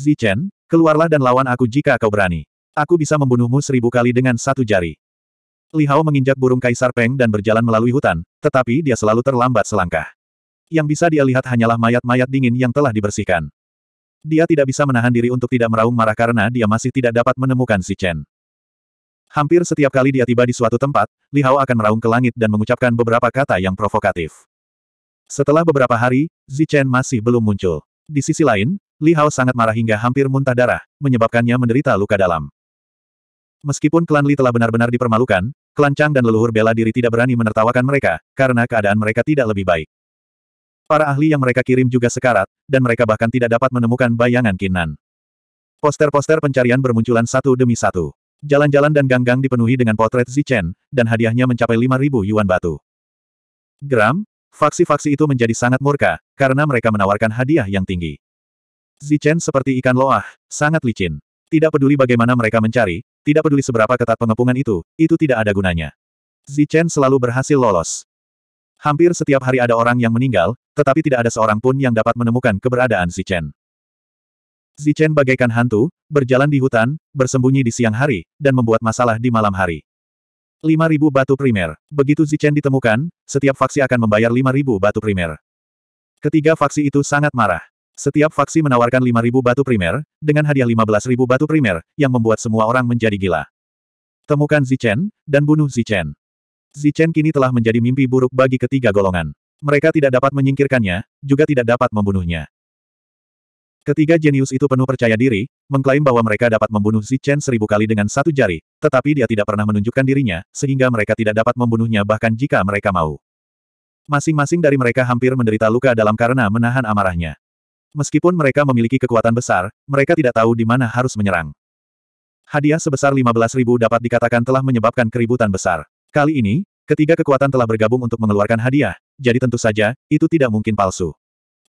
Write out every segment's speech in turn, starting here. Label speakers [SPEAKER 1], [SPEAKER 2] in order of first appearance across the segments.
[SPEAKER 1] Zichen, keluarlah dan lawan aku jika kau berani. Aku bisa membunuhmu seribu kali dengan satu jari. Li Hao menginjak burung Kaisar Peng dan berjalan melalui hutan, tetapi dia selalu terlambat selangkah. Yang bisa dia lihat hanyalah mayat-mayat dingin yang telah dibersihkan. Dia tidak bisa menahan diri untuk tidak meraung marah karena dia masih tidak dapat menemukan Zichen. Hampir setiap kali dia tiba di suatu tempat, Li Hao akan meraung ke langit dan mengucapkan beberapa kata yang provokatif. Setelah beberapa hari, Zichen masih belum muncul. Di sisi lain, Li Hao sangat marah hingga hampir muntah darah, menyebabkannya menderita luka dalam. Meskipun klan Li telah benar-benar dipermalukan, klan Chang dan leluhur bela diri tidak berani menertawakan mereka, karena keadaan mereka tidak lebih baik. Para ahli yang mereka kirim juga sekarat, dan mereka bahkan tidak dapat menemukan bayangan kinan. Poster-poster pencarian bermunculan satu demi satu. Jalan-jalan dan ganggang gang dipenuhi dengan potret Zichen, dan hadiahnya mencapai 5.000 yuan batu. Gram, Faksi-faksi itu menjadi sangat murka, karena mereka menawarkan hadiah yang tinggi. Zichen seperti ikan loah, sangat licin. Tidak peduli bagaimana mereka mencari, tidak peduli seberapa ketat pengepungan itu, itu tidak ada gunanya. Zichen selalu berhasil lolos. Hampir setiap hari ada orang yang meninggal, tetapi tidak ada seorang pun yang dapat menemukan keberadaan Zichen. Zichen bagaikan hantu, berjalan di hutan, bersembunyi di siang hari, dan membuat masalah di malam hari. 5.000 batu primer. Begitu Zichen ditemukan, setiap faksi akan membayar 5.000 batu primer. Ketiga faksi itu sangat marah. Setiap faksi menawarkan 5.000 batu primer, dengan hadiah 15.000 batu primer, yang membuat semua orang menjadi gila. Temukan Zichen, dan bunuh Zichen. Zichen kini telah menjadi mimpi buruk bagi ketiga golongan. Mereka tidak dapat menyingkirkannya, juga tidak dapat membunuhnya. Ketiga jenius itu penuh percaya diri, mengklaim bahwa mereka dapat membunuh Zichen seribu kali dengan satu jari, tetapi dia tidak pernah menunjukkan dirinya, sehingga mereka tidak dapat membunuhnya bahkan jika mereka mau. Masing-masing dari mereka hampir menderita luka dalam karena menahan amarahnya. Meskipun mereka memiliki kekuatan besar, mereka tidak tahu di mana harus menyerang. Hadiah sebesar ribu dapat dikatakan telah menyebabkan keributan besar. Kali ini, ketiga kekuatan telah bergabung untuk mengeluarkan hadiah, jadi tentu saja, itu tidak mungkin palsu.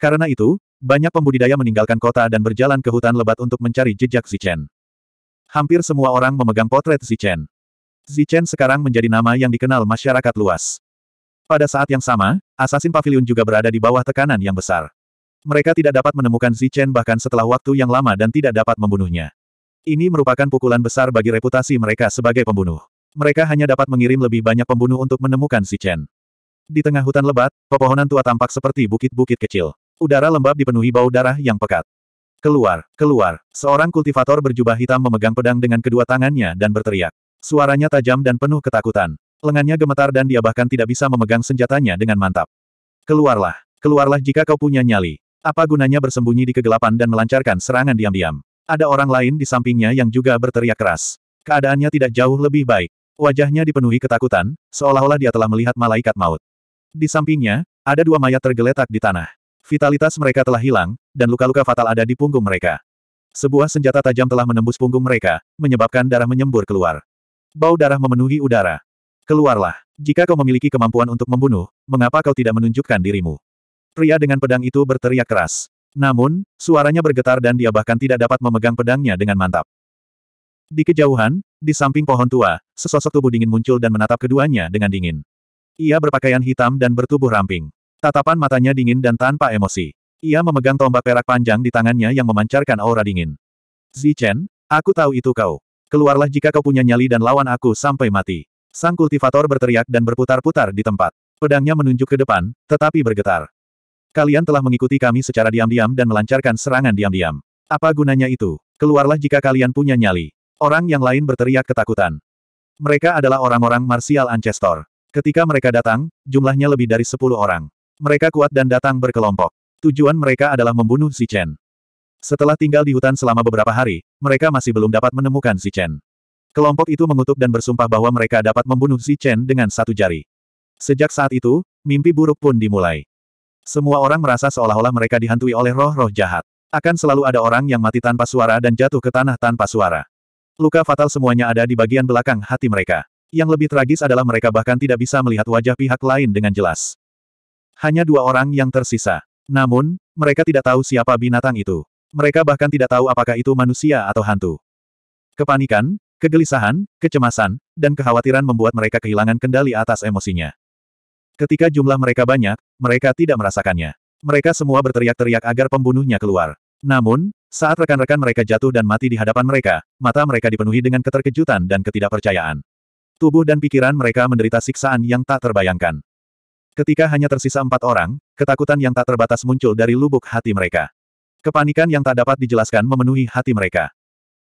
[SPEAKER 1] Karena itu, banyak pembudidaya meninggalkan kota dan berjalan ke hutan lebat untuk mencari jejak Zichen. Hampir semua orang memegang potret Zichen. Zichen sekarang menjadi nama yang dikenal masyarakat luas. Pada saat yang sama, Assassin Pavilion juga berada di bawah tekanan yang besar. Mereka tidak dapat menemukan Zichen bahkan setelah waktu yang lama dan tidak dapat membunuhnya. Ini merupakan pukulan besar bagi reputasi mereka sebagai pembunuh. Mereka hanya dapat mengirim lebih banyak pembunuh untuk menemukan Zichen. Di tengah hutan lebat, pepohonan tua tampak seperti bukit-bukit kecil. Udara lembab dipenuhi bau darah yang pekat. Keluar, keluar. Seorang kultivator berjubah hitam memegang pedang dengan kedua tangannya dan berteriak. Suaranya tajam dan penuh ketakutan. Lengannya gemetar dan dia bahkan tidak bisa memegang senjatanya dengan mantap. Keluarlah, keluarlah jika kau punya nyali. Apa gunanya bersembunyi di kegelapan dan melancarkan serangan diam-diam? Ada orang lain di sampingnya yang juga berteriak keras. Keadaannya tidak jauh lebih baik. Wajahnya dipenuhi ketakutan, seolah-olah dia telah melihat malaikat maut. Di sampingnya, ada dua mayat tergeletak di tanah. Vitalitas mereka telah hilang, dan luka-luka fatal ada di punggung mereka. Sebuah senjata tajam telah menembus punggung mereka, menyebabkan darah menyembur keluar. Bau darah memenuhi udara. Keluarlah. Jika kau memiliki kemampuan untuk membunuh, mengapa kau tidak menunjukkan dirimu? Pria dengan pedang itu berteriak keras. Namun, suaranya bergetar dan dia bahkan tidak dapat memegang pedangnya dengan mantap. Di kejauhan, di samping pohon tua, sesosok tubuh dingin muncul dan menatap keduanya dengan dingin. Ia berpakaian hitam dan bertubuh ramping. Tatapan matanya dingin dan tanpa emosi. Ia memegang tombak perak panjang di tangannya yang memancarkan aura dingin. Zichen, aku tahu itu kau. Keluarlah jika kau punya nyali dan lawan aku sampai mati. Sang kultivator berteriak dan berputar-putar di tempat. Pedangnya menunjuk ke depan, tetapi bergetar. Kalian telah mengikuti kami secara diam-diam dan melancarkan serangan diam-diam. Apa gunanya itu? Keluarlah jika kalian punya nyali. Orang yang lain berteriak ketakutan. Mereka adalah orang-orang marsial Ancestor. Ketika mereka datang, jumlahnya lebih dari sepuluh orang. Mereka kuat dan datang berkelompok. Tujuan mereka adalah membunuh si Chen. Setelah tinggal di hutan selama beberapa hari, mereka masih belum dapat menemukan si Chen. Kelompok itu mengutuk dan bersumpah bahwa mereka dapat membunuh si Chen dengan satu jari. Sejak saat itu, mimpi buruk pun dimulai. Semua orang merasa seolah-olah mereka dihantui oleh roh-roh jahat. Akan selalu ada orang yang mati tanpa suara dan jatuh ke tanah tanpa suara. Luka fatal semuanya ada di bagian belakang hati mereka. Yang lebih tragis adalah mereka bahkan tidak bisa melihat wajah pihak lain dengan jelas. Hanya dua orang yang tersisa. Namun, mereka tidak tahu siapa binatang itu. Mereka bahkan tidak tahu apakah itu manusia atau hantu. Kepanikan, kegelisahan, kecemasan, dan kekhawatiran membuat mereka kehilangan kendali atas emosinya. Ketika jumlah mereka banyak, mereka tidak merasakannya. Mereka semua berteriak-teriak agar pembunuhnya keluar. Namun, saat rekan-rekan mereka jatuh dan mati di hadapan mereka, mata mereka dipenuhi dengan keterkejutan dan ketidakpercayaan. Tubuh dan pikiran mereka menderita siksaan yang tak terbayangkan. Ketika hanya tersisa empat orang, ketakutan yang tak terbatas muncul dari lubuk hati mereka. Kepanikan yang tak dapat dijelaskan memenuhi hati mereka.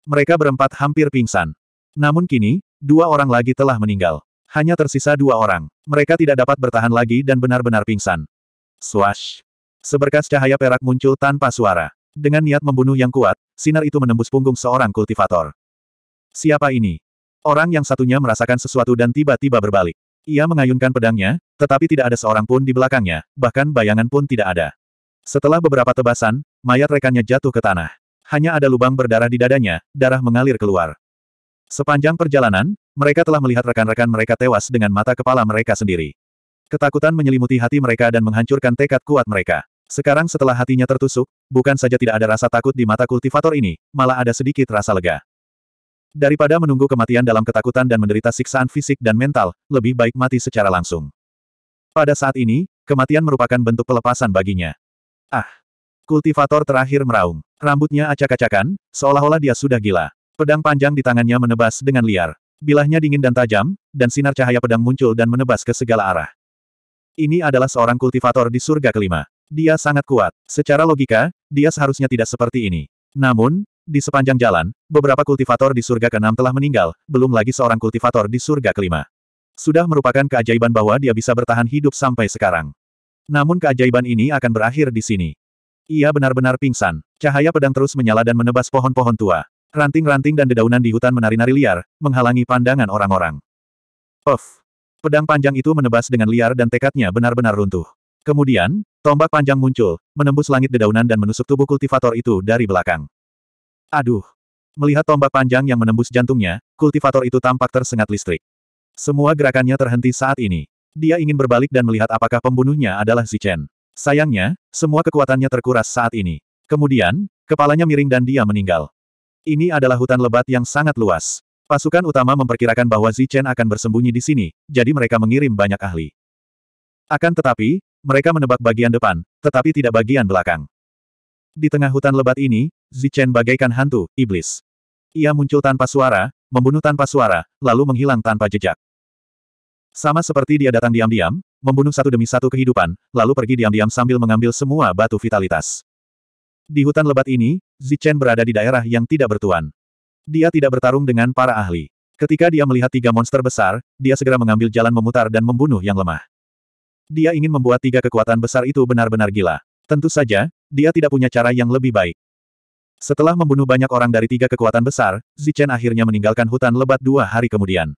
[SPEAKER 1] Mereka berempat hampir pingsan. Namun kini, dua orang lagi telah meninggal. Hanya tersisa dua orang. Mereka tidak dapat bertahan lagi dan benar-benar pingsan. Swash! Seberkas cahaya perak muncul tanpa suara. Dengan niat membunuh yang kuat, sinar itu menembus punggung seorang kultivator. Siapa ini? Orang yang satunya merasakan sesuatu dan tiba-tiba berbalik. Ia mengayunkan pedangnya, tetapi tidak ada seorang pun di belakangnya, bahkan bayangan pun tidak ada. Setelah beberapa tebasan, mayat rekannya jatuh ke tanah. Hanya ada lubang berdarah di dadanya, darah mengalir keluar. Sepanjang perjalanan, mereka telah melihat rekan-rekan mereka tewas dengan mata kepala mereka sendiri. Ketakutan menyelimuti hati mereka dan menghancurkan tekad kuat mereka. Sekarang setelah hatinya tertusuk, bukan saja tidak ada rasa takut di mata kultivator ini, malah ada sedikit rasa lega. Daripada menunggu kematian dalam ketakutan dan menderita siksaan fisik dan mental, lebih baik mati secara langsung. Pada saat ini, kematian merupakan bentuk pelepasan baginya. Ah! Kultivator terakhir meraung. Rambutnya acak-acakan, seolah-olah dia sudah gila. Pedang panjang di tangannya menebas dengan liar. Bilahnya dingin dan tajam, dan sinar cahaya pedang muncul dan menebas ke segala arah. Ini adalah seorang kultivator di surga kelima. Dia sangat kuat. Secara logika, dia seharusnya tidak seperti ini. Namun, di sepanjang jalan, beberapa kultivator di surga ke-6 telah meninggal, belum lagi seorang kultivator di surga ke-5. Sudah merupakan keajaiban bahwa dia bisa bertahan hidup sampai sekarang. Namun keajaiban ini akan berakhir di sini. Ia benar-benar pingsan. Cahaya pedang terus menyala dan menebas pohon-pohon tua. Ranting-ranting dan dedaunan di hutan menari-nari liar, menghalangi pandangan orang-orang. Puff. Pedang panjang itu menebas dengan liar dan tekadnya benar-benar runtuh. Kemudian, tombak panjang muncul, menembus langit dedaunan dan menusuk tubuh kultivator itu dari belakang. Aduh! Melihat tombak panjang yang menembus jantungnya, kultivator itu tampak tersengat listrik. Semua gerakannya terhenti saat ini. Dia ingin berbalik dan melihat apakah pembunuhnya adalah Zichen. Sayangnya, semua kekuatannya terkuras saat ini. Kemudian, kepalanya miring dan dia meninggal. Ini adalah hutan lebat yang sangat luas. Pasukan utama memperkirakan bahwa Zichen akan bersembunyi di sini, jadi mereka mengirim banyak ahli. Akan tetapi, mereka menebak bagian depan, tetapi tidak bagian belakang. Di tengah hutan lebat ini, Zichen bagaikan hantu, iblis. Ia muncul tanpa suara, membunuh tanpa suara, lalu menghilang tanpa jejak. Sama seperti dia datang diam-diam, membunuh satu demi satu kehidupan, lalu pergi diam-diam sambil mengambil semua batu vitalitas. Di hutan lebat ini, Zichen berada di daerah yang tidak bertuan. Dia tidak bertarung dengan para ahli. Ketika dia melihat tiga monster besar, dia segera mengambil jalan memutar dan membunuh yang lemah. Dia ingin membuat tiga kekuatan besar itu benar-benar gila. Tentu saja, dia tidak punya cara yang lebih baik. Setelah membunuh banyak orang dari tiga kekuatan besar, Zichen akhirnya meninggalkan hutan lebat dua hari kemudian.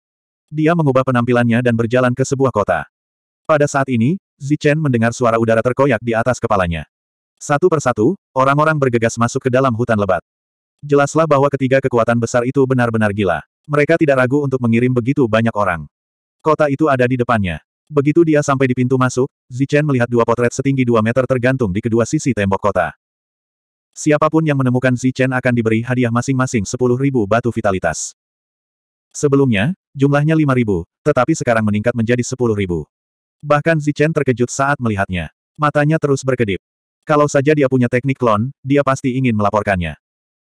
[SPEAKER 1] Dia mengubah penampilannya dan berjalan ke sebuah kota. Pada saat ini, Zichen mendengar suara udara terkoyak di atas kepalanya. Satu persatu, orang-orang bergegas masuk ke dalam hutan lebat. Jelaslah bahwa ketiga kekuatan besar itu benar-benar gila. Mereka tidak ragu untuk mengirim begitu banyak orang. Kota itu ada di depannya. Begitu dia sampai di pintu masuk, Zichen melihat dua potret setinggi dua meter tergantung di kedua sisi tembok kota. Siapapun yang menemukan Zichen akan diberi hadiah masing-masing sepuluh ribu batu vitalitas. Sebelumnya, jumlahnya lima ribu, tetapi sekarang meningkat menjadi sepuluh ribu. Bahkan Zichen terkejut saat melihatnya. Matanya terus berkedip. Kalau saja dia punya teknik klon, dia pasti ingin melaporkannya.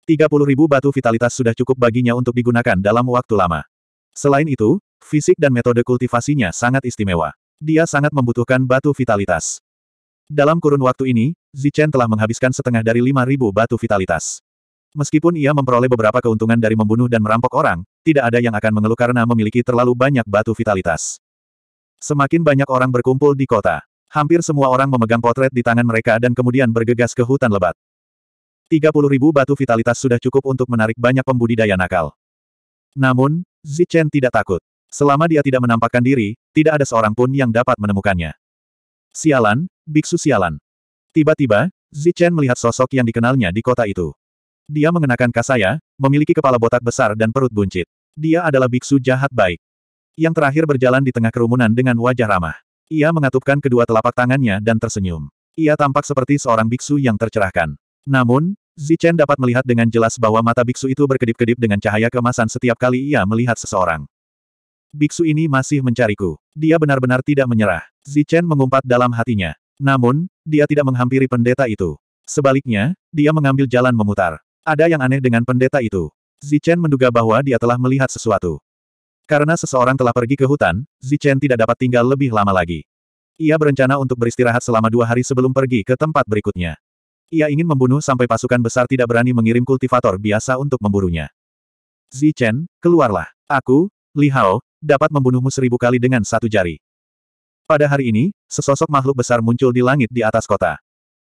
[SPEAKER 1] Tiga puluh ribu batu vitalitas sudah cukup baginya untuk digunakan dalam waktu lama. Selain itu, Fisik dan metode kultivasinya sangat istimewa. Dia sangat membutuhkan batu vitalitas. Dalam kurun waktu ini, Zichen telah menghabiskan setengah dari 5.000 batu vitalitas. Meskipun ia memperoleh beberapa keuntungan dari membunuh dan merampok orang, tidak ada yang akan mengeluh karena memiliki terlalu banyak batu vitalitas. Semakin banyak orang berkumpul di kota, hampir semua orang memegang potret di tangan mereka dan kemudian bergegas ke hutan lebat. 30.000 batu vitalitas sudah cukup untuk menarik banyak pembudidaya nakal. Namun, Zichen tidak takut. Selama dia tidak menampakkan diri, tidak ada seorang pun yang dapat menemukannya. Sialan, biksu sialan. Tiba-tiba, Zichen melihat sosok yang dikenalnya di kota itu. Dia mengenakan kasaya, memiliki kepala botak besar dan perut buncit. Dia adalah biksu jahat baik. Yang terakhir berjalan di tengah kerumunan dengan wajah ramah. Ia mengatupkan kedua telapak tangannya dan tersenyum. Ia tampak seperti seorang biksu yang tercerahkan. Namun, Zichen dapat melihat dengan jelas bahwa mata biksu itu berkedip-kedip dengan cahaya kemasan setiap kali ia melihat seseorang. Biksu ini masih mencariku. Dia benar-benar tidak menyerah. Zichen mengumpat dalam hatinya. Namun, dia tidak menghampiri pendeta itu. Sebaliknya, dia mengambil jalan memutar. Ada yang aneh dengan pendeta itu. Zichen menduga bahwa dia telah melihat sesuatu. Karena seseorang telah pergi ke hutan, Zichen tidak dapat tinggal lebih lama lagi. Ia berencana untuk beristirahat selama dua hari sebelum pergi ke tempat berikutnya. Ia ingin membunuh sampai pasukan besar tidak berani mengirim kultivator biasa untuk memburunya. Zichen, keluarlah. Aku, Li Hao, dapat membunuhmu seribu kali dengan satu jari. Pada hari ini, sesosok makhluk besar muncul di langit di atas kota.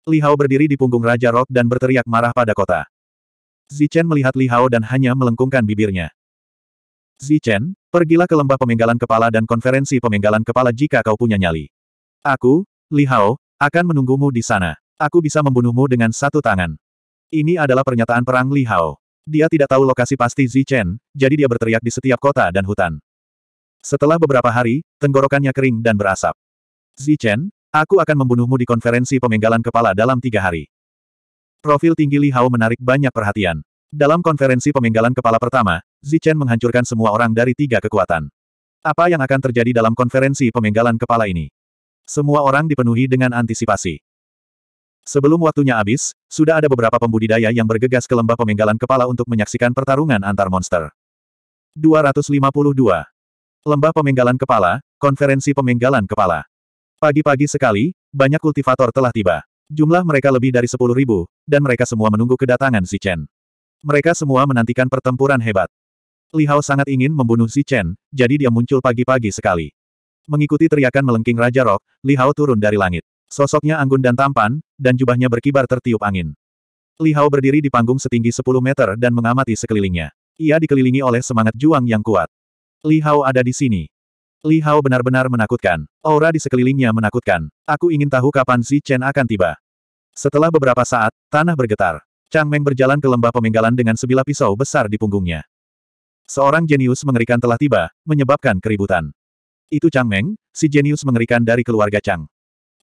[SPEAKER 1] Li Hao berdiri di punggung Raja Rock dan berteriak marah pada kota. Zichen melihat Li Hao dan hanya melengkungkan bibirnya. Zichen, pergilah ke lembah pemenggalan kepala dan konferensi pemenggalan kepala jika kau punya nyali. Aku, Li Hao, akan menunggumu di sana. Aku bisa membunuhmu dengan satu tangan. Ini adalah pernyataan perang Li Hao. Dia tidak tahu lokasi pasti Zichen, jadi dia berteriak di setiap kota dan hutan. Setelah beberapa hari, tenggorokannya kering dan berasap. Zichen, aku akan membunuhmu di konferensi pemenggalan kepala dalam tiga hari. Profil tinggi Li Hao menarik banyak perhatian. Dalam konferensi pemenggalan kepala pertama, Zichen menghancurkan semua orang dari tiga kekuatan. Apa yang akan terjadi dalam konferensi pemenggalan kepala ini? Semua orang dipenuhi dengan antisipasi. Sebelum waktunya habis, sudah ada beberapa pembudidaya yang bergegas ke lembah pemenggalan kepala untuk menyaksikan pertarungan antar monster. 252. Lembah Pemenggalan Kepala, Konferensi Pemenggalan Kepala. Pagi-pagi sekali, banyak kultivator telah tiba. Jumlah mereka lebih dari sepuluh ribu, dan mereka semua menunggu kedatangan si Chen. Mereka semua menantikan pertempuran hebat. Li Hao sangat ingin membunuh si Chen, jadi dia muncul pagi-pagi sekali. Mengikuti teriakan melengking Raja Rok, Li Hao turun dari langit. Sosoknya anggun dan tampan, dan jubahnya berkibar tertiup angin. Li Hao berdiri di panggung setinggi 10 meter dan mengamati sekelilingnya. Ia dikelilingi oleh semangat juang yang kuat. Li Hao ada di sini. Li Hao benar-benar menakutkan. Aura di sekelilingnya menakutkan. Aku ingin tahu kapan si Chen akan tiba. Setelah beberapa saat, tanah bergetar. Chang Meng berjalan ke lembah pemenggalan dengan sebilah pisau besar di punggungnya. Seorang jenius mengerikan telah tiba, menyebabkan keributan. Itu Chang Meng, si jenius mengerikan dari keluarga Chang.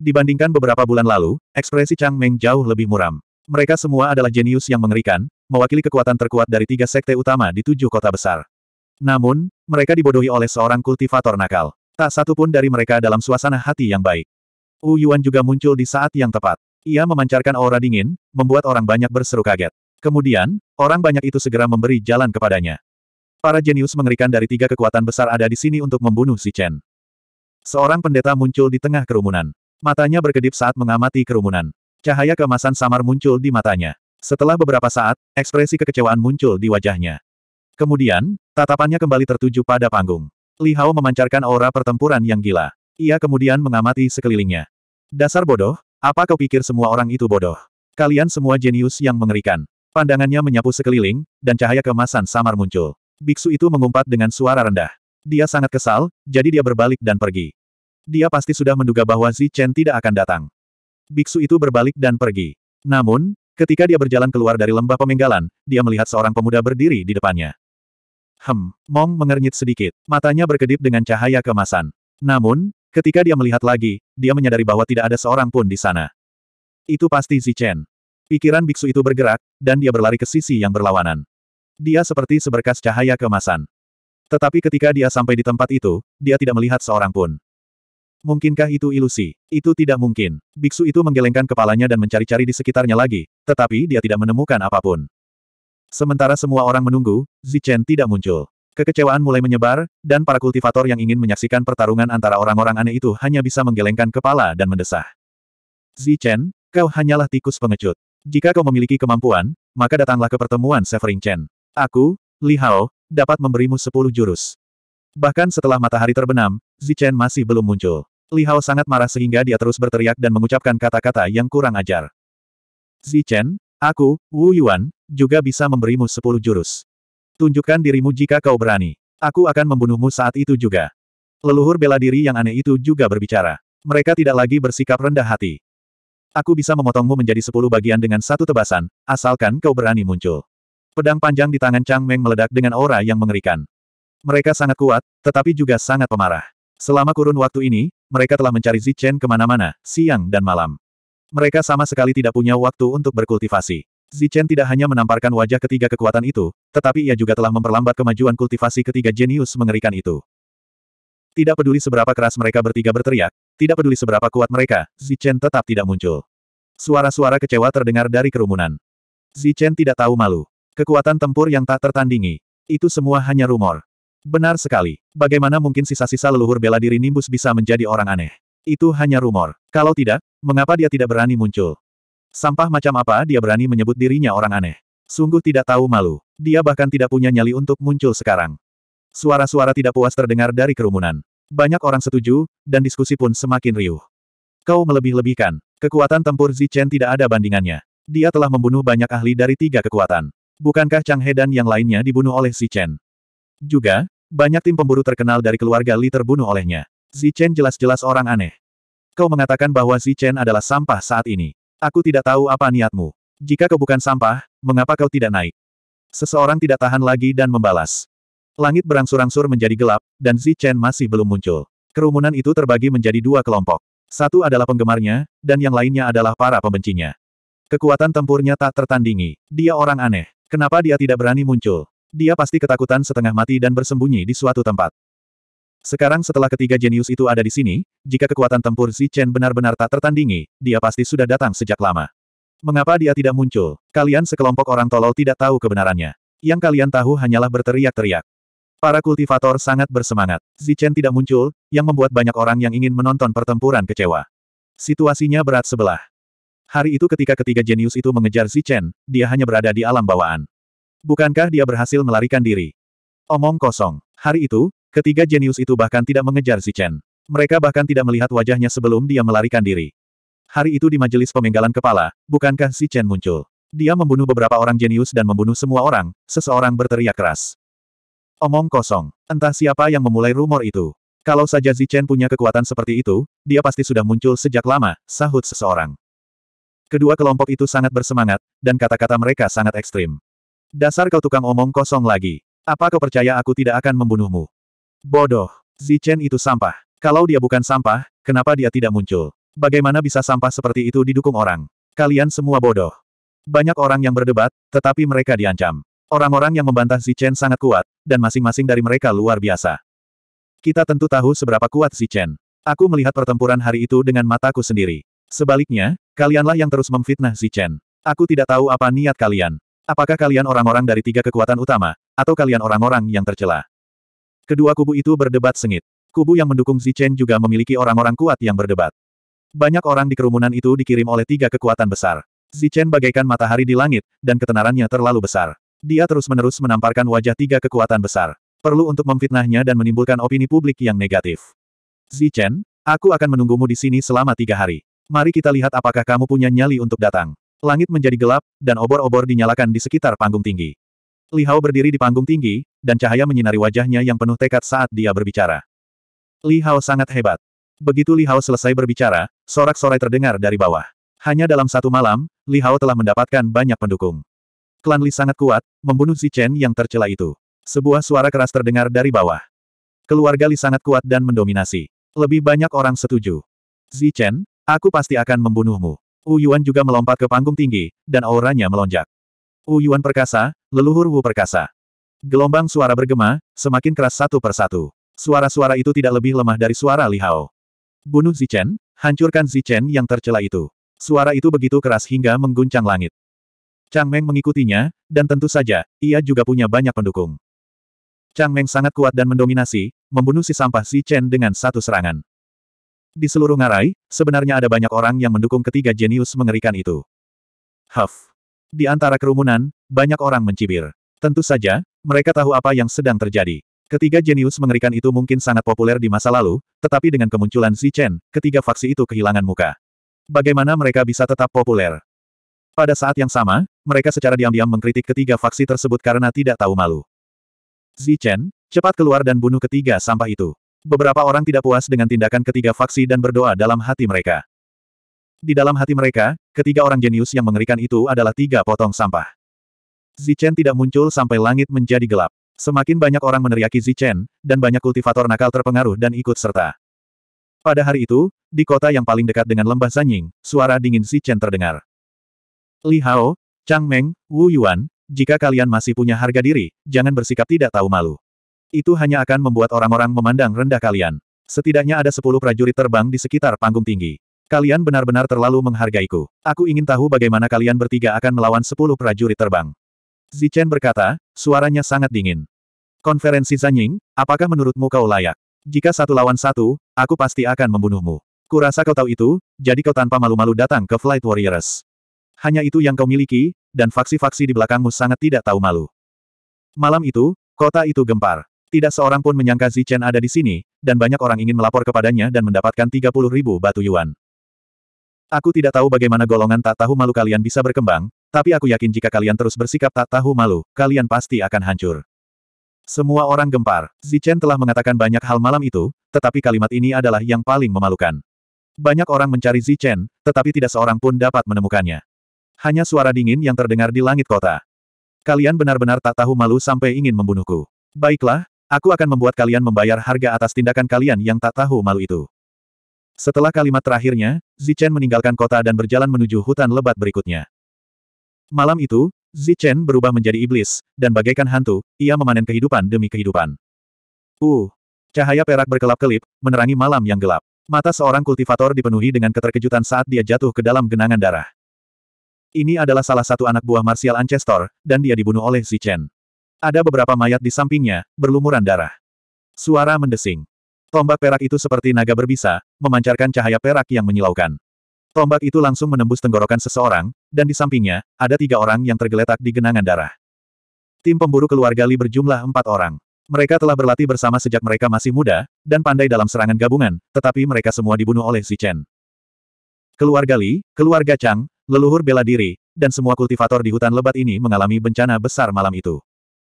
[SPEAKER 1] Dibandingkan beberapa bulan lalu, ekspresi Chang Meng jauh lebih muram. Mereka semua adalah jenius yang mengerikan, mewakili kekuatan terkuat dari tiga sekte utama di tujuh kota besar. Namun, mereka dibodohi oleh seorang kultivator nakal. Tak satu pun dari mereka dalam suasana hati yang baik. Wu Yuan juga muncul di saat yang tepat. Ia memancarkan aura dingin, membuat orang banyak berseru kaget. Kemudian, orang banyak itu segera memberi jalan kepadanya. Para jenius mengerikan dari tiga kekuatan besar ada di sini untuk membunuh si Chen. Seorang pendeta muncul di tengah kerumunan. Matanya berkedip saat mengamati kerumunan. Cahaya kemasan samar muncul di matanya. Setelah beberapa saat, ekspresi kekecewaan muncul di wajahnya. Kemudian, tatapannya kembali tertuju pada panggung. Li Hao memancarkan aura pertempuran yang gila. Ia kemudian mengamati sekelilingnya. Dasar bodoh, apa kau pikir semua orang itu bodoh? Kalian semua jenius yang mengerikan. Pandangannya menyapu sekeliling, dan cahaya kemasan samar muncul. Biksu itu mengumpat dengan suara rendah. Dia sangat kesal, jadi dia berbalik dan pergi. Dia pasti sudah menduga bahwa Zi Chen tidak akan datang. Biksu itu berbalik dan pergi. Namun, ketika dia berjalan keluar dari lembah pemenggalan, dia melihat seorang pemuda berdiri di depannya. Hem, Mong mengernyit sedikit, matanya berkedip dengan cahaya kemasan. Namun, ketika dia melihat lagi, dia menyadari bahwa tidak ada seorang pun di sana. Itu pasti Zichen. Pikiran biksu itu bergerak, dan dia berlari ke sisi yang berlawanan. Dia seperti seberkas cahaya kemasan. Tetapi ketika dia sampai di tempat itu, dia tidak melihat seorang pun. Mungkinkah itu ilusi? Itu tidak mungkin. Biksu itu menggelengkan kepalanya dan mencari-cari di sekitarnya lagi, tetapi dia tidak menemukan apapun. Sementara semua orang menunggu, Zichen tidak muncul. Kekecewaan mulai menyebar, dan para kultivator yang ingin menyaksikan pertarungan antara orang-orang aneh itu hanya bisa menggelengkan kepala dan mendesah. Zichen, kau hanyalah tikus pengecut. Jika kau memiliki kemampuan, maka datanglah ke pertemuan Severing Chen. Aku, Li Hao, dapat memberimu sepuluh jurus. Bahkan setelah matahari terbenam, Zichen masih belum muncul. Li Hao sangat marah sehingga dia terus berteriak dan mengucapkan kata-kata yang kurang ajar. Zichen, Aku, Wu Yuan, juga bisa memberimu sepuluh jurus. Tunjukkan dirimu jika kau berani. Aku akan membunuhmu saat itu juga. Leluhur bela diri yang aneh itu juga berbicara. Mereka tidak lagi bersikap rendah hati. Aku bisa memotongmu menjadi sepuluh bagian dengan satu tebasan, asalkan kau berani muncul. Pedang panjang di tangan Chang Meng meledak dengan aura yang mengerikan. Mereka sangat kuat, tetapi juga sangat pemarah. Selama kurun waktu ini, mereka telah mencari Zichen kemana-mana, siang dan malam. Mereka sama sekali tidak punya waktu untuk berkultivasi. Zichen tidak hanya menamparkan wajah ketiga kekuatan itu, tetapi ia juga telah memperlambat kemajuan kultivasi ketiga jenius mengerikan itu. Tidak peduli seberapa keras mereka bertiga berteriak, tidak peduli seberapa kuat mereka, Zichen tetap tidak muncul. Suara-suara kecewa terdengar dari kerumunan. Zichen tidak tahu malu. Kekuatan tempur yang tak tertandingi. Itu semua hanya rumor. Benar sekali. Bagaimana mungkin sisa-sisa leluhur bela diri Nimbus bisa menjadi orang aneh? Itu hanya rumor. Kalau tidak, mengapa dia tidak berani muncul? Sampah macam apa dia berani menyebut dirinya orang aneh? Sungguh tidak tahu malu. Dia bahkan tidak punya nyali untuk muncul sekarang. Suara-suara tidak puas terdengar dari kerumunan. Banyak orang setuju, dan diskusi pun semakin riuh. Kau melebih-lebihkan. Kekuatan tempur Zichen tidak ada bandingannya. Dia telah membunuh banyak ahli dari tiga kekuatan. Bukankah Chang He dan yang lainnya dibunuh oleh Zichen? Juga, banyak tim pemburu terkenal dari keluarga Li terbunuh olehnya. Zichen jelas-jelas orang aneh. Kau mengatakan bahwa Zichen adalah sampah saat ini. Aku tidak tahu apa niatmu. Jika kau bukan sampah, mengapa kau tidak naik? Seseorang tidak tahan lagi dan membalas. Langit berangsur-angsur menjadi gelap, dan Zichen masih belum muncul. Kerumunan itu terbagi menjadi dua kelompok. Satu adalah penggemarnya, dan yang lainnya adalah para pembencinya. Kekuatan tempurnya tak tertandingi. Dia orang aneh. Kenapa dia tidak berani muncul? Dia pasti ketakutan setengah mati dan bersembunyi di suatu tempat. Sekarang setelah ketiga jenius itu ada di sini, jika kekuatan tempur Chen benar-benar tak tertandingi, dia pasti sudah datang sejak lama. Mengapa dia tidak muncul? Kalian sekelompok orang tolol tidak tahu kebenarannya. Yang kalian tahu hanyalah berteriak-teriak. Para kultivator sangat bersemangat. Chen tidak muncul, yang membuat banyak orang yang ingin menonton pertempuran kecewa. Situasinya berat sebelah. Hari itu ketika ketiga jenius itu mengejar Chen, dia hanya berada di alam bawaan. Bukankah dia berhasil melarikan diri? Omong kosong. Hari itu, Ketiga jenius itu bahkan tidak mengejar Si Chen. Mereka bahkan tidak melihat wajahnya sebelum dia melarikan diri. Hari itu di majelis pemenggalan kepala, bukankah Si Chen muncul? Dia membunuh beberapa orang jenius dan membunuh semua orang, seseorang berteriak keras. Omong kosong. Entah siapa yang memulai rumor itu. Kalau saja Si Chen punya kekuatan seperti itu, dia pasti sudah muncul sejak lama, sahut seseorang. Kedua kelompok itu sangat bersemangat, dan kata-kata mereka sangat ekstrim. Dasar kau tukang omong kosong lagi. Apa kau percaya aku tidak akan membunuhmu? Bodoh. Zichen itu sampah. Kalau dia bukan sampah, kenapa dia tidak muncul? Bagaimana bisa sampah seperti itu didukung orang? Kalian semua bodoh. Banyak orang yang berdebat, tetapi mereka diancam. Orang-orang yang membantah Zichen sangat kuat, dan masing-masing dari mereka luar biasa. Kita tentu tahu seberapa kuat Zichen. Aku melihat pertempuran hari itu dengan mataku sendiri. Sebaliknya, kalianlah yang terus memfitnah Zichen. Aku tidak tahu apa niat kalian. Apakah kalian orang-orang dari tiga kekuatan utama, atau kalian orang-orang yang tercela? Kedua kubu itu berdebat sengit. Kubu yang mendukung Zichen juga memiliki orang-orang kuat yang berdebat. Banyak orang di kerumunan itu dikirim oleh tiga kekuatan besar. Zichen bagaikan matahari di langit, dan ketenarannya terlalu besar. Dia terus-menerus menamparkan wajah tiga kekuatan besar. Perlu untuk memfitnahnya dan menimbulkan opini publik yang negatif. Zichen, aku akan menunggumu di sini selama tiga hari. Mari kita lihat apakah kamu punya nyali untuk datang. Langit menjadi gelap, dan obor-obor dinyalakan di sekitar panggung tinggi. Li Hao berdiri di panggung tinggi, dan cahaya menyinari wajahnya yang penuh tekad saat dia berbicara. Li Hao sangat hebat. Begitu Li Hao selesai berbicara, sorak-sorai terdengar dari bawah. Hanya dalam satu malam, Li Hao telah mendapatkan banyak pendukung. Klan Li sangat kuat, membunuh Si Chen yang tercela itu. Sebuah suara keras terdengar dari bawah. Keluarga Li sangat kuat dan mendominasi. Lebih banyak orang setuju. Zi Chen, aku pasti akan membunuhmu. Wu Yuan juga melompat ke panggung tinggi, dan auranya melonjak. Wu Yuan perkasa, Leluhur Wu perkasa. Gelombang suara bergema, semakin keras satu persatu. Suara-suara itu tidak lebih lemah dari suara Li Hao. Bunuh Zichen, hancurkan Zichen yang tercela itu. Suara itu begitu keras hingga mengguncang langit. Chang Meng mengikutinya, dan tentu saja, ia juga punya banyak pendukung. Chang Meng sangat kuat dan mendominasi, membunuh si sampah Zichen dengan satu serangan. Di seluruh ngarai, sebenarnya ada banyak orang yang mendukung ketiga jenius mengerikan itu. Huff. Di antara kerumunan, banyak orang mencibir. Tentu saja, mereka tahu apa yang sedang terjadi. Ketiga jenius mengerikan itu mungkin sangat populer di masa lalu, tetapi dengan kemunculan Zichen, ketiga faksi itu kehilangan muka. Bagaimana mereka bisa tetap populer? Pada saat yang sama, mereka secara diam-diam mengkritik ketiga faksi tersebut karena tidak tahu malu. Zichen, cepat keluar dan bunuh ketiga sampah itu. Beberapa orang tidak puas dengan tindakan ketiga faksi dan berdoa dalam hati mereka. Di dalam hati mereka, ketiga orang jenius yang mengerikan itu adalah tiga potong sampah. Zichen tidak muncul sampai langit menjadi gelap. Semakin banyak orang meneriaki Zichen, dan banyak kultivator nakal terpengaruh dan ikut serta. Pada hari itu, di kota yang paling dekat dengan lembah Zanying, suara dingin Zichen terdengar. Li Hao, Chang Meng, Wu Yuan, jika kalian masih punya harga diri, jangan bersikap tidak tahu malu. Itu hanya akan membuat orang-orang memandang rendah kalian. Setidaknya ada sepuluh prajurit terbang di sekitar panggung tinggi. Kalian benar-benar terlalu menghargaiku. Aku ingin tahu bagaimana kalian bertiga akan melawan sepuluh prajurit terbang. Zichen berkata, suaranya sangat dingin. Konferensi Zanying, apakah menurutmu kau layak? Jika satu lawan satu, aku pasti akan membunuhmu. Kurasa kau tahu itu, jadi kau tanpa malu-malu datang ke Flight Warriors. Hanya itu yang kau miliki, dan faksi-faksi di belakangmu sangat tidak tahu malu. Malam itu, kota itu gempar. Tidak seorang pun menyangka Zichen ada di sini, dan banyak orang ingin melapor kepadanya dan mendapatkan 30 ribu batu yuan. Aku tidak tahu bagaimana golongan tak tahu malu kalian bisa berkembang, tapi aku yakin jika kalian terus bersikap tak tahu malu, kalian pasti akan hancur. Semua orang gempar. Zichen telah mengatakan banyak hal malam itu, tetapi kalimat ini adalah yang paling memalukan. Banyak orang mencari Zichen, tetapi tidak seorang pun dapat menemukannya. Hanya suara dingin yang terdengar di langit kota. Kalian benar-benar tak tahu malu sampai ingin membunuhku. Baiklah, aku akan membuat kalian membayar harga atas tindakan kalian yang tak tahu malu itu. Setelah kalimat terakhirnya, Zichen meninggalkan kota dan berjalan menuju hutan lebat berikutnya. Malam itu, Zichen berubah menjadi iblis, dan bagaikan hantu, ia memanen kehidupan demi kehidupan. Uh! Cahaya perak berkelap-kelip, menerangi malam yang gelap. Mata seorang kultivator dipenuhi dengan keterkejutan saat dia jatuh ke dalam genangan darah. Ini adalah salah satu anak buah Martial Ancestor, dan dia dibunuh oleh Zichen. Ada beberapa mayat di sampingnya, berlumuran darah. Suara mendesing. Tombak perak itu seperti naga berbisa, memancarkan cahaya perak yang menyilaukan. Tombak itu langsung menembus tenggorokan seseorang, dan di sampingnya, ada tiga orang yang tergeletak di genangan darah. Tim pemburu keluarga Li berjumlah empat orang. Mereka telah berlatih bersama sejak mereka masih muda, dan pandai dalam serangan gabungan, tetapi mereka semua dibunuh oleh Si Chen. Keluarga Li, keluarga Chang, leluhur bela diri, dan semua kultivator di hutan lebat ini mengalami bencana besar malam itu.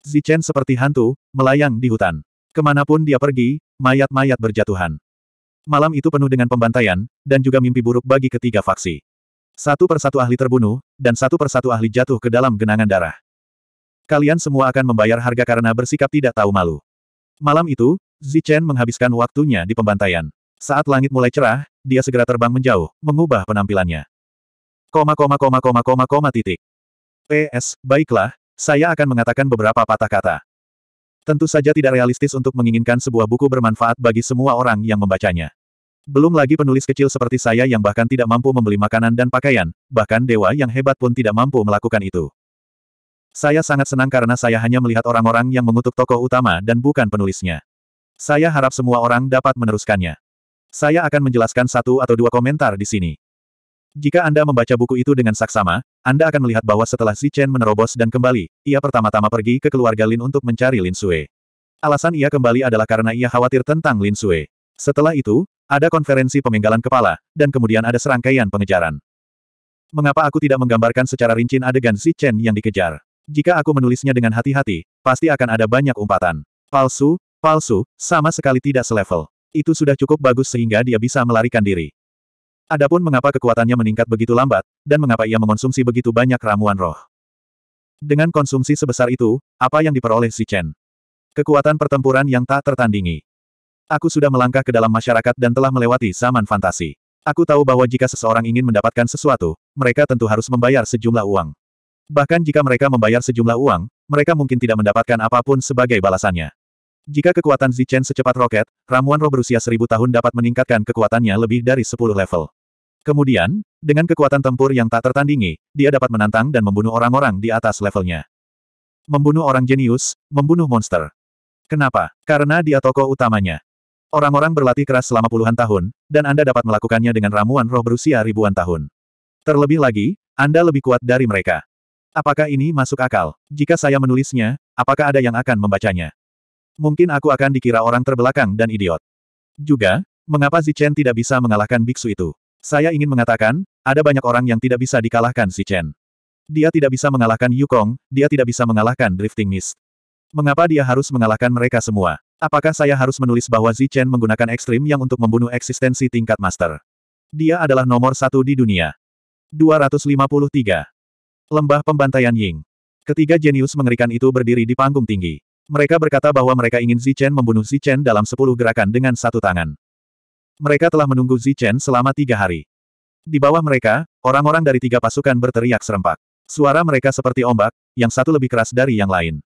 [SPEAKER 1] Zichen seperti hantu, melayang di hutan. Kemanapun dia pergi, mayat-mayat berjatuhan. Malam itu penuh dengan pembantaian, dan juga mimpi buruk bagi ketiga faksi. Satu persatu ahli terbunuh, dan satu persatu ahli jatuh ke dalam genangan darah. Kalian semua akan membayar harga karena bersikap tidak tahu malu. Malam itu, Zichen menghabiskan waktunya di pembantaian. Saat langit mulai cerah, dia segera terbang menjauh, mengubah penampilannya. Koma koma koma koma koma koma titik. PS, baiklah, saya akan mengatakan beberapa patah kata. Tentu saja tidak realistis untuk menginginkan sebuah buku bermanfaat bagi semua orang yang membacanya. Belum lagi penulis kecil seperti saya yang bahkan tidak mampu membeli makanan dan pakaian, bahkan dewa yang hebat pun tidak mampu melakukan itu. Saya sangat senang karena saya hanya melihat orang-orang yang mengutuk tokoh utama dan bukan penulisnya. Saya harap semua orang dapat meneruskannya. Saya akan menjelaskan satu atau dua komentar di sini. Jika Anda membaca buku itu dengan saksama, Anda akan melihat bahwa setelah Chen menerobos dan kembali, ia pertama-tama pergi ke keluarga Lin untuk mencari Lin Sue. Alasan ia kembali adalah karena ia khawatir tentang Lin Sue. Setelah itu, ada konferensi pemenggalan kepala, dan kemudian ada serangkaian pengejaran. Mengapa aku tidak menggambarkan secara rinci adegan Chen yang dikejar? Jika aku menulisnya dengan hati-hati, pasti akan ada banyak umpatan. Palsu, palsu, sama sekali tidak selevel. Itu sudah cukup bagus sehingga dia bisa melarikan diri. Adapun mengapa kekuatannya meningkat begitu lambat, dan mengapa ia mengonsumsi begitu banyak ramuan roh. Dengan konsumsi sebesar itu, apa yang diperoleh si Chen? Kekuatan pertempuran yang tak tertandingi. Aku sudah melangkah ke dalam masyarakat dan telah melewati zaman fantasi. Aku tahu bahwa jika seseorang ingin mendapatkan sesuatu, mereka tentu harus membayar sejumlah uang. Bahkan jika mereka membayar sejumlah uang, mereka mungkin tidak mendapatkan apapun sebagai balasannya. Jika kekuatan Zichen secepat roket, ramuan roh berusia seribu tahun dapat meningkatkan kekuatannya lebih dari sepuluh level. Kemudian, dengan kekuatan tempur yang tak tertandingi, dia dapat menantang dan membunuh orang-orang di atas levelnya. Membunuh orang jenius, membunuh monster. Kenapa? Karena dia tokoh utamanya. Orang-orang berlatih keras selama puluhan tahun, dan Anda dapat melakukannya dengan ramuan roh berusia ribuan tahun. Terlebih lagi, Anda lebih kuat dari mereka. Apakah ini masuk akal? Jika saya menulisnya, apakah ada yang akan membacanya? Mungkin aku akan dikira orang terbelakang dan idiot. Juga, mengapa Zichen tidak bisa mengalahkan biksu itu? Saya ingin mengatakan, ada banyak orang yang tidak bisa dikalahkan si Chen. Dia tidak bisa mengalahkan Yukong, dia tidak bisa mengalahkan Drifting Mist. Mengapa dia harus mengalahkan mereka semua? Apakah saya harus menulis bahwa Zi Chen menggunakan ekstrim yang untuk membunuh eksistensi tingkat master? Dia adalah nomor satu di dunia. 253. Lembah Pembantaian Ying. Ketiga jenius mengerikan itu berdiri di panggung tinggi. Mereka berkata bahwa mereka ingin Zi Chen membunuh Zi Chen dalam sepuluh gerakan dengan satu tangan. Mereka telah menunggu Zichen selama tiga hari. Di bawah mereka, orang-orang dari tiga pasukan berteriak serempak. Suara mereka seperti ombak, yang satu lebih keras dari yang lain.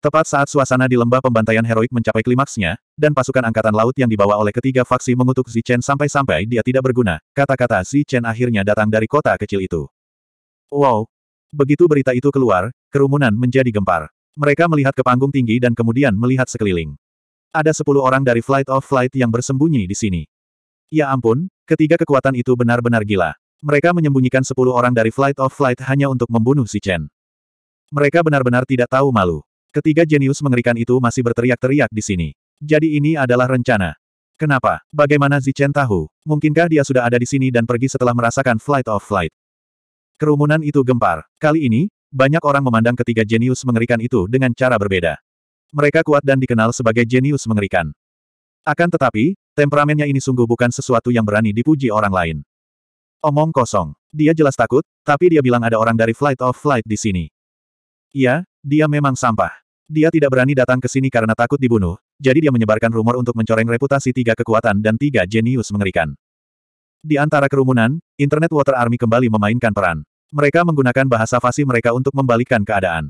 [SPEAKER 1] Tepat saat suasana di lembah pembantaian heroik mencapai klimaksnya, dan pasukan angkatan laut yang dibawa oleh ketiga faksi mengutuk Zichen sampai-sampai dia tidak berguna, kata-kata Zichen akhirnya datang dari kota kecil itu. Wow! Begitu berita itu keluar, kerumunan menjadi gempar. Mereka melihat ke panggung tinggi dan kemudian melihat sekeliling. Ada sepuluh orang dari Flight of Flight yang bersembunyi di sini. Ya ampun, ketiga kekuatan itu benar-benar gila. Mereka menyembunyikan sepuluh orang dari Flight of Flight hanya untuk membunuh si Chen. Mereka benar-benar tidak tahu malu. Ketiga jenius mengerikan itu masih berteriak-teriak di sini. Jadi ini adalah rencana. Kenapa? Bagaimana Zichen tahu? Mungkinkah dia sudah ada di sini dan pergi setelah merasakan flight of flight? Kerumunan itu gempar. Kali ini, banyak orang memandang ketiga jenius mengerikan itu dengan cara berbeda. Mereka kuat dan dikenal sebagai jenius mengerikan. Akan tetapi, temperamennya ini sungguh bukan sesuatu yang berani dipuji orang lain. Omong kosong. Dia jelas takut, tapi dia bilang ada orang dari Flight of Flight di sini. Iya, dia memang sampah. Dia tidak berani datang ke sini karena takut dibunuh, jadi dia menyebarkan rumor untuk mencoreng reputasi tiga kekuatan dan tiga jenius mengerikan. Di antara kerumunan, Internet Water Army kembali memainkan peran. Mereka menggunakan bahasa fasih mereka untuk membalikkan keadaan.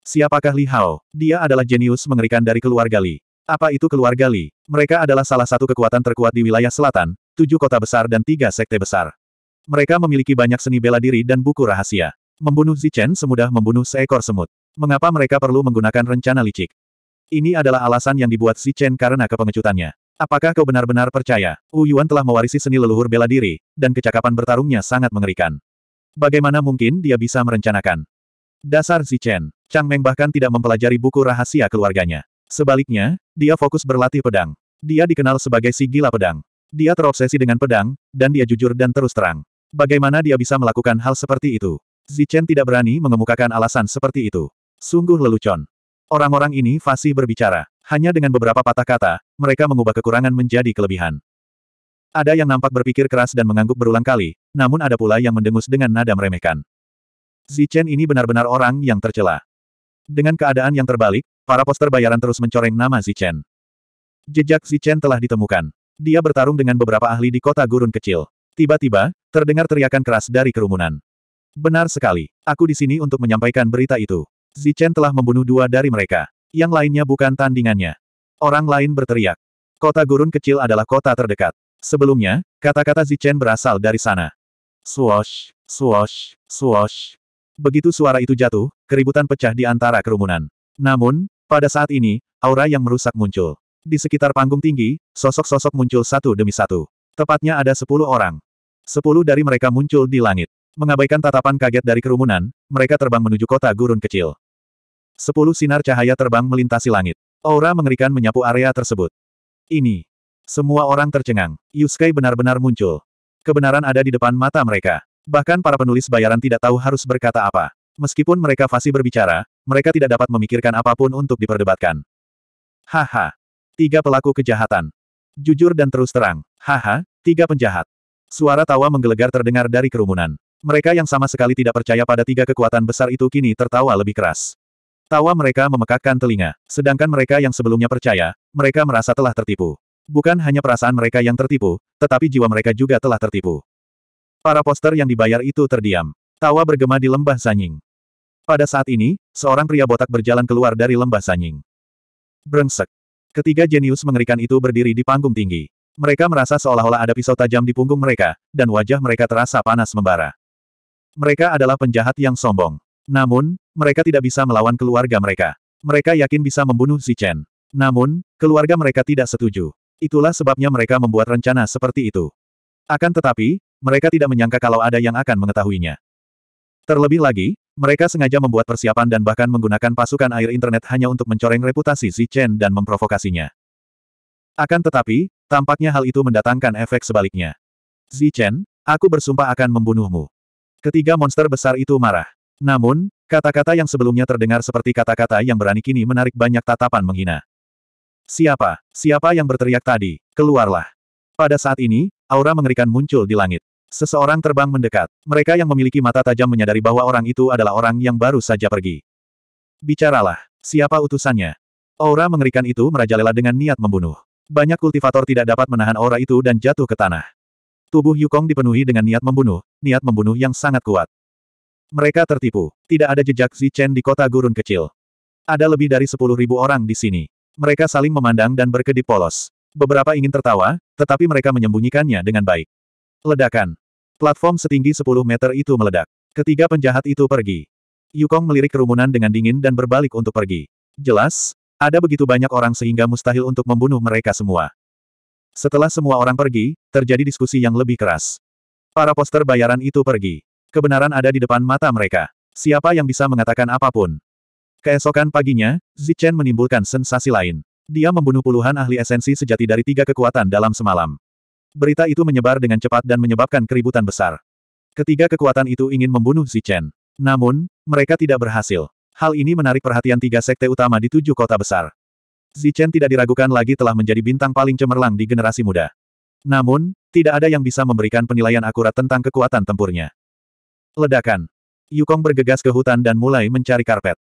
[SPEAKER 1] Siapakah Li Hao? Dia adalah jenius mengerikan dari keluarga Li. Apa itu keluarga Li? Mereka adalah salah satu kekuatan terkuat di wilayah selatan, tujuh kota besar dan tiga sekte besar. Mereka memiliki banyak seni bela diri dan buku rahasia. Membunuh Zichen semudah membunuh seekor semut. Mengapa mereka perlu menggunakan rencana licik? Ini adalah alasan yang dibuat Zichen karena kepengecutannya. Apakah kau benar-benar percaya? Wu Yuan telah mewarisi seni leluhur bela diri, dan kecakapan bertarungnya sangat mengerikan. Bagaimana mungkin dia bisa merencanakan? Dasar Zichen, Chen. Chang Meng bahkan tidak mempelajari buku rahasia keluarganya. Sebaliknya, dia fokus berlatih pedang. Dia dikenal sebagai si gila pedang. Dia terobsesi dengan pedang, dan dia jujur dan terus terang. Bagaimana dia bisa melakukan hal seperti itu? Zichen tidak berani mengemukakan alasan seperti itu. Sungguh lelucon. Orang-orang ini fasih berbicara. Hanya dengan beberapa patah kata, mereka mengubah kekurangan menjadi kelebihan. Ada yang nampak berpikir keras dan mengangguk berulang kali, namun ada pula yang mendengus dengan nada meremehkan. Zichen ini benar-benar orang yang tercela. Dengan keadaan yang terbalik, para poster bayaran terus mencoreng nama Zichen. Jejak Zichen telah ditemukan. Dia bertarung dengan beberapa ahli di kota gurun kecil. Tiba-tiba, terdengar teriakan keras dari kerumunan. Benar sekali. Aku di sini untuk menyampaikan berita itu. Zichen telah membunuh dua dari mereka. Yang lainnya bukan tandingannya. Orang lain berteriak. Kota gurun kecil adalah kota terdekat. Sebelumnya, kata-kata Zichen berasal dari sana. Swoosh, swoosh, swoosh. Begitu suara itu jatuh, keributan pecah di antara kerumunan. Namun, pada saat ini, aura yang merusak muncul. Di sekitar panggung tinggi, sosok-sosok muncul satu demi satu. Tepatnya ada sepuluh orang. Sepuluh dari mereka muncul di langit. Mengabaikan tatapan kaget dari kerumunan, mereka terbang menuju kota gurun kecil. Sepuluh sinar cahaya terbang melintasi langit. Aura mengerikan menyapu area tersebut. Ini. Semua orang tercengang. Yusuke benar-benar muncul. Kebenaran ada di depan mata mereka. Bahkan para penulis bayaran tidak tahu harus berkata apa. Meskipun mereka fasih berbicara, mereka tidak dapat memikirkan apapun untuk diperdebatkan. Haha. Tiga pelaku kejahatan. Jujur dan terus terang. Haha, tiga penjahat. Suara tawa menggelegar terdengar dari kerumunan. Mereka yang sama sekali tidak percaya pada tiga kekuatan besar itu kini tertawa lebih keras. Tawa mereka memekakkan telinga, sedangkan mereka yang sebelumnya percaya, mereka merasa telah tertipu. Bukan hanya perasaan mereka yang tertipu, tetapi jiwa mereka juga telah tertipu. Para poster yang dibayar itu terdiam. Tawa bergema di lembah Sanying. Pada saat ini, seorang pria botak berjalan keluar dari lembah Sanying. Brengsek. Ketiga jenius mengerikan itu berdiri di panggung tinggi. Mereka merasa seolah-olah ada pisau tajam di punggung mereka, dan wajah mereka terasa panas membara. Mereka adalah penjahat yang sombong. Namun, mereka tidak bisa melawan keluarga mereka. Mereka yakin bisa membunuh si Chen. Namun, keluarga mereka tidak setuju. Itulah sebabnya mereka membuat rencana seperti itu. Akan tetapi, mereka tidak menyangka kalau ada yang akan mengetahuinya. Terlebih lagi, mereka sengaja membuat persiapan dan bahkan menggunakan pasukan air internet hanya untuk mencoreng reputasi Xi Chen dan memprovokasinya. Akan tetapi, tampaknya hal itu mendatangkan efek sebaliknya. Xi Chen, aku bersumpah akan membunuhmu. Ketiga monster besar itu marah. Namun, kata-kata yang sebelumnya terdengar seperti kata-kata yang berani kini menarik banyak tatapan menghina. Siapa? Siapa yang berteriak tadi? Keluarlah. Pada saat ini, aura mengerikan muncul di langit. Seseorang terbang mendekat. Mereka yang memiliki mata tajam menyadari bahwa orang itu adalah orang yang baru saja pergi. Bicaralah. Siapa utusannya? Aura mengerikan itu merajalela dengan niat membunuh. Banyak kultivator tidak dapat menahan aura itu dan jatuh ke tanah. Tubuh Yukong dipenuhi dengan niat membunuh, niat membunuh yang sangat kuat. Mereka tertipu. Tidak ada jejak Zichen di kota gurun kecil. Ada lebih dari sepuluh ribu orang di sini. Mereka saling memandang dan berkedip polos. Beberapa ingin tertawa, tetapi mereka menyembunyikannya dengan baik. Ledakan. Platform setinggi 10 meter itu meledak. Ketiga penjahat itu pergi. Yukong melirik kerumunan dengan dingin dan berbalik untuk pergi. Jelas, ada begitu banyak orang sehingga mustahil untuk membunuh mereka semua. Setelah semua orang pergi, terjadi diskusi yang lebih keras. Para poster bayaran itu pergi. Kebenaran ada di depan mata mereka. Siapa yang bisa mengatakan apapun? Keesokan paginya, Zichen menimbulkan sensasi lain. Dia membunuh puluhan ahli esensi sejati dari tiga kekuatan dalam semalam. Berita itu menyebar dengan cepat dan menyebabkan keributan besar. Ketiga kekuatan itu ingin membunuh Zichen. Namun, mereka tidak berhasil. Hal ini menarik perhatian tiga sekte utama di tujuh kota besar. Zichen tidak diragukan lagi telah menjadi bintang paling cemerlang di generasi muda. Namun, tidak ada yang bisa memberikan penilaian akurat tentang kekuatan tempurnya. Ledakan. Yukong bergegas ke hutan dan mulai mencari karpet.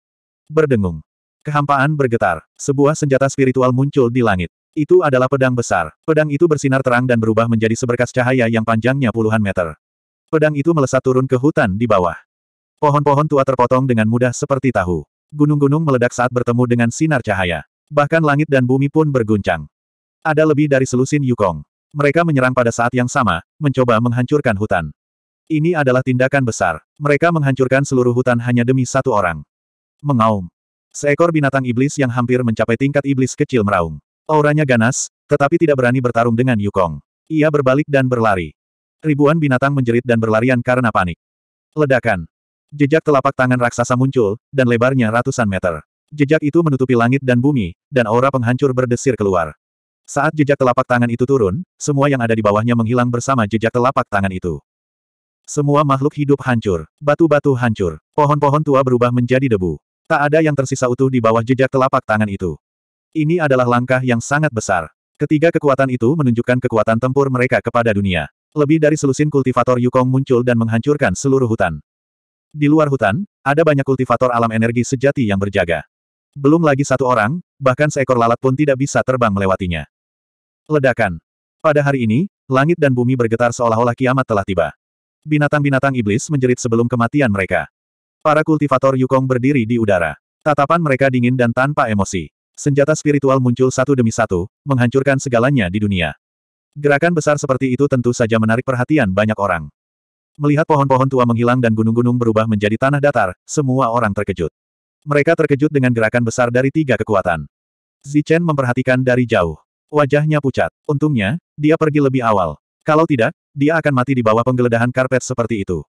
[SPEAKER 1] Berdengung. Kehampaan bergetar. Sebuah senjata spiritual muncul di langit. Itu adalah pedang besar. Pedang itu bersinar terang dan berubah menjadi seberkas cahaya yang panjangnya puluhan meter. Pedang itu melesat turun ke hutan di bawah. Pohon-pohon tua terpotong dengan mudah seperti tahu. Gunung-gunung meledak saat bertemu dengan sinar cahaya. Bahkan langit dan bumi pun berguncang. Ada lebih dari selusin Yukong. Mereka menyerang pada saat yang sama, mencoba menghancurkan hutan. Ini adalah tindakan besar. Mereka menghancurkan seluruh hutan hanya demi satu orang. Mengaum. Seekor binatang iblis yang hampir mencapai tingkat iblis kecil meraung. Auranya ganas, tetapi tidak berani bertarung dengan Yukong. Ia berbalik dan berlari. Ribuan binatang menjerit dan berlarian karena panik. Ledakan. Jejak telapak tangan raksasa muncul, dan lebarnya ratusan meter. Jejak itu menutupi langit dan bumi, dan aura penghancur berdesir keluar. Saat jejak telapak tangan itu turun, semua yang ada di bawahnya menghilang bersama jejak telapak tangan itu. Semua makhluk hidup hancur, batu-batu hancur, pohon-pohon tua berubah menjadi debu. Tak ada yang tersisa utuh di bawah jejak telapak tangan itu. Ini adalah langkah yang sangat besar. Ketiga kekuatan itu menunjukkan kekuatan tempur mereka kepada dunia. Lebih dari selusin kultivator Yukong muncul dan menghancurkan seluruh hutan. Di luar hutan, ada banyak kultivator alam energi sejati yang berjaga. Belum lagi satu orang, bahkan seekor lalat pun tidak bisa terbang melewatinya. Ledakan. Pada hari ini, langit dan bumi bergetar seolah-olah kiamat telah tiba. Binatang-binatang iblis menjerit sebelum kematian mereka. Para kultivator Yukong berdiri di udara. Tatapan mereka dingin dan tanpa emosi. Senjata spiritual muncul satu demi satu, menghancurkan segalanya di dunia. Gerakan besar seperti itu tentu saja menarik perhatian banyak orang. Melihat pohon-pohon tua menghilang dan gunung-gunung berubah menjadi tanah datar, semua orang terkejut. Mereka terkejut dengan gerakan besar dari tiga kekuatan. Zichen memperhatikan dari jauh. Wajahnya pucat. Untungnya, dia pergi lebih awal. Kalau tidak, dia akan mati di bawah penggeledahan karpet seperti itu.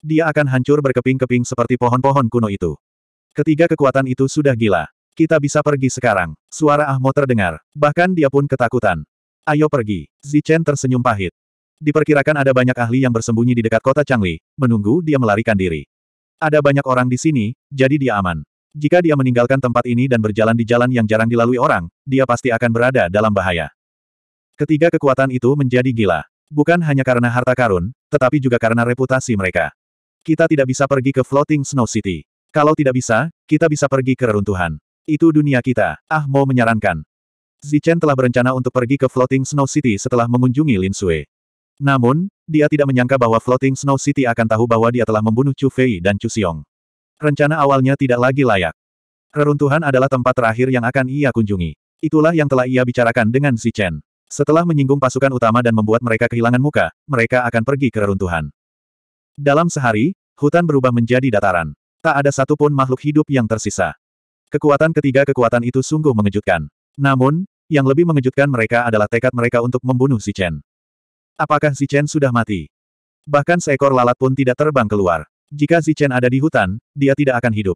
[SPEAKER 1] Dia akan hancur berkeping-keping seperti pohon-pohon kuno itu. Ketiga kekuatan itu sudah gila. Kita bisa pergi sekarang. Suara Ahmo terdengar. Bahkan dia pun ketakutan. Ayo pergi. Zichen tersenyum pahit. Diperkirakan ada banyak ahli yang bersembunyi di dekat kota Changli, menunggu dia melarikan diri. Ada banyak orang di sini, jadi dia aman. Jika dia meninggalkan tempat ini dan berjalan di jalan yang jarang dilalui orang, dia pasti akan berada dalam bahaya. Ketiga kekuatan itu menjadi gila. Bukan hanya karena harta karun, tetapi juga karena reputasi mereka. Kita tidak bisa pergi ke Floating Snow City. Kalau tidak bisa, kita bisa pergi ke reruntuhan. Itu dunia kita, Ah Mo menyarankan. Zichen telah berencana untuk pergi ke Floating Snow City setelah mengunjungi Lin Sui. Namun, dia tidak menyangka bahwa Floating Snow City akan tahu bahwa dia telah membunuh Chu Fei dan Chu Xiong. Rencana awalnya tidak lagi layak. Reruntuhan adalah tempat terakhir yang akan ia kunjungi. Itulah yang telah ia bicarakan dengan Zichen. Setelah menyinggung pasukan utama dan membuat mereka kehilangan muka, mereka akan pergi ke reruntuhan. Dalam sehari, hutan berubah menjadi dataran. Tak ada satupun makhluk hidup yang tersisa. Kekuatan ketiga kekuatan itu sungguh mengejutkan. Namun, yang lebih mengejutkan mereka adalah tekad mereka untuk membunuh si Chen. Apakah si Chen sudah mati? Bahkan seekor lalat pun tidak terbang keluar. Jika si Chen ada di hutan, dia tidak akan hidup.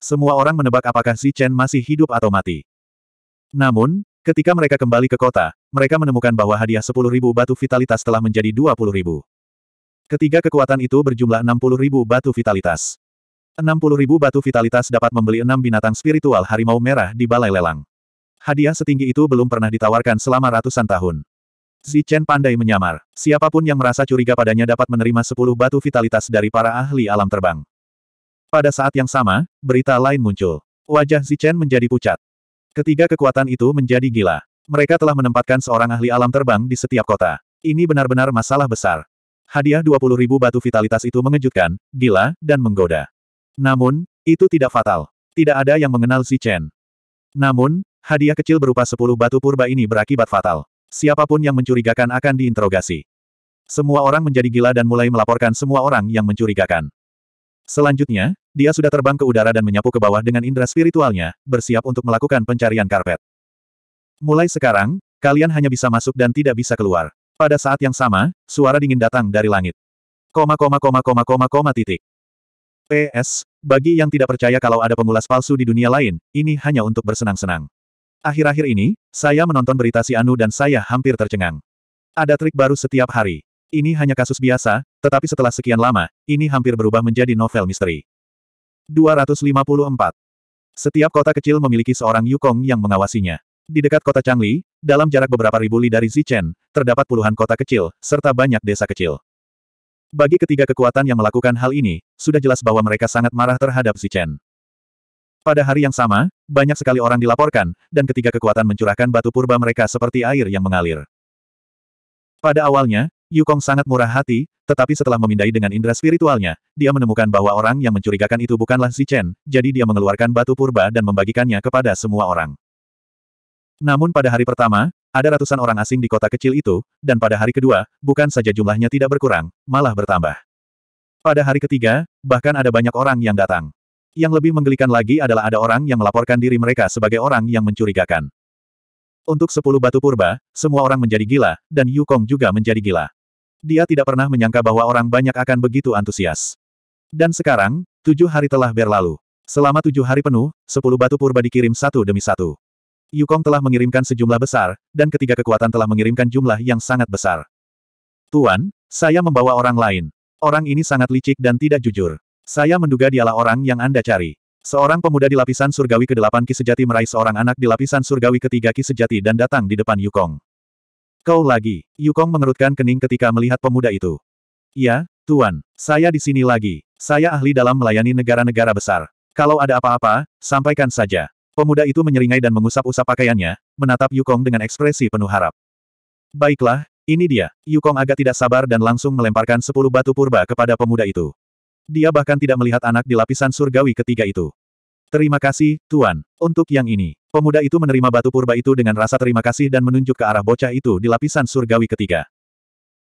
[SPEAKER 1] Semua orang menebak apakah si Chen masih hidup atau mati. Namun, ketika mereka kembali ke kota, mereka menemukan bahwa hadiah sepuluh ribu batu vitalitas telah menjadi dua puluh ribu. Ketiga kekuatan itu berjumlah enam puluh ribu batu vitalitas ribu batu vitalitas dapat membeli enam binatang spiritual harimau merah di balai lelang. Hadiah setinggi itu belum pernah ditawarkan selama ratusan tahun. Zichen pandai menyamar. Siapapun yang merasa curiga padanya dapat menerima 10 batu vitalitas dari para ahli alam terbang. Pada saat yang sama, berita lain muncul. Wajah Zichen menjadi pucat. Ketiga kekuatan itu menjadi gila. Mereka telah menempatkan seorang ahli alam terbang di setiap kota. Ini benar-benar masalah besar. Hadiah 20.000 batu vitalitas itu mengejutkan, gila, dan menggoda. Namun, itu tidak fatal. Tidak ada yang mengenal Si Chen. Namun, hadiah kecil berupa sepuluh batu purba ini berakibat fatal. Siapapun yang mencurigakan akan diinterogasi. Semua orang menjadi gila dan mulai melaporkan semua orang yang mencurigakan. Selanjutnya, dia sudah terbang ke udara dan menyapu ke bawah dengan indera spiritualnya, bersiap untuk melakukan pencarian karpet. Mulai sekarang, kalian hanya bisa masuk dan tidak bisa keluar. Pada saat yang sama, suara dingin datang dari langit. Koma koma koma koma koma koma titik. PS, bagi yang tidak percaya kalau ada pengulas palsu di dunia lain, ini hanya untuk bersenang-senang. Akhir-akhir ini, saya menonton berita si Anu dan saya hampir tercengang. Ada trik baru setiap hari. Ini hanya kasus biasa, tetapi setelah sekian lama, ini hampir berubah menjadi novel misteri. 254. Setiap kota kecil memiliki seorang Yukong yang mengawasinya. Di dekat kota Changli, dalam jarak beberapa ribu li dari Zichen, terdapat puluhan kota kecil, serta banyak desa kecil. Bagi ketiga kekuatan yang melakukan hal ini, sudah jelas bahwa mereka sangat marah terhadap si Chen. Pada hari yang sama, banyak sekali orang dilaporkan, dan ketiga kekuatan mencurahkan batu purba mereka seperti air yang mengalir. Pada awalnya, Yukong sangat murah hati, tetapi setelah memindai dengan indera spiritualnya, dia menemukan bahwa orang yang mencurigakan itu bukanlah si Chen, jadi dia mengeluarkan batu purba dan membagikannya kepada semua orang. Namun pada hari pertama, ada ratusan orang asing di kota kecil itu, dan pada hari kedua, bukan saja jumlahnya tidak berkurang, malah bertambah. Pada hari ketiga, bahkan ada banyak orang yang datang. Yang lebih menggelikan lagi adalah ada orang yang melaporkan diri mereka sebagai orang yang mencurigakan. Untuk sepuluh batu purba, semua orang menjadi gila, dan Yukong juga menjadi gila. Dia tidak pernah menyangka bahwa orang banyak akan begitu antusias. Dan sekarang, tujuh hari telah berlalu. Selama tujuh hari penuh, sepuluh batu purba dikirim satu demi satu. Yukong telah mengirimkan sejumlah besar, dan ketiga kekuatan telah mengirimkan jumlah yang sangat besar. Tuan, saya membawa orang lain. Orang ini sangat licik dan tidak jujur. Saya menduga dialah orang yang Anda cari. Seorang pemuda di lapisan surgawi ke-8 Ki Sejati meraih seorang anak di lapisan surgawi ke-3 Ki Sejati dan datang di depan Yukong. Kau lagi, Yukong mengerutkan kening ketika melihat pemuda itu. Ya, Tuan, saya di sini lagi. Saya ahli dalam melayani negara-negara besar. Kalau ada apa-apa, sampaikan saja. Pemuda itu menyeringai dan mengusap-usap pakaiannya, menatap Yukong dengan ekspresi penuh harap. Baiklah, ini dia. Yukong agak tidak sabar dan langsung melemparkan sepuluh batu purba kepada pemuda itu. Dia bahkan tidak melihat anak di lapisan surgawi ketiga itu. Terima kasih, Tuan. Untuk yang ini, pemuda itu menerima batu purba itu dengan rasa terima kasih dan menunjuk ke arah bocah itu di lapisan surgawi ketiga.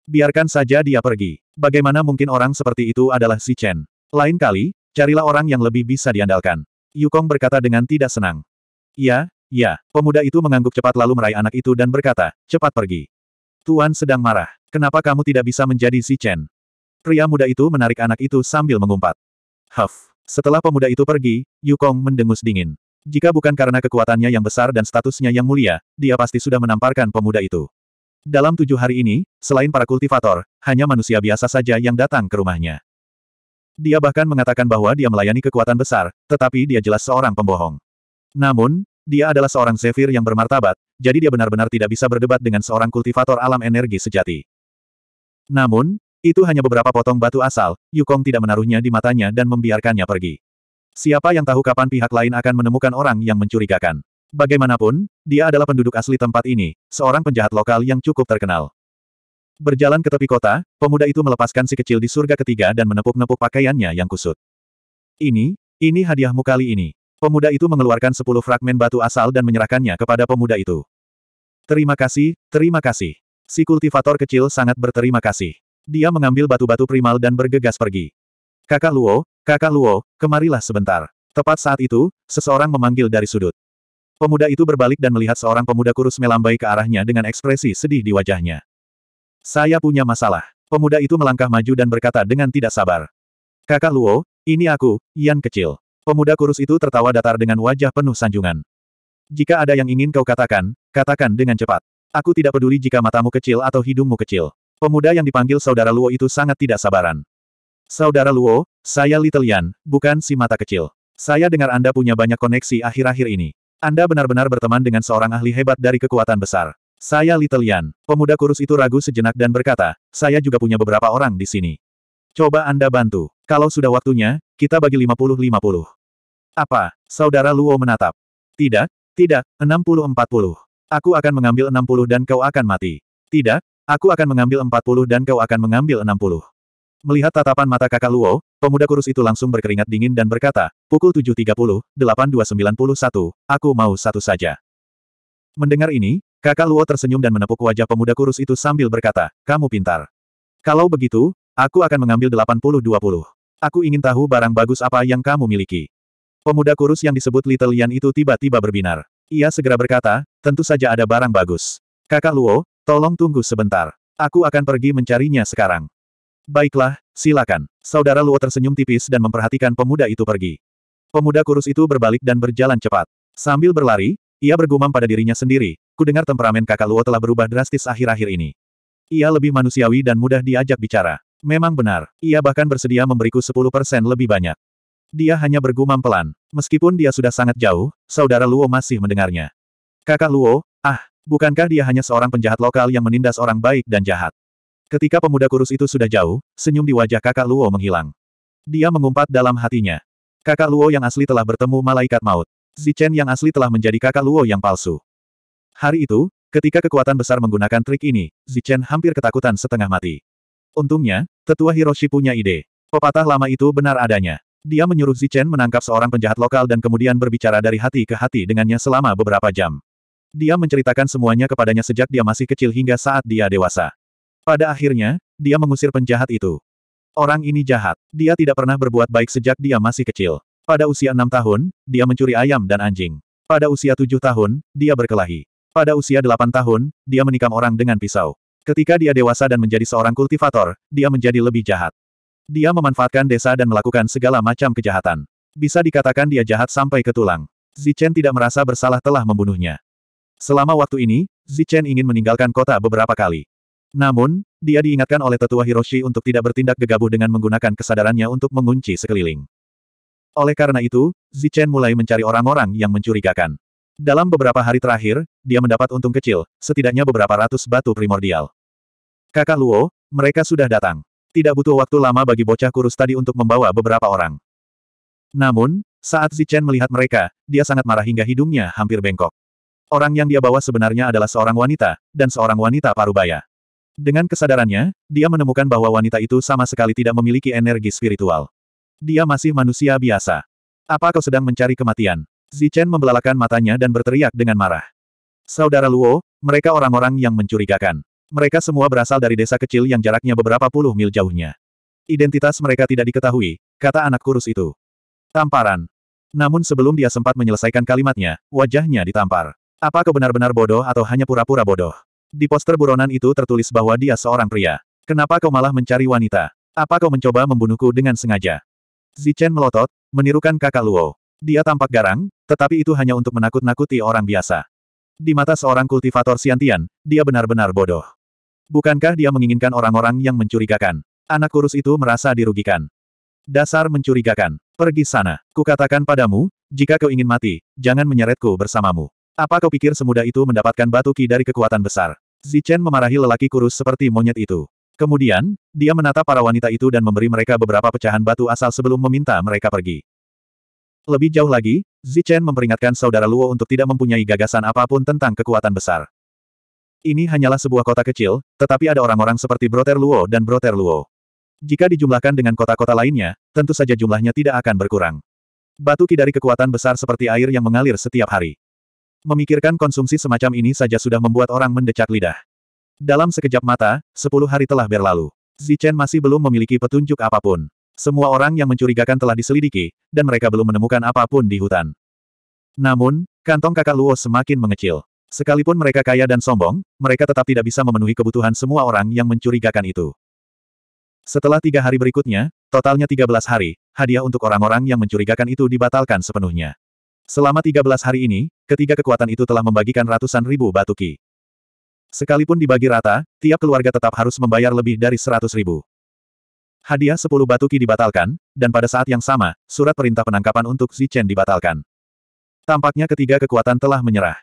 [SPEAKER 1] Biarkan saja dia pergi. Bagaimana mungkin orang seperti itu adalah si Chen? Lain kali, carilah orang yang lebih bisa diandalkan. Yukong berkata dengan tidak senang. Ya, ya, pemuda itu mengangguk cepat lalu meraih anak itu dan berkata, cepat pergi. Tuan sedang marah. Kenapa kamu tidak bisa menjadi si Chen? Pria muda itu menarik anak itu sambil mengumpat. Huff. Setelah pemuda itu pergi, Yukong mendengus dingin. Jika bukan karena kekuatannya yang besar dan statusnya yang mulia, dia pasti sudah menamparkan pemuda itu. Dalam tujuh hari ini, selain para kultivator, hanya manusia biasa saja yang datang ke rumahnya. Dia bahkan mengatakan bahwa dia melayani kekuatan besar, tetapi dia jelas seorang pembohong. Namun, dia adalah seorang Zephyr yang bermartabat, jadi dia benar-benar tidak bisa berdebat dengan seorang kultivator alam energi sejati. Namun, itu hanya beberapa potong batu asal, Yukong tidak menaruhnya di matanya dan membiarkannya pergi. Siapa yang tahu kapan pihak lain akan menemukan orang yang mencurigakan. Bagaimanapun, dia adalah penduduk asli tempat ini, seorang penjahat lokal yang cukup terkenal. Berjalan ke tepi kota, pemuda itu melepaskan si kecil di surga ketiga dan menepuk-nepuk pakaiannya yang kusut. Ini, ini hadiahmu kali ini. Pemuda itu mengeluarkan sepuluh fragmen batu asal dan menyerahkannya kepada pemuda itu. Terima kasih, terima kasih. Si kultivator kecil sangat berterima kasih. Dia mengambil batu-batu primal dan bergegas pergi. Kakak Luo, kakak Luo, kemarilah sebentar. Tepat saat itu, seseorang memanggil dari sudut. Pemuda itu berbalik dan melihat seorang pemuda kurus melambai ke arahnya dengan ekspresi sedih di wajahnya. Saya punya masalah. Pemuda itu melangkah maju dan berkata dengan tidak sabar. Kakak Luo, ini aku, Yan kecil. Pemuda kurus itu tertawa datar dengan wajah penuh sanjungan. Jika ada yang ingin kau katakan, katakan dengan cepat. Aku tidak peduli jika matamu kecil atau hidungmu kecil. Pemuda yang dipanggil saudara Luo itu sangat tidak sabaran. Saudara Luo, saya Little Yan, bukan si mata kecil. Saya dengar Anda punya banyak koneksi akhir-akhir ini. Anda benar-benar berteman dengan seorang ahli hebat dari kekuatan besar. Saya Little Yan. Pemuda kurus itu ragu sejenak dan berkata, saya juga punya beberapa orang di sini. Coba Anda bantu. Kalau sudah waktunya, kita bagi 50-50. Apa? Saudara Luo menatap. Tidak, tidak, 60-40. Aku akan mengambil 60 dan kau akan mati. Tidak, aku akan mengambil 40 dan kau akan mengambil 60. Melihat tatapan mata kakak Luo, pemuda kurus itu langsung berkeringat dingin dan berkata, pukul 7.30, 82.91, aku mau satu saja. Mendengar ini, kakak Luo tersenyum dan menepuk wajah pemuda kurus itu sambil berkata, kamu pintar. Kalau begitu, aku akan mengambil 80-20. Aku ingin tahu barang bagus apa yang kamu miliki. Pemuda kurus yang disebut Little Yan itu tiba-tiba berbinar. Ia segera berkata, tentu saja ada barang bagus. Kakak Luo, tolong tunggu sebentar. Aku akan pergi mencarinya sekarang. Baiklah, silakan. Saudara Luo tersenyum tipis dan memperhatikan pemuda itu pergi. Pemuda kurus itu berbalik dan berjalan cepat. Sambil berlari, ia bergumam pada dirinya sendiri, ku dengar temperamen kakak Luo telah berubah drastis akhir-akhir ini. Ia lebih manusiawi dan mudah diajak bicara. Memang benar, ia bahkan bersedia memberiku 10% lebih banyak. Dia hanya bergumam pelan. Meskipun dia sudah sangat jauh, saudara Luo masih mendengarnya. Kakak Luo, ah, bukankah dia hanya seorang penjahat lokal yang menindas orang baik dan jahat? Ketika pemuda kurus itu sudah jauh, senyum di wajah kakak Luo menghilang. Dia mengumpat dalam hatinya. Kakak Luo yang asli telah bertemu malaikat maut. Zichen yang asli telah menjadi kakak Luo yang palsu. Hari itu, ketika kekuatan besar menggunakan trik ini, Zichen hampir ketakutan setengah mati. Untungnya, tetua Hiroshi punya ide. Pepatah lama itu benar adanya. Dia menyuruh Zichen menangkap seorang penjahat lokal dan kemudian berbicara dari hati ke hati dengannya selama beberapa jam. Dia menceritakan semuanya kepadanya sejak dia masih kecil hingga saat dia dewasa. Pada akhirnya, dia mengusir penjahat itu. Orang ini jahat. Dia tidak pernah berbuat baik sejak dia masih kecil. Pada usia enam tahun, dia mencuri ayam dan anjing. Pada usia tujuh tahun, dia berkelahi. Pada usia delapan tahun, dia menikam orang dengan pisau. Ketika dia dewasa dan menjadi seorang kultivator, dia menjadi lebih jahat. Dia memanfaatkan desa dan melakukan segala macam kejahatan. Bisa dikatakan dia jahat sampai ke tulang. Zichen tidak merasa bersalah telah membunuhnya. Selama waktu ini, Zichen ingin meninggalkan kota beberapa kali. Namun, dia diingatkan oleh tetua Hiroshi untuk tidak bertindak gegabah dengan menggunakan kesadarannya untuk mengunci sekeliling. Oleh karena itu, Zichen mulai mencari orang-orang yang mencurigakan. Dalam beberapa hari terakhir, dia mendapat untung kecil, setidaknya beberapa ratus batu primordial. Kakak Luo, mereka sudah datang. Tidak butuh waktu lama bagi bocah kurus tadi untuk membawa beberapa orang. Namun, saat Zichen melihat mereka, dia sangat marah hingga hidungnya hampir bengkok. Orang yang dia bawa sebenarnya adalah seorang wanita, dan seorang wanita parubaya. Dengan kesadarannya, dia menemukan bahwa wanita itu sama sekali tidak memiliki energi spiritual. Dia masih manusia biasa. Apa kau sedang mencari kematian? Zichen membelalakan matanya dan berteriak dengan marah. Saudara Luo, mereka orang-orang yang mencurigakan. Mereka semua berasal dari desa kecil yang jaraknya beberapa puluh mil jauhnya. Identitas mereka tidak diketahui, kata anak kurus itu. Tamparan. Namun sebelum dia sempat menyelesaikan kalimatnya, wajahnya ditampar. Apa kau benar-benar bodoh atau hanya pura-pura bodoh? Di poster buronan itu tertulis bahwa dia seorang pria. Kenapa kau malah mencari wanita? Apa kau mencoba membunuhku dengan sengaja? Zichen melotot, menirukan kakak Luo. Dia tampak garang, tetapi itu hanya untuk menakut-nakuti orang biasa. Di mata seorang kultivator Siantian, dia benar-benar bodoh. Bukankah dia menginginkan orang-orang yang mencurigakan? Anak kurus itu merasa dirugikan. Dasar mencurigakan. Pergi sana. Kukatakan padamu, jika kau ingin mati, jangan menyeretku bersamamu. Apa kau pikir semudah itu mendapatkan batu ki dari kekuatan besar? Zichen memarahi lelaki kurus seperti monyet itu. Kemudian, dia menatap para wanita itu dan memberi mereka beberapa pecahan batu asal sebelum meminta mereka pergi. Lebih jauh lagi, Zichen memperingatkan saudara Luo untuk tidak mempunyai gagasan apapun tentang kekuatan besar. Ini hanyalah sebuah kota kecil, tetapi ada orang-orang seperti Brother Luo dan Brother Luo. Jika dijumlahkan dengan kota-kota lainnya, tentu saja jumlahnya tidak akan berkurang. Batu ki dari kekuatan besar seperti air yang mengalir setiap hari. Memikirkan konsumsi semacam ini saja sudah membuat orang mendecak lidah. Dalam sekejap mata, sepuluh hari telah berlalu. Zichen masih belum memiliki petunjuk apapun. Semua orang yang mencurigakan telah diselidiki, dan mereka belum menemukan apapun di hutan. Namun, kantong kakak Luo semakin mengecil. Sekalipun mereka kaya dan sombong, mereka tetap tidak bisa memenuhi kebutuhan semua orang yang mencurigakan itu. Setelah tiga hari berikutnya, totalnya 13 hari, hadiah untuk orang-orang yang mencurigakan itu dibatalkan sepenuhnya. Selama 13 hari ini, ketiga kekuatan itu telah membagikan ratusan ribu batu ki. Sekalipun dibagi rata, tiap keluarga tetap harus membayar lebih dari seratus ribu. Hadiah sepuluh batu ki dibatalkan, dan pada saat yang sama, surat perintah penangkapan untuk Zichen dibatalkan. Tampaknya ketiga kekuatan telah menyerah.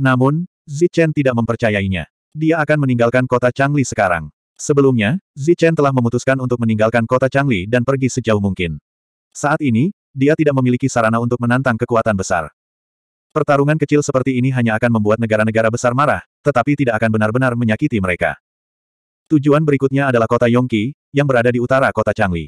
[SPEAKER 1] Namun, Zichen tidak mempercayainya. Dia akan meninggalkan kota Changli sekarang. Sebelumnya, Zichen telah memutuskan untuk meninggalkan kota Changli dan pergi sejauh mungkin. Saat ini, dia tidak memiliki sarana untuk menantang kekuatan besar. Pertarungan kecil seperti ini hanya akan membuat negara-negara besar marah, tetapi tidak akan benar-benar menyakiti mereka. Tujuan berikutnya adalah kota Yongki, yang berada di utara kota Changli.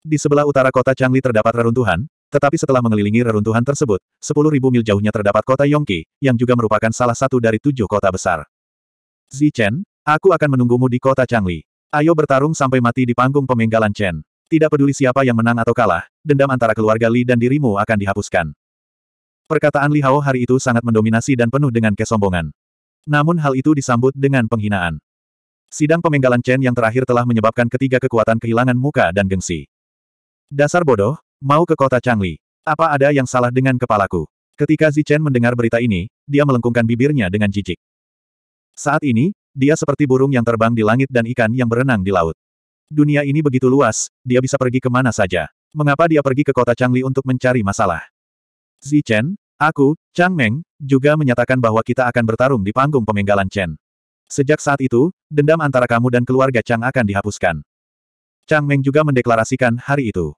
[SPEAKER 1] Di sebelah utara kota Changli terdapat reruntuhan, tetapi setelah mengelilingi reruntuhan tersebut, 10.000 mil jauhnya terdapat kota Yongki, yang juga merupakan salah satu dari tujuh kota besar. Zi Chen, aku akan menunggumu di kota Changli. Ayo bertarung sampai mati di panggung pemenggalan Chen. Tidak peduli siapa yang menang atau kalah, dendam antara keluarga Li dan dirimu akan dihapuskan. Perkataan Li Hao hari itu sangat mendominasi dan penuh dengan kesombongan. Namun hal itu disambut dengan penghinaan. Sidang pemenggalan Chen yang terakhir telah menyebabkan ketiga kekuatan kehilangan muka dan gengsi. Dasar bodoh, Mau ke kota Changli. Apa ada yang salah dengan kepalaku? Ketika Zichen mendengar berita ini, dia melengkungkan bibirnya dengan jijik. Saat ini, dia seperti burung yang terbang di langit dan ikan yang berenang di laut. Dunia ini begitu luas, dia bisa pergi kemana saja. Mengapa dia pergi ke kota Changli untuk mencari masalah? Zichen, aku, Chang Meng, juga menyatakan bahwa kita akan bertarung di panggung pemenggalan Chen. Sejak saat itu, dendam antara kamu dan keluarga Chang akan dihapuskan. Chang Meng juga mendeklarasikan hari itu.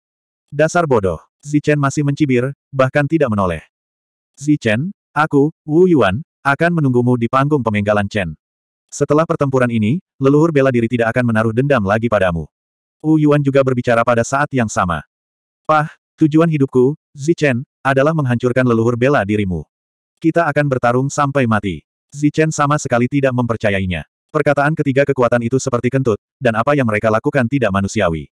[SPEAKER 1] Dasar bodoh. Zichen masih mencibir, bahkan tidak menoleh. Zichen, aku, Wu Yuan, akan menunggumu di panggung pemenggalan Chen. Setelah pertempuran ini, leluhur bela diri tidak akan menaruh dendam lagi padamu. Wu Yuan juga berbicara pada saat yang sama. Pah, tujuan hidupku, Zichen, adalah menghancurkan leluhur bela dirimu. Kita akan bertarung sampai mati. Zichen sama sekali tidak mempercayainya. Perkataan ketiga kekuatan itu seperti kentut, dan apa yang mereka lakukan tidak manusiawi.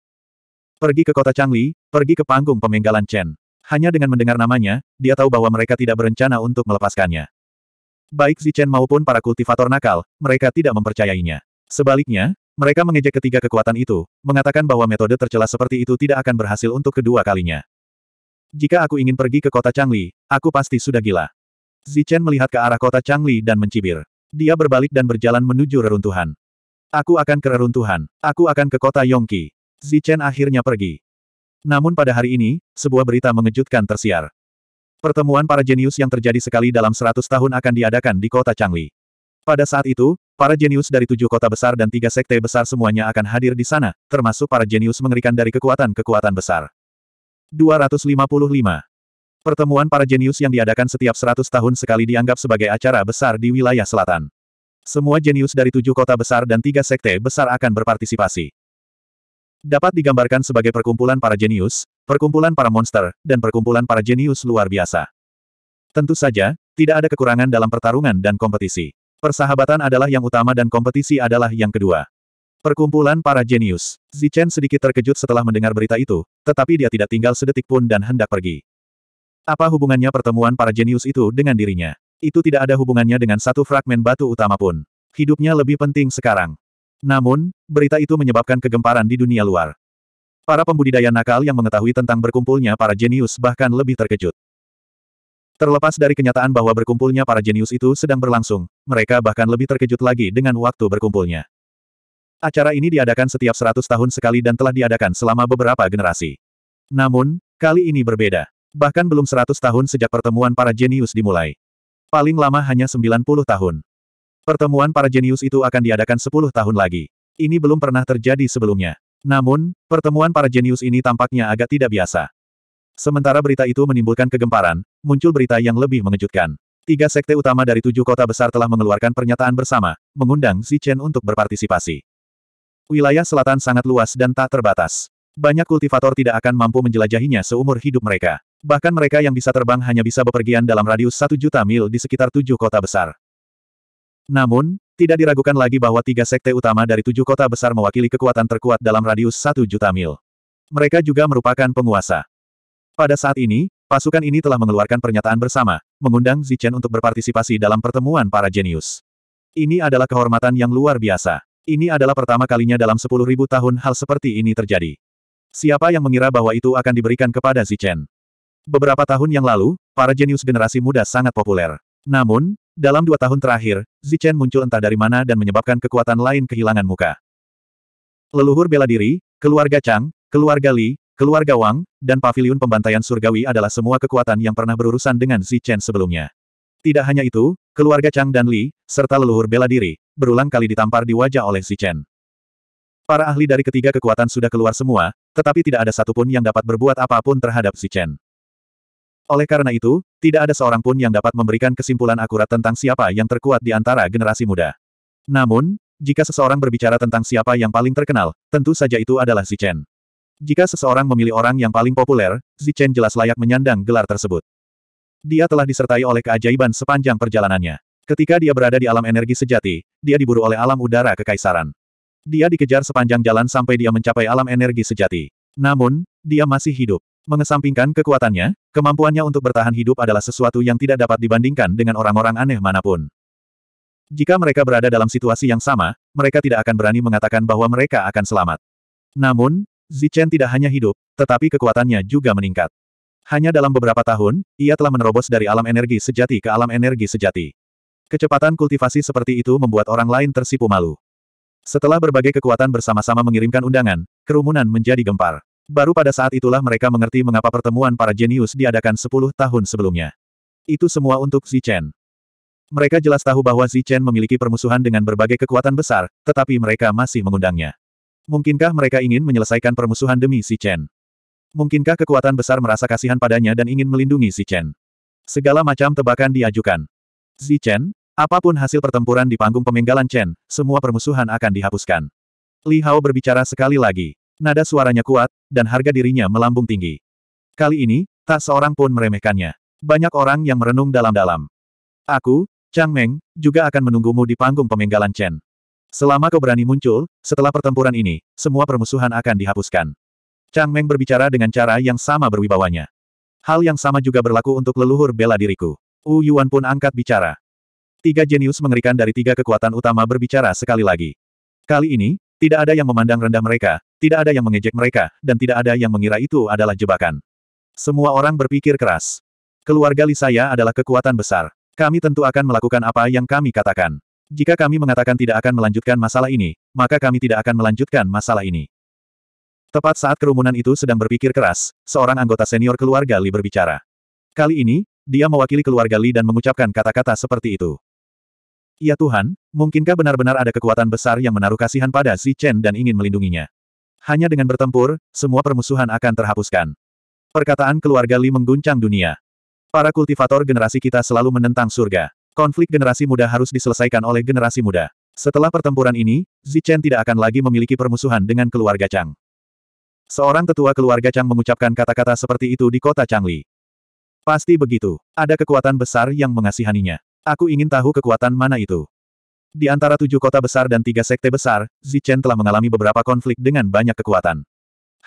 [SPEAKER 1] Pergi ke kota Changli, pergi ke panggung pemenggalan Chen. Hanya dengan mendengar namanya, dia tahu bahwa mereka tidak berencana untuk melepaskannya. Baik Zi Chen maupun para kultivator nakal, mereka tidak mempercayainya. Sebaliknya, mereka mengejek ketiga kekuatan itu, mengatakan bahwa metode tercela seperti itu tidak akan berhasil untuk kedua kalinya. Jika aku ingin pergi ke kota Changli, aku pasti sudah gila. Zi Chen melihat ke arah kota Changli dan mencibir. Dia berbalik dan berjalan menuju reruntuhan. Aku akan ke reruntuhan. Aku akan ke kota Yongki. Zichen akhirnya pergi. Namun pada hari ini, sebuah berita mengejutkan tersiar. Pertemuan para jenius yang terjadi sekali dalam 100 tahun akan diadakan di kota Changli. Pada saat itu, para jenius dari tujuh kota besar dan tiga sekte besar semuanya akan hadir di sana, termasuk para jenius mengerikan dari kekuatan-kekuatan besar. 255. Pertemuan para jenius yang diadakan setiap 100 tahun sekali dianggap sebagai acara besar di wilayah selatan. Semua jenius dari tujuh kota besar dan tiga sekte besar akan berpartisipasi. Dapat digambarkan sebagai perkumpulan para jenius, perkumpulan para monster, dan perkumpulan para jenius luar biasa. Tentu saja, tidak ada kekurangan dalam pertarungan dan kompetisi. Persahabatan adalah yang utama dan kompetisi adalah yang kedua. Perkumpulan para jenius. Zichen sedikit terkejut setelah mendengar berita itu, tetapi dia tidak tinggal sedetik pun dan hendak pergi. Apa hubungannya pertemuan para jenius itu dengan dirinya? Itu tidak ada hubungannya dengan satu fragmen batu utama pun. Hidupnya lebih penting sekarang. Namun, berita itu menyebabkan kegemparan di dunia luar. Para pembudidaya nakal yang mengetahui tentang berkumpulnya para jenius bahkan lebih terkejut. Terlepas dari kenyataan bahwa berkumpulnya para jenius itu sedang berlangsung, mereka bahkan lebih terkejut lagi dengan waktu berkumpulnya. Acara ini diadakan setiap 100 tahun sekali dan telah diadakan selama beberapa generasi. Namun, kali ini berbeda. Bahkan belum 100 tahun sejak pertemuan para jenius dimulai. Paling lama hanya 90 tahun. Pertemuan para jenius itu akan diadakan 10 tahun lagi. Ini belum pernah terjadi sebelumnya. Namun, pertemuan para jenius ini tampaknya agak tidak biasa. Sementara berita itu menimbulkan kegemparan, muncul berita yang lebih mengejutkan. Tiga sekte utama dari tujuh kota besar telah mengeluarkan pernyataan bersama, mengundang Xi Chen untuk berpartisipasi. Wilayah selatan sangat luas dan tak terbatas. Banyak kultivator tidak akan mampu menjelajahinya seumur hidup mereka. Bahkan mereka yang bisa terbang hanya bisa bepergian dalam radius satu juta mil di sekitar tujuh kota besar. Namun, tidak diragukan lagi bahwa tiga sekte utama dari tujuh kota besar mewakili kekuatan terkuat dalam radius satu juta mil. Mereka juga merupakan penguasa. Pada saat ini, pasukan ini telah mengeluarkan pernyataan bersama, mengundang Zichen untuk berpartisipasi dalam pertemuan para jenius. Ini adalah kehormatan yang luar biasa. Ini adalah pertama kalinya dalam sepuluh ribu tahun hal seperti ini terjadi. Siapa yang mengira bahwa itu akan diberikan kepada Zichen? Beberapa tahun yang lalu, para jenius generasi muda sangat populer. Namun, dalam dua tahun terakhir, Zichen muncul entah dari mana dan menyebabkan kekuatan lain kehilangan muka. Leluhur bela diri, keluarga Chang, keluarga Li, keluarga Wang, dan pavilion pembantaian surgawi adalah semua kekuatan yang pernah berurusan dengan Zichen sebelumnya. Tidak hanya itu, keluarga Chang dan Li, serta leluhur bela diri, berulang kali ditampar di wajah oleh Zichen. Para ahli dari ketiga kekuatan sudah keluar semua, tetapi tidak ada satupun yang dapat berbuat apapun terhadap Zichen. Oleh karena itu, tidak ada seorang pun yang dapat memberikan kesimpulan akurat tentang siapa yang terkuat di antara generasi muda. Namun, jika seseorang berbicara tentang siapa yang paling terkenal, tentu saja itu adalah Zichen. Jika seseorang memilih orang yang paling populer, Zichen jelas layak menyandang gelar tersebut. Dia telah disertai oleh keajaiban sepanjang perjalanannya. Ketika dia berada di alam energi sejati, dia diburu oleh alam udara kekaisaran. Dia dikejar sepanjang jalan sampai dia mencapai alam energi sejati. Namun, dia masih hidup. Mengesampingkan kekuatannya, kemampuannya untuk bertahan hidup adalah sesuatu yang tidak dapat dibandingkan dengan orang-orang aneh manapun. Jika mereka berada dalam situasi yang sama, mereka tidak akan berani mengatakan bahwa mereka akan selamat. Namun, Zichen tidak hanya hidup, tetapi kekuatannya juga meningkat. Hanya dalam beberapa tahun, ia telah menerobos dari alam energi sejati ke alam energi sejati. Kecepatan kultivasi seperti itu membuat orang lain tersipu malu. Setelah berbagai kekuatan bersama-sama mengirimkan undangan, kerumunan menjadi gempar. Baru pada saat itulah mereka mengerti mengapa pertemuan para jenius diadakan sepuluh tahun sebelumnya. Itu semua untuk Zichen. Mereka jelas tahu bahwa Zichen memiliki permusuhan dengan berbagai kekuatan besar, tetapi mereka masih mengundangnya. Mungkinkah mereka ingin menyelesaikan permusuhan demi Zichen? Mungkinkah kekuatan besar merasa kasihan padanya dan ingin melindungi Zichen? Segala macam tebakan diajukan. Zichen, apapun hasil pertempuran di panggung pemenggalan Chen, semua permusuhan akan dihapuskan. Li Hao berbicara sekali lagi. Nada suaranya kuat, dan harga dirinya melambung tinggi. Kali ini, tak seorang pun meremehkannya. Banyak orang yang merenung dalam-dalam. Aku, Chang Meng, juga akan menunggumu di panggung pemenggalan Chen. Selama kau berani muncul, setelah pertempuran ini, semua permusuhan akan dihapuskan. Chang Meng berbicara dengan cara yang sama berwibawanya. Hal yang sama juga berlaku untuk leluhur bela diriku. Wu Yuan pun angkat bicara. Tiga jenius mengerikan dari tiga kekuatan utama berbicara sekali lagi. Kali ini, tidak ada yang memandang rendah mereka, tidak ada yang mengejek mereka, dan tidak ada yang mengira itu adalah jebakan. Semua orang berpikir keras. Keluarga Li saya adalah kekuatan besar. Kami tentu akan melakukan apa yang kami katakan. Jika kami mengatakan tidak akan melanjutkan masalah ini, maka kami tidak akan melanjutkan masalah ini. Tepat saat kerumunan itu sedang berpikir keras, seorang anggota senior keluarga Li berbicara. Kali ini, dia mewakili keluarga Li dan mengucapkan kata-kata seperti itu. Ya Tuhan, mungkinkah benar-benar ada kekuatan besar yang menaruh kasihan pada Si Chen dan ingin melindunginya? Hanya dengan bertempur, semua permusuhan akan terhapuskan. Perkataan keluarga Li mengguncang dunia. Para kultivator generasi kita selalu menentang surga. Konflik generasi muda harus diselesaikan oleh generasi muda. Setelah pertempuran ini, Zichen tidak akan lagi memiliki permusuhan dengan keluarga Chang. Seorang tetua keluarga Chang mengucapkan kata-kata seperti itu di kota Changli. Pasti begitu. Ada kekuatan besar yang mengasihaninya. Aku ingin tahu kekuatan mana itu. Di antara tujuh kota besar dan tiga sekte besar, Zichen telah mengalami beberapa konflik dengan banyak kekuatan.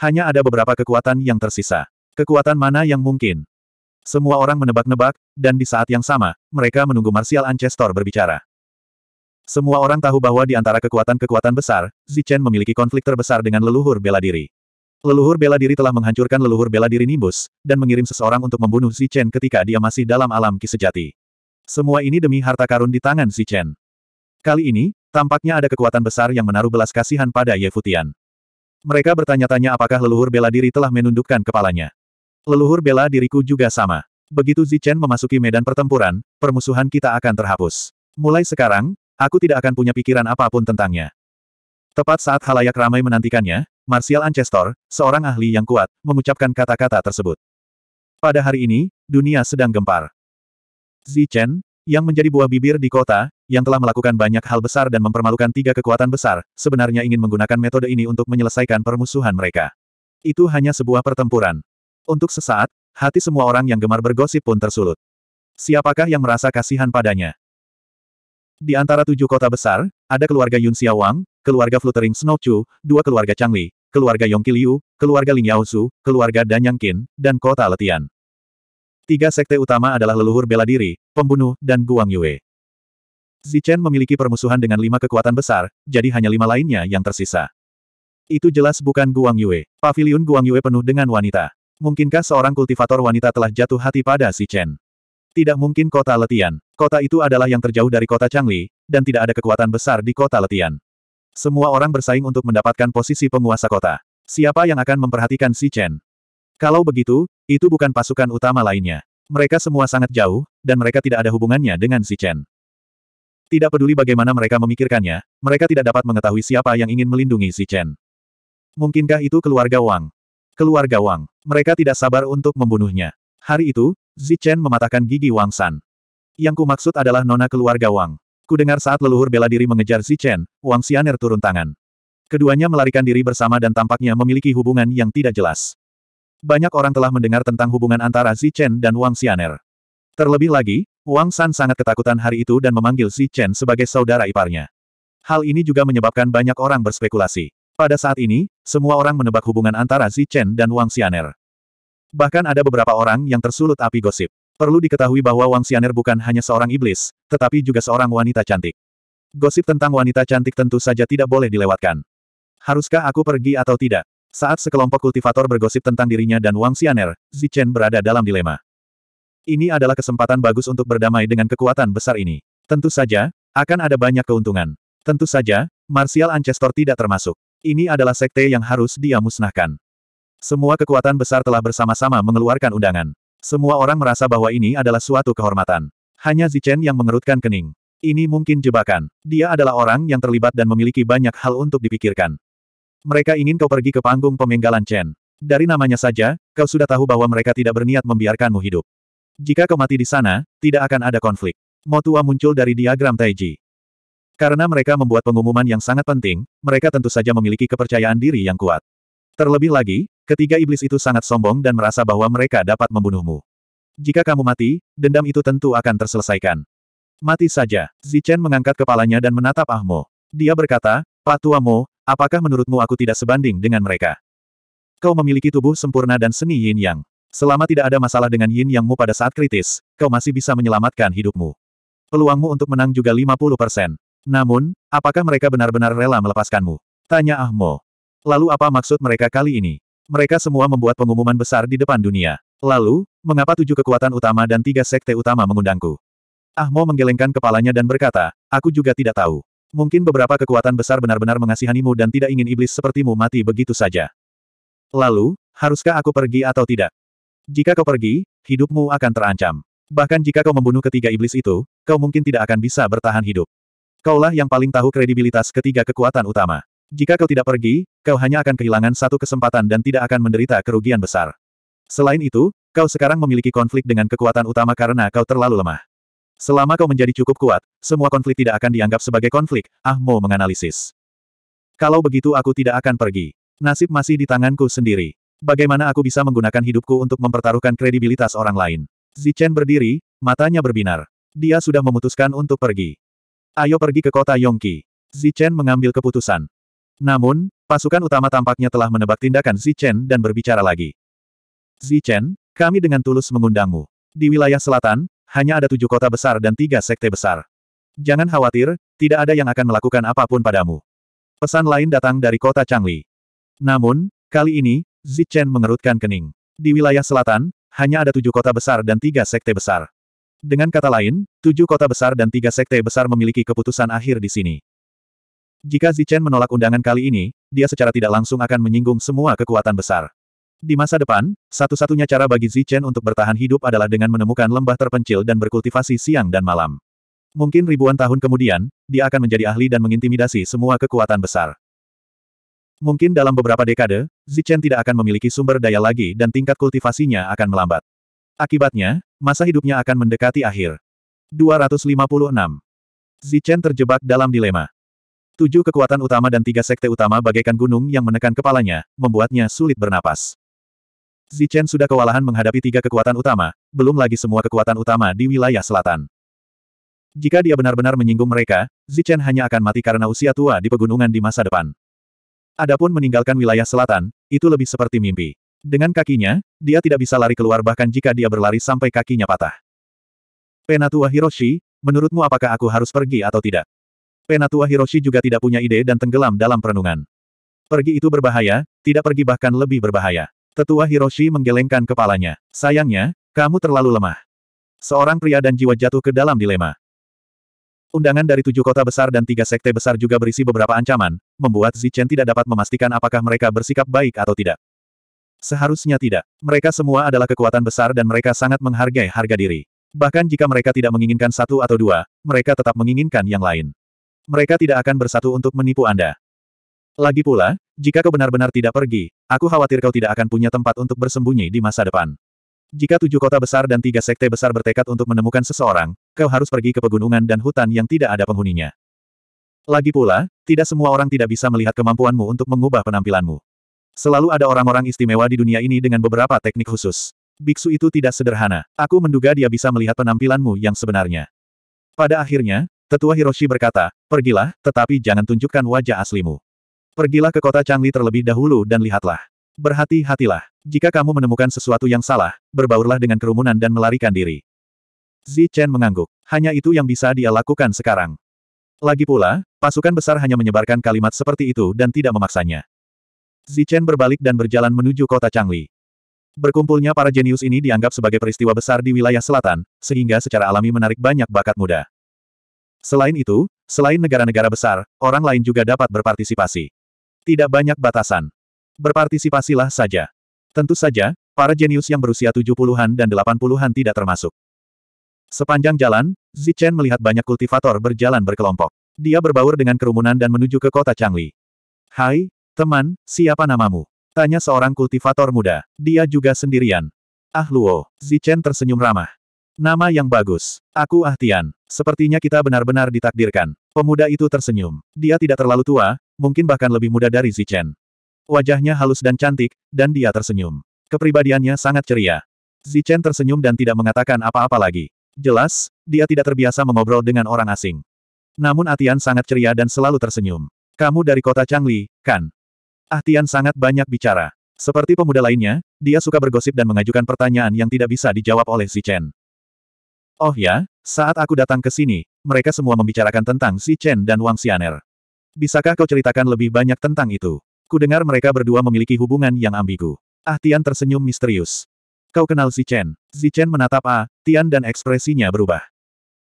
[SPEAKER 1] Hanya ada beberapa kekuatan yang tersisa. Kekuatan mana yang mungkin? Semua orang menebak-nebak, dan di saat yang sama, mereka menunggu Martial Ancestor berbicara. Semua orang tahu bahwa di antara kekuatan-kekuatan besar, Zichen memiliki konflik terbesar dengan leluhur bela diri. Leluhur bela diri telah menghancurkan leluhur bela diri Nimbus, dan mengirim seseorang untuk membunuh Zichen ketika dia masih dalam alam kisejati. Semua ini demi harta karun di tangan Zichen. Kali ini, tampaknya ada kekuatan besar yang menaruh belas kasihan pada Ye Futian. Mereka bertanya-tanya apakah leluhur bela diri telah menundukkan kepalanya. Leluhur bela diriku juga sama. Begitu Zichen memasuki medan pertempuran, permusuhan kita akan terhapus. Mulai sekarang, aku tidak akan punya pikiran apapun tentangnya. Tepat saat halayak ramai menantikannya, Martial Ancestor, seorang ahli yang kuat, mengucapkan kata-kata tersebut. Pada hari ini, dunia sedang gempar. Zichen, yang menjadi buah bibir di kota, yang telah melakukan banyak hal besar dan mempermalukan tiga kekuatan besar, sebenarnya ingin menggunakan metode ini untuk menyelesaikan permusuhan mereka. Itu hanya sebuah pertempuran. Untuk sesaat, hati semua orang yang gemar bergosip pun tersulut. Siapakah yang merasa kasihan padanya? Di antara tujuh kota besar, ada keluarga Yun Xiaowang, keluarga Fluttering Snow Chu, dua keluarga Changli, keluarga Yong Liu, keluarga Ling Yaosu, keluarga Danyang Qin, dan kota Letian. Tiga sekte utama adalah leluhur bela diri, pembunuh, dan Guang Yue. Zichen memiliki permusuhan dengan lima kekuatan besar, jadi hanya lima lainnya yang tersisa. Itu jelas bukan Guang Yue. Paviliun Guang Yue penuh dengan wanita. Mungkinkah seorang kultivator wanita telah jatuh hati pada Zichen? Tidak mungkin kota Letian. Kota itu adalah yang terjauh dari kota Changli, dan tidak ada kekuatan besar di kota Letian. Semua orang bersaing untuk mendapatkan posisi penguasa kota. Siapa yang akan memperhatikan Zichen? Kalau begitu, itu bukan pasukan utama lainnya. Mereka semua sangat jauh, dan mereka tidak ada hubungannya dengan si Chen. Tidak peduli bagaimana mereka memikirkannya, mereka tidak dapat mengetahui siapa yang ingin melindungi si Chen. Mungkinkah itu keluarga Wang? Keluarga Wang. Mereka tidak sabar untuk membunuhnya. Hari itu, Zi Chen mematahkan gigi Wang San. Yang ku maksud adalah nona keluarga Wang. Ku dengar saat leluhur bela diri mengejar Zi Chen, Wang Xianer turun tangan. Keduanya melarikan diri bersama dan tampaknya memiliki hubungan yang tidak jelas banyak orang telah mendengar tentang hubungan antara Xi Chen dan Wang Xianer. Terlebih lagi, Wang San sangat ketakutan hari itu dan memanggil Xi Chen sebagai saudara iparnya. Hal ini juga menyebabkan banyak orang berspekulasi. Pada saat ini, semua orang menebak hubungan antara Xi Chen dan Wang Xianer. Bahkan ada beberapa orang yang tersulut api gosip. Perlu diketahui bahwa Wang Xianer bukan hanya seorang iblis, tetapi juga seorang wanita cantik. Gosip tentang wanita cantik tentu saja tidak boleh dilewatkan. Haruskah aku pergi atau tidak? Saat sekelompok kultivator bergosip tentang dirinya dan Wang Xianer, Zichen berada dalam dilema. Ini adalah kesempatan bagus untuk berdamai dengan kekuatan besar ini. Tentu saja, akan ada banyak keuntungan. Tentu saja, Martial Ancestor tidak termasuk. Ini adalah sekte yang harus dia musnahkan. Semua kekuatan besar telah bersama-sama mengeluarkan undangan. Semua orang merasa bahwa ini adalah suatu kehormatan. Hanya Zichen yang mengerutkan kening. Ini mungkin jebakan. Dia adalah orang yang terlibat dan memiliki banyak hal untuk dipikirkan. Mereka ingin kau pergi ke panggung pemenggalan Chen. Dari namanya saja, kau sudah tahu bahwa mereka tidak berniat membiarkanmu hidup. Jika kau mati di sana, tidak akan ada konflik. Motua muncul dari diagram Taiji. Karena mereka membuat pengumuman yang sangat penting, mereka tentu saja memiliki kepercayaan diri yang kuat. Terlebih lagi, ketiga iblis itu sangat sombong dan merasa bahwa mereka dapat membunuhmu. Jika kamu mati, dendam itu tentu akan terselesaikan. Mati saja. Zichen mengangkat kepalanya dan menatap Ahmo. Dia berkata, Pak Tuamo, Apakah menurutmu aku tidak sebanding dengan mereka? Kau memiliki tubuh sempurna dan seni yin yang. Selama tidak ada masalah dengan yin yangmu pada saat kritis, kau masih bisa menyelamatkan hidupmu. Peluangmu untuk menang juga 50%. Namun, apakah mereka benar-benar rela melepaskanmu? Tanya Ahmo. Lalu apa maksud mereka kali ini? Mereka semua membuat pengumuman besar di depan dunia. Lalu, mengapa tujuh kekuatan utama dan tiga sekte utama mengundangku? Ahmo menggelengkan kepalanya dan berkata, aku juga tidak tahu. Mungkin beberapa kekuatan besar benar-benar mengasihanimu dan tidak ingin iblis sepertimu mati begitu saja. Lalu, haruskah aku pergi atau tidak? Jika kau pergi, hidupmu akan terancam. Bahkan jika kau membunuh ketiga iblis itu, kau mungkin tidak akan bisa bertahan hidup. Kaulah yang paling tahu kredibilitas ketiga kekuatan utama. Jika kau tidak pergi, kau hanya akan kehilangan satu kesempatan dan tidak akan menderita kerugian besar. Selain itu, kau sekarang memiliki konflik dengan kekuatan utama karena kau terlalu lemah. Selama kau menjadi cukup kuat, semua konflik tidak akan dianggap sebagai konflik, Ah Mo menganalisis. Kalau begitu aku tidak akan pergi. Nasib masih di tanganku sendiri. Bagaimana aku bisa menggunakan hidupku untuk mempertaruhkan kredibilitas orang lain? Zichen berdiri, matanya berbinar. Dia sudah memutuskan untuk pergi. Ayo pergi ke kota Yongki. Zichen mengambil keputusan. Namun, pasukan utama tampaknya telah menebak tindakan Zichen dan berbicara lagi. Zichen, kami dengan tulus mengundangmu. Di wilayah selatan, hanya ada tujuh kota besar dan tiga sekte besar. Jangan khawatir, tidak ada yang akan melakukan apapun padamu. Pesan lain datang dari kota Changli. Namun, kali ini, Zichen mengerutkan kening. Di wilayah selatan, hanya ada tujuh kota besar dan tiga sekte besar. Dengan kata lain, tujuh kota besar dan tiga sekte besar memiliki keputusan akhir di sini. Jika Zichen menolak undangan kali ini, dia secara tidak langsung akan menyinggung semua kekuatan besar. Di masa depan, satu-satunya cara bagi Zichen untuk bertahan hidup adalah dengan menemukan lembah terpencil dan berkultivasi siang dan malam. Mungkin ribuan tahun kemudian, dia akan menjadi ahli dan mengintimidasi semua kekuatan besar. Mungkin dalam beberapa dekade, Zichen tidak akan memiliki sumber daya lagi dan tingkat kultivasinya akan melambat. Akibatnya, masa hidupnya akan mendekati akhir. 256. Zichen terjebak dalam dilema. Tujuh kekuatan utama dan tiga sekte utama bagaikan gunung yang menekan kepalanya, membuatnya sulit bernapas. Zichen sudah kewalahan menghadapi tiga kekuatan utama, belum lagi semua kekuatan utama di wilayah selatan. Jika dia benar-benar menyinggung mereka, Zichen hanya akan mati karena usia tua di pegunungan di masa depan. Adapun meninggalkan wilayah selatan, itu lebih seperti mimpi. Dengan kakinya, dia tidak bisa lari keluar bahkan jika dia berlari sampai kakinya patah. Penatua Hiroshi, menurutmu apakah aku harus pergi atau tidak? Penatua Hiroshi juga tidak punya ide dan tenggelam dalam perenungan. Pergi itu berbahaya, tidak pergi bahkan lebih berbahaya. Tetua Hiroshi menggelengkan kepalanya. Sayangnya, kamu terlalu lemah. Seorang pria dan jiwa jatuh ke dalam dilema. Undangan dari tujuh kota besar dan tiga sekte besar juga berisi beberapa ancaman, membuat Zichen tidak dapat memastikan apakah mereka bersikap baik atau tidak. Seharusnya tidak. Mereka semua adalah kekuatan besar dan mereka sangat menghargai harga diri. Bahkan jika mereka tidak menginginkan satu atau dua, mereka tetap menginginkan yang lain. Mereka tidak akan bersatu untuk menipu Anda. Lagi pula, jika kau benar-benar tidak pergi, aku khawatir kau tidak akan punya tempat untuk bersembunyi di masa depan. Jika tujuh kota besar dan tiga sekte besar bertekad untuk menemukan seseorang, kau harus pergi ke pegunungan dan hutan yang tidak ada penghuninya. Lagi pula, tidak semua orang tidak bisa melihat kemampuanmu untuk mengubah penampilanmu. Selalu ada orang-orang istimewa di dunia ini dengan beberapa teknik khusus. Biksu itu tidak sederhana. Aku menduga dia bisa melihat penampilanmu yang sebenarnya. Pada akhirnya, tetua Hiroshi berkata, "Pergilah, tetapi jangan tunjukkan wajah aslimu." Pergilah ke kota Changli terlebih dahulu dan lihatlah. Berhati-hatilah. Jika kamu menemukan sesuatu yang salah, berbaurlah dengan kerumunan dan melarikan diri. Zi Chen mengangguk. Hanya itu yang bisa dia lakukan sekarang. Lagi pula, pasukan besar hanya menyebarkan kalimat seperti itu dan tidak memaksanya. Zi Chen berbalik dan berjalan menuju kota Changli. Berkumpulnya para jenius ini dianggap sebagai peristiwa besar di wilayah selatan, sehingga secara alami menarik banyak bakat muda. Selain itu, selain negara-negara besar, orang lain juga dapat berpartisipasi. Tidak banyak batasan. Berpartisipasilah saja. Tentu saja, para jenius yang berusia 70-an dan 80-an tidak termasuk. Sepanjang jalan, Zichen melihat banyak kultivator berjalan berkelompok. Dia berbaur dengan kerumunan dan menuju ke kota Changli. Hai, teman, siapa namamu? Tanya seorang kultivator muda. Dia juga sendirian. Ah Luo, Zichen tersenyum ramah. Nama yang bagus. Aku Ah Tian. Sepertinya kita benar-benar ditakdirkan. Pemuda itu tersenyum. Dia tidak terlalu tua, mungkin bahkan lebih muda dari Zichen. Wajahnya halus dan cantik, dan dia tersenyum. Kepribadiannya sangat ceria. Zichen tersenyum dan tidak mengatakan apa-apa lagi. Jelas, dia tidak terbiasa mengobrol dengan orang asing. Namun Atian sangat ceria dan selalu tersenyum. Kamu dari kota Changli, kan? Atian sangat banyak bicara. Seperti pemuda lainnya, dia suka bergosip dan mengajukan pertanyaan yang tidak bisa dijawab oleh Zichen. Oh ya, saat aku datang ke sini, mereka semua membicarakan tentang Zichen dan Wang Xianer. Bisakah kau ceritakan lebih banyak tentang itu? Kudengar mereka berdua memiliki hubungan yang ambigu. Ah Tian tersenyum misterius. Kau kenal Chen? Zichen. Chen menatap A, Tian dan ekspresinya berubah.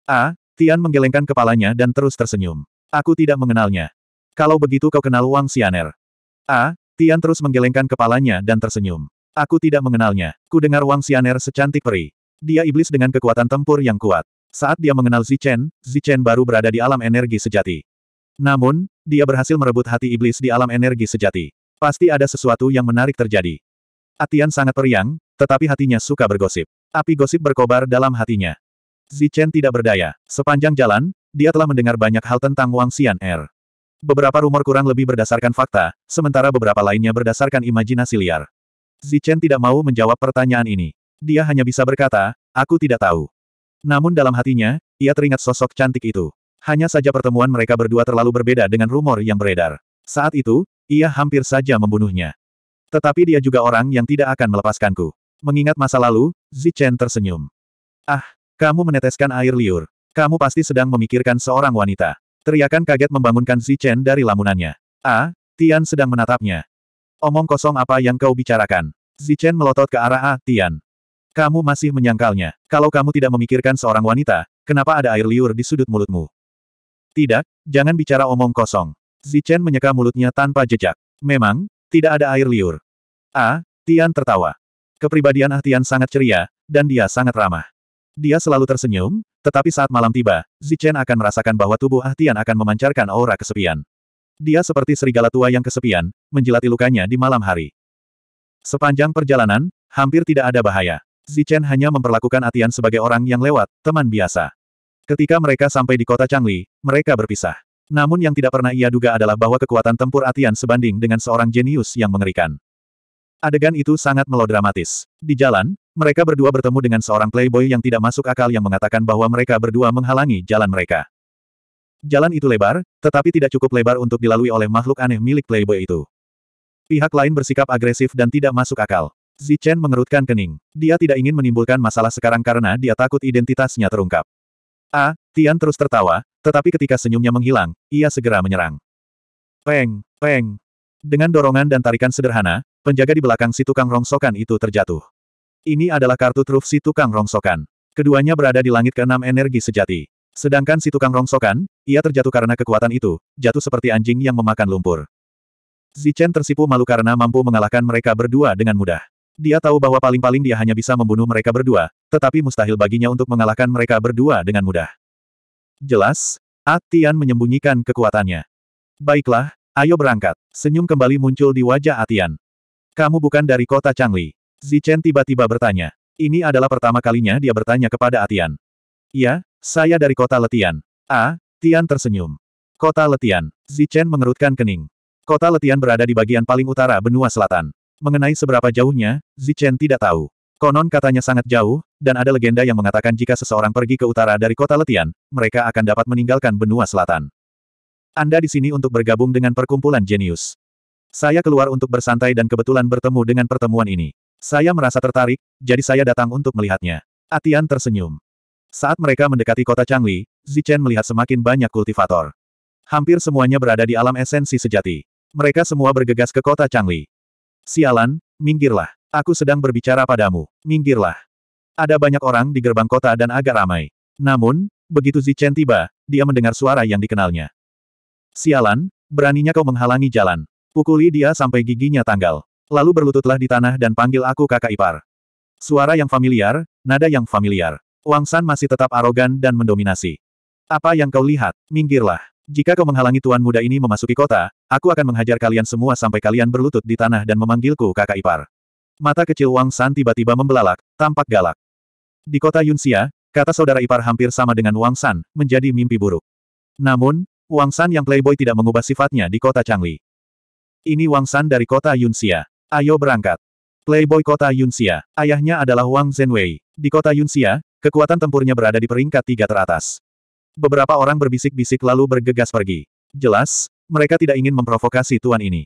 [SPEAKER 1] A, Tian menggelengkan kepalanya dan terus tersenyum. Aku tidak mengenalnya. Kalau begitu kau kenal Wang Xianer. A, Tian terus menggelengkan kepalanya dan tersenyum. Aku tidak mengenalnya. Kudengar Wang Xianer secantik peri. Dia iblis dengan kekuatan tempur yang kuat. Saat dia mengenal Zichen, Zichen baru berada di alam energi sejati. Namun, dia berhasil merebut hati iblis di alam energi sejati. Pasti ada sesuatu yang menarik terjadi. Atian sangat periang, tetapi hatinya suka bergosip. Api gosip berkobar dalam hatinya. Zichen tidak berdaya. Sepanjang jalan, dia telah mendengar banyak hal tentang Wang Xian Er. Beberapa rumor kurang lebih berdasarkan fakta, sementara beberapa lainnya berdasarkan imajinasi liar. Zichen tidak mau menjawab pertanyaan ini. Dia hanya bisa berkata, aku tidak tahu. Namun dalam hatinya, ia teringat sosok cantik itu. Hanya saja pertemuan mereka berdua terlalu berbeda dengan rumor yang beredar. Saat itu, ia hampir saja membunuhnya. Tetapi dia juga orang yang tidak akan melepaskanku. Mengingat masa lalu, Zichen tersenyum. Ah, kamu meneteskan air liur. Kamu pasti sedang memikirkan seorang wanita. Teriakan kaget membangunkan Zichen dari lamunannya. Ah, Tian sedang menatapnya. Omong kosong apa yang kau bicarakan? Zichen melotot ke arah Ah Tian. Kamu masih menyangkalnya. Kalau kamu tidak memikirkan seorang wanita, kenapa ada air liur di sudut mulutmu? Tidak, jangan bicara omong kosong. Zichen menyeka mulutnya tanpa jejak. Memang, tidak ada air liur. Ah, Tian tertawa. Kepribadian Ah Tian sangat ceria, dan dia sangat ramah. Dia selalu tersenyum, tetapi saat malam tiba, Zichen akan merasakan bahwa tubuh Ah Tian akan memancarkan aura kesepian. Dia seperti serigala tua yang kesepian, menjilati lukanya di malam hari. Sepanjang perjalanan, hampir tidak ada bahaya. Zichen hanya memperlakukan Atian ah sebagai orang yang lewat, teman biasa. Ketika mereka sampai di kota Changli, mereka berpisah. Namun yang tidak pernah ia duga adalah bahwa kekuatan tempur Atian sebanding dengan seorang jenius yang mengerikan. Adegan itu sangat melodramatis. Di jalan, mereka berdua bertemu dengan seorang playboy yang tidak masuk akal yang mengatakan bahwa mereka berdua menghalangi jalan mereka. Jalan itu lebar, tetapi tidak cukup lebar untuk dilalui oleh makhluk aneh milik playboy itu. Pihak lain bersikap agresif dan tidak masuk akal. Zichen mengerutkan kening. Dia tidak ingin menimbulkan masalah sekarang karena dia takut identitasnya terungkap. A, Tian terus tertawa, tetapi ketika senyumnya menghilang, ia segera menyerang. Peng, peng. Dengan dorongan dan tarikan sederhana, penjaga di belakang si tukang rongsokan itu terjatuh. Ini adalah kartu truf si tukang rongsokan. Keduanya berada di langit keenam energi sejati. Sedangkan si tukang rongsokan, ia terjatuh karena kekuatan itu, jatuh seperti anjing yang memakan lumpur. Zichen tersipu malu karena mampu mengalahkan mereka berdua dengan mudah. Dia tahu bahwa paling-paling dia hanya bisa membunuh mereka berdua, tetapi mustahil baginya untuk mengalahkan mereka berdua dengan mudah. Jelas, Atian ah, menyembunyikan kekuatannya. Baiklah, ayo berangkat. Senyum kembali muncul di wajah Atian. Ah Kamu bukan dari kota Changli. Zichen tiba-tiba bertanya. Ini adalah pertama kalinya dia bertanya kepada Atian. Ah ya, saya dari kota Letian. Ah, Tian tersenyum. Kota Letian. Zichen mengerutkan kening. Kota Letian berada di bagian paling utara benua selatan. Mengenai seberapa jauhnya, Zichen tidak tahu. Konon katanya sangat jauh, dan ada legenda yang mengatakan jika seseorang pergi ke utara dari kota Letian, mereka akan dapat meninggalkan benua selatan. Anda di sini untuk bergabung dengan perkumpulan jenius. Saya keluar untuk bersantai dan kebetulan bertemu dengan pertemuan ini. Saya merasa tertarik, jadi saya datang untuk melihatnya. Atian tersenyum. Saat mereka mendekati kota Changli, Zichen melihat semakin banyak kultivator. Hampir semuanya berada di alam esensi sejati. Mereka semua bergegas ke kota Changli. Sialan, minggirlah. Aku sedang berbicara padamu. Minggirlah. Ada banyak orang di gerbang kota dan agak ramai. Namun, begitu Zichen tiba, dia mendengar suara yang dikenalnya. Sialan, beraninya kau menghalangi jalan. Pukuli dia sampai giginya tanggal. Lalu berlututlah di tanah dan panggil aku kakak ipar. Suara yang familiar, nada yang familiar. Wang San masih tetap arogan dan mendominasi. Apa yang kau lihat? Minggirlah. Jika kau menghalangi tuan muda ini memasuki kota, aku akan menghajar kalian semua sampai kalian berlutut di tanah dan memanggilku kakak ipar. Mata kecil Wang San tiba-tiba membelalak, tampak galak. Di kota Yunxia, kata saudara ipar hampir sama dengan Wang San, menjadi mimpi buruk. Namun, Wang San yang playboy tidak mengubah sifatnya di kota Changli. Ini Wang San dari kota Yunxia. Ayo berangkat. Playboy kota Yunxia, ayahnya adalah Wang Zhenwei. Di kota Yunxia, kekuatan tempurnya berada di peringkat tiga teratas. Beberapa orang berbisik-bisik lalu bergegas pergi. Jelas, mereka tidak ingin memprovokasi tuan ini.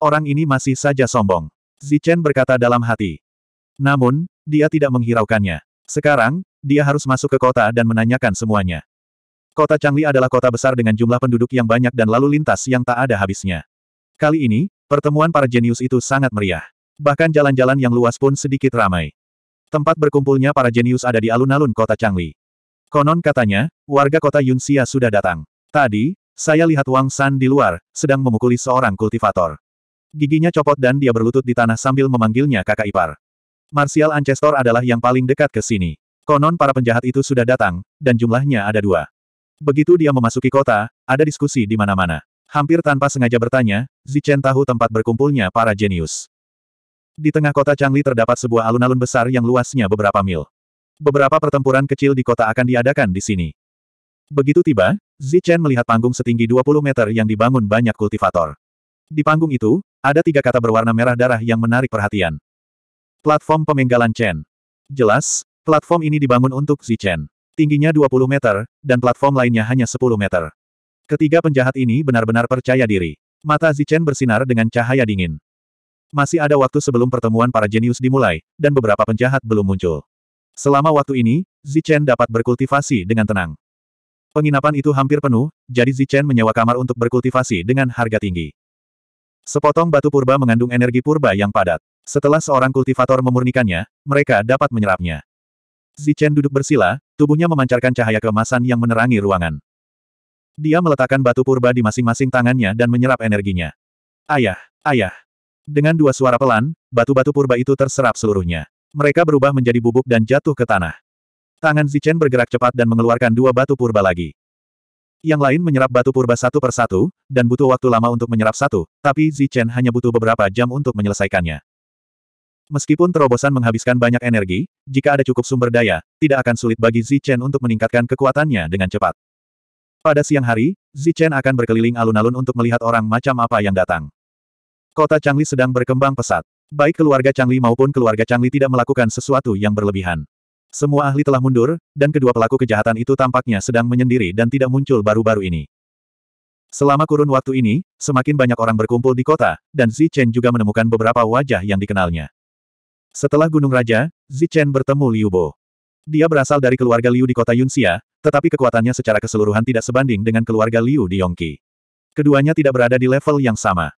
[SPEAKER 1] Orang ini masih saja sombong. Zichen berkata dalam hati. Namun, dia tidak menghiraukannya. Sekarang, dia harus masuk ke kota dan menanyakan semuanya. Kota Changli adalah kota besar dengan jumlah penduduk yang banyak dan lalu lintas yang tak ada habisnya. Kali ini, pertemuan para jenius itu sangat meriah. Bahkan jalan-jalan yang luas pun sedikit ramai. Tempat berkumpulnya para jenius ada di alun-alun kota Changli. Konon katanya, warga kota Yunxia sudah datang. Tadi, saya lihat Wang San di luar, sedang memukuli seorang kultivator. Giginya copot dan dia berlutut di tanah sambil memanggilnya kakak ipar. Martial Ancestor adalah yang paling dekat ke sini. Konon para penjahat itu sudah datang, dan jumlahnya ada dua. Begitu dia memasuki kota, ada diskusi di mana-mana. Hampir tanpa sengaja bertanya, Zichen tahu tempat berkumpulnya para jenius. Di tengah kota Changli terdapat sebuah alun-alun besar yang luasnya beberapa mil. Beberapa pertempuran kecil di kota akan diadakan di sini. Begitu tiba, Zichen melihat panggung setinggi 20 meter yang dibangun banyak kultivator. Di panggung itu, ada tiga kata berwarna merah darah yang menarik perhatian. Platform pemenggalan Chen. Jelas, platform ini dibangun untuk Zichen. Tingginya 20 meter, dan platform lainnya hanya 10 meter. Ketiga penjahat ini benar-benar percaya diri. Mata Zichen bersinar dengan cahaya dingin. Masih ada waktu sebelum pertemuan para jenius dimulai, dan beberapa penjahat belum muncul. Selama waktu ini, Zichen dapat berkultivasi dengan tenang. Penginapan itu hampir penuh, jadi Zichen menyewa kamar untuk berkultivasi dengan harga tinggi. Sepotong batu purba mengandung energi purba yang padat. Setelah seorang kultivator memurnikannya, mereka dapat menyerapnya. Zichen duduk bersila, tubuhnya memancarkan cahaya kemasan yang menerangi ruangan. Dia meletakkan batu purba di masing-masing tangannya dan menyerap energinya. Ayah, ayah. Dengan dua suara pelan, batu-batu purba itu terserap seluruhnya. Mereka berubah menjadi bubuk dan jatuh ke tanah. Tangan Zichen bergerak cepat dan mengeluarkan dua batu purba lagi. Yang lain menyerap batu purba satu persatu, dan butuh waktu lama untuk menyerap satu, tapi Zichen hanya butuh beberapa jam untuk menyelesaikannya. Meskipun terobosan menghabiskan banyak energi, jika ada cukup sumber daya, tidak akan sulit bagi Zichen untuk meningkatkan kekuatannya dengan cepat. Pada siang hari, Zichen akan berkeliling alun-alun untuk melihat orang macam apa yang datang. Kota Changli sedang berkembang pesat. Baik keluarga Changli maupun keluarga Changli tidak melakukan sesuatu yang berlebihan. Semua ahli telah mundur, dan kedua pelaku kejahatan itu tampaknya sedang menyendiri dan tidak muncul baru-baru ini. Selama kurun waktu ini, semakin banyak orang berkumpul di kota, dan Zi Chen juga menemukan beberapa wajah yang dikenalnya. Setelah Gunung Raja, Zi Chen bertemu Liu Bo. Dia berasal dari keluarga Liu di kota Yunxia, tetapi kekuatannya secara keseluruhan tidak sebanding dengan keluarga Liu di Yongqi. Keduanya tidak berada di level yang sama.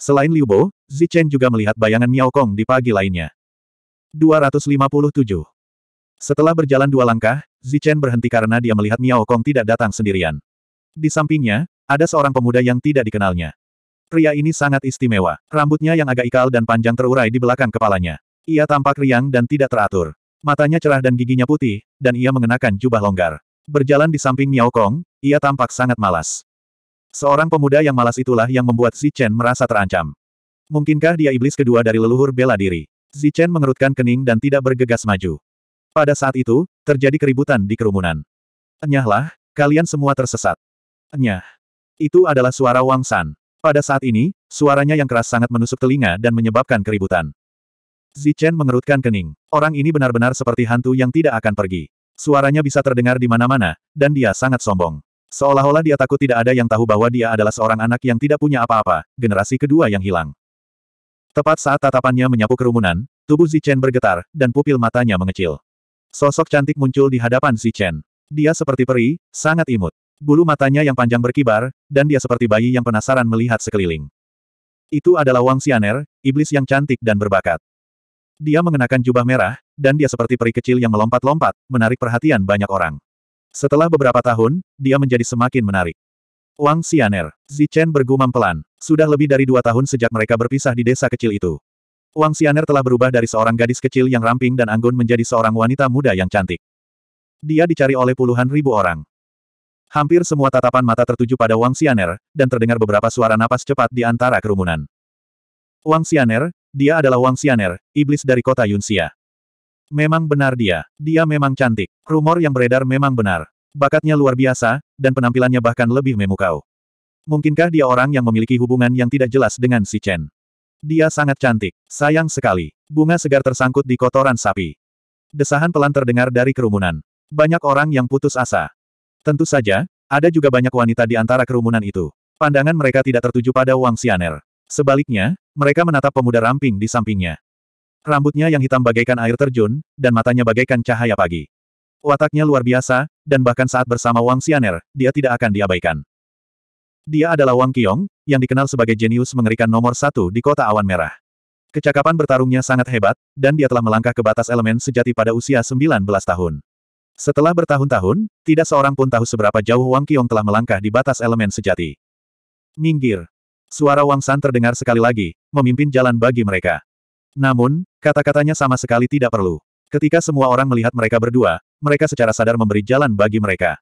[SPEAKER 1] Selain Liu Bo, Zichen juga melihat bayangan Miao Kong di pagi lainnya. 257. Setelah berjalan dua langkah, Zichen berhenti karena dia melihat Miao Kong tidak datang sendirian. Di sampingnya, ada seorang pemuda yang tidak dikenalnya. Pria ini sangat istimewa. Rambutnya yang agak ikal dan panjang terurai di belakang kepalanya. Ia tampak riang dan tidak teratur. Matanya cerah dan giginya putih, dan ia mengenakan jubah longgar. Berjalan di samping Miao Kong, ia tampak sangat malas. Seorang pemuda yang malas itulah yang membuat Zichen merasa terancam. Mungkinkah dia iblis kedua dari leluhur bela diri? Zichen mengerutkan kening dan tidak bergegas maju. Pada saat itu, terjadi keributan di kerumunan. Enyahlah, kalian semua tersesat. Enyah. Itu adalah suara Wang San. Pada saat ini, suaranya yang keras sangat menusuk telinga dan menyebabkan keributan. Zichen mengerutkan kening. Orang ini benar-benar seperti hantu yang tidak akan pergi. Suaranya bisa terdengar di mana-mana, dan dia sangat sombong. Seolah-olah dia takut tidak ada yang tahu bahwa dia adalah seorang anak yang tidak punya apa-apa, generasi kedua yang hilang. Tepat saat tatapannya menyapu kerumunan, tubuh Zichen bergetar, dan pupil matanya mengecil. Sosok cantik muncul di hadapan Zichen. Dia seperti peri, sangat imut. Bulu matanya yang panjang berkibar, dan dia seperti bayi yang penasaran melihat sekeliling. Itu adalah Wang Xianer, iblis yang cantik dan berbakat. Dia mengenakan jubah merah, dan dia seperti peri kecil yang melompat-lompat, menarik perhatian banyak orang. Setelah beberapa tahun, dia menjadi semakin menarik. Wang Xianer, Zichen bergumam pelan. Sudah lebih dari dua tahun sejak mereka berpisah di desa kecil itu. Wang Xianer telah berubah dari seorang gadis kecil yang ramping dan anggun menjadi seorang wanita muda yang cantik. Dia dicari oleh puluhan ribu orang. Hampir semua tatapan mata tertuju pada Wang Xianer, dan terdengar beberapa suara napas cepat di antara kerumunan. Wang Xianer, dia adalah Wang Xianer, iblis dari kota Yunxia. Memang benar dia. Dia memang cantik. Rumor yang beredar memang benar. Bakatnya luar biasa, dan penampilannya bahkan lebih memukau. Mungkinkah dia orang yang memiliki hubungan yang tidak jelas dengan si Chen? Dia sangat cantik. Sayang sekali. Bunga segar tersangkut di kotoran sapi. Desahan pelan terdengar dari kerumunan. Banyak orang yang putus asa. Tentu saja, ada juga banyak wanita di antara kerumunan itu. Pandangan mereka tidak tertuju pada Wang Xianer. Sebaliknya, mereka menatap pemuda ramping di sampingnya. Rambutnya yang hitam bagaikan air terjun, dan matanya bagaikan cahaya pagi. Wataknya luar biasa, dan bahkan saat bersama Wang Xianer, dia tidak akan diabaikan. Dia adalah Wang Qiong, yang dikenal sebagai jenius mengerikan nomor satu di kota awan merah. Kecakapan bertarungnya sangat hebat, dan dia telah melangkah ke batas elemen sejati pada usia 19 tahun. Setelah bertahun-tahun, tidak seorang pun tahu seberapa jauh Wang Qiong telah melangkah di batas elemen sejati. Minggir. Suara Wang San terdengar sekali lagi, memimpin jalan bagi mereka. Namun, kata-katanya sama sekali tidak perlu. Ketika semua orang melihat mereka berdua, mereka secara sadar memberi jalan bagi mereka.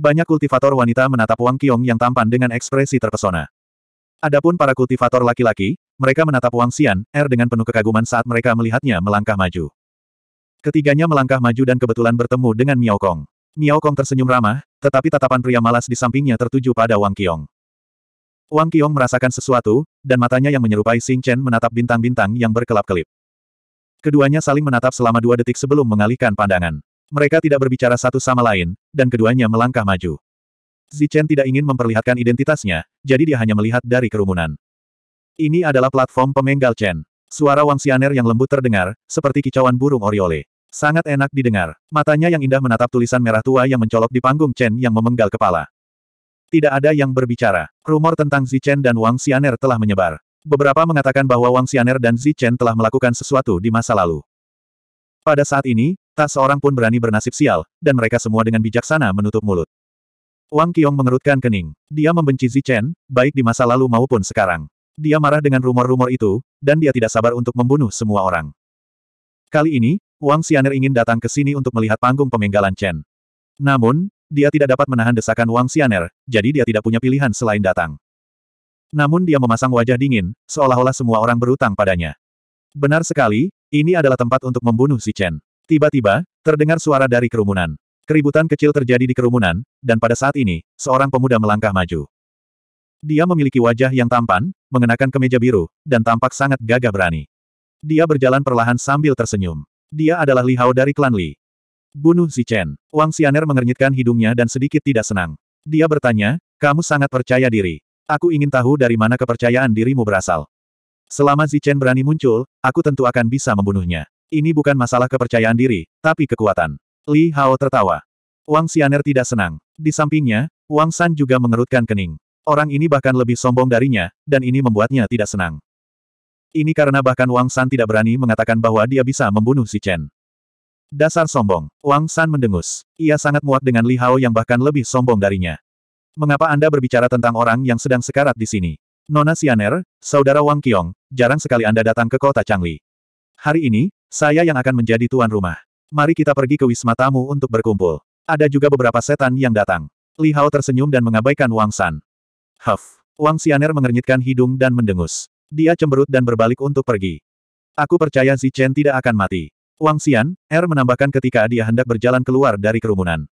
[SPEAKER 1] Banyak kultivator wanita menatap Wang Qiong yang tampan dengan ekspresi terpesona. Adapun para kultivator laki-laki, mereka menatap Wang Xian, Er dengan penuh kekaguman saat mereka melihatnya melangkah maju. Ketiganya melangkah maju dan kebetulan bertemu dengan Miao Kong. Miao Kong tersenyum ramah, tetapi tatapan pria malas di sampingnya tertuju pada Wang Qiong. Wang Qiong merasakan sesuatu, dan matanya yang menyerupai Xing Chen menatap bintang-bintang yang berkelap-kelip. Keduanya saling menatap selama dua detik sebelum mengalihkan pandangan. Mereka tidak berbicara satu sama lain, dan keduanya melangkah maju. Zichen tidak ingin memperlihatkan identitasnya, jadi dia hanya melihat dari kerumunan. Ini adalah platform pemenggal Chen. Suara Wang Xianer yang lembut terdengar, seperti kicauan burung oriole. Sangat enak didengar. Matanya yang indah menatap tulisan merah tua yang mencolok di panggung Chen yang memenggal kepala. Tidak ada yang berbicara. Rumor tentang Zichen dan Wang Xianer telah menyebar. Beberapa mengatakan bahwa Wang Xianer dan Zichen telah melakukan sesuatu di masa lalu. Pada saat ini, tak seorang pun berani bernasib sial, dan mereka semua dengan bijaksana menutup mulut. Wang Qiong mengerutkan kening. Dia membenci Zichen, baik di masa lalu maupun sekarang. Dia marah dengan rumor-rumor itu, dan dia tidak sabar untuk membunuh semua orang. Kali ini, Wang Xianer ingin datang ke sini untuk melihat panggung pemenggalan Chen. Namun, dia tidak dapat menahan desakan Wang Xianer, jadi dia tidak punya pilihan selain datang. Namun dia memasang wajah dingin, seolah-olah semua orang berutang padanya. Benar sekali, ini adalah tempat untuk membunuh si Chen. Tiba-tiba, terdengar suara dari kerumunan. Keributan kecil terjadi di kerumunan, dan pada saat ini, seorang pemuda melangkah maju. Dia memiliki wajah yang tampan, mengenakan kemeja biru, dan tampak sangat gagah berani. Dia berjalan perlahan sambil tersenyum. Dia adalah Li Hao dari klan Li. Bunuh Zichen. Wang Xianer mengernyitkan hidungnya dan sedikit tidak senang. Dia bertanya, kamu sangat percaya diri. Aku ingin tahu dari mana kepercayaan dirimu berasal. Selama Zichen berani muncul, aku tentu akan bisa membunuhnya. Ini bukan masalah kepercayaan diri, tapi kekuatan. Li Hao tertawa. Wang Xianer tidak senang. Di sampingnya, Wang San juga mengerutkan kening. Orang ini bahkan lebih sombong darinya, dan ini membuatnya tidak senang. Ini karena bahkan Wang San tidak berani mengatakan bahwa dia bisa membunuh si Chen. Dasar sombong. Wang San mendengus. Ia sangat muak dengan Li Hao yang bahkan lebih sombong darinya. Mengapa Anda berbicara tentang orang yang sedang sekarat di sini? Nona Sianer, Saudara Wang Qiong, jarang sekali Anda datang ke kota Changli. Hari ini, saya yang akan menjadi tuan rumah. Mari kita pergi ke wisma tamu untuk berkumpul. Ada juga beberapa setan yang datang. Li Hao tersenyum dan mengabaikan Wang San. Huff. Wang Sianer mengernyitkan hidung dan mendengus. Dia cemberut dan berbalik untuk pergi. Aku percaya Zichen tidak akan mati. Wang Xian, R er menambahkan ketika dia hendak berjalan keluar dari kerumunan.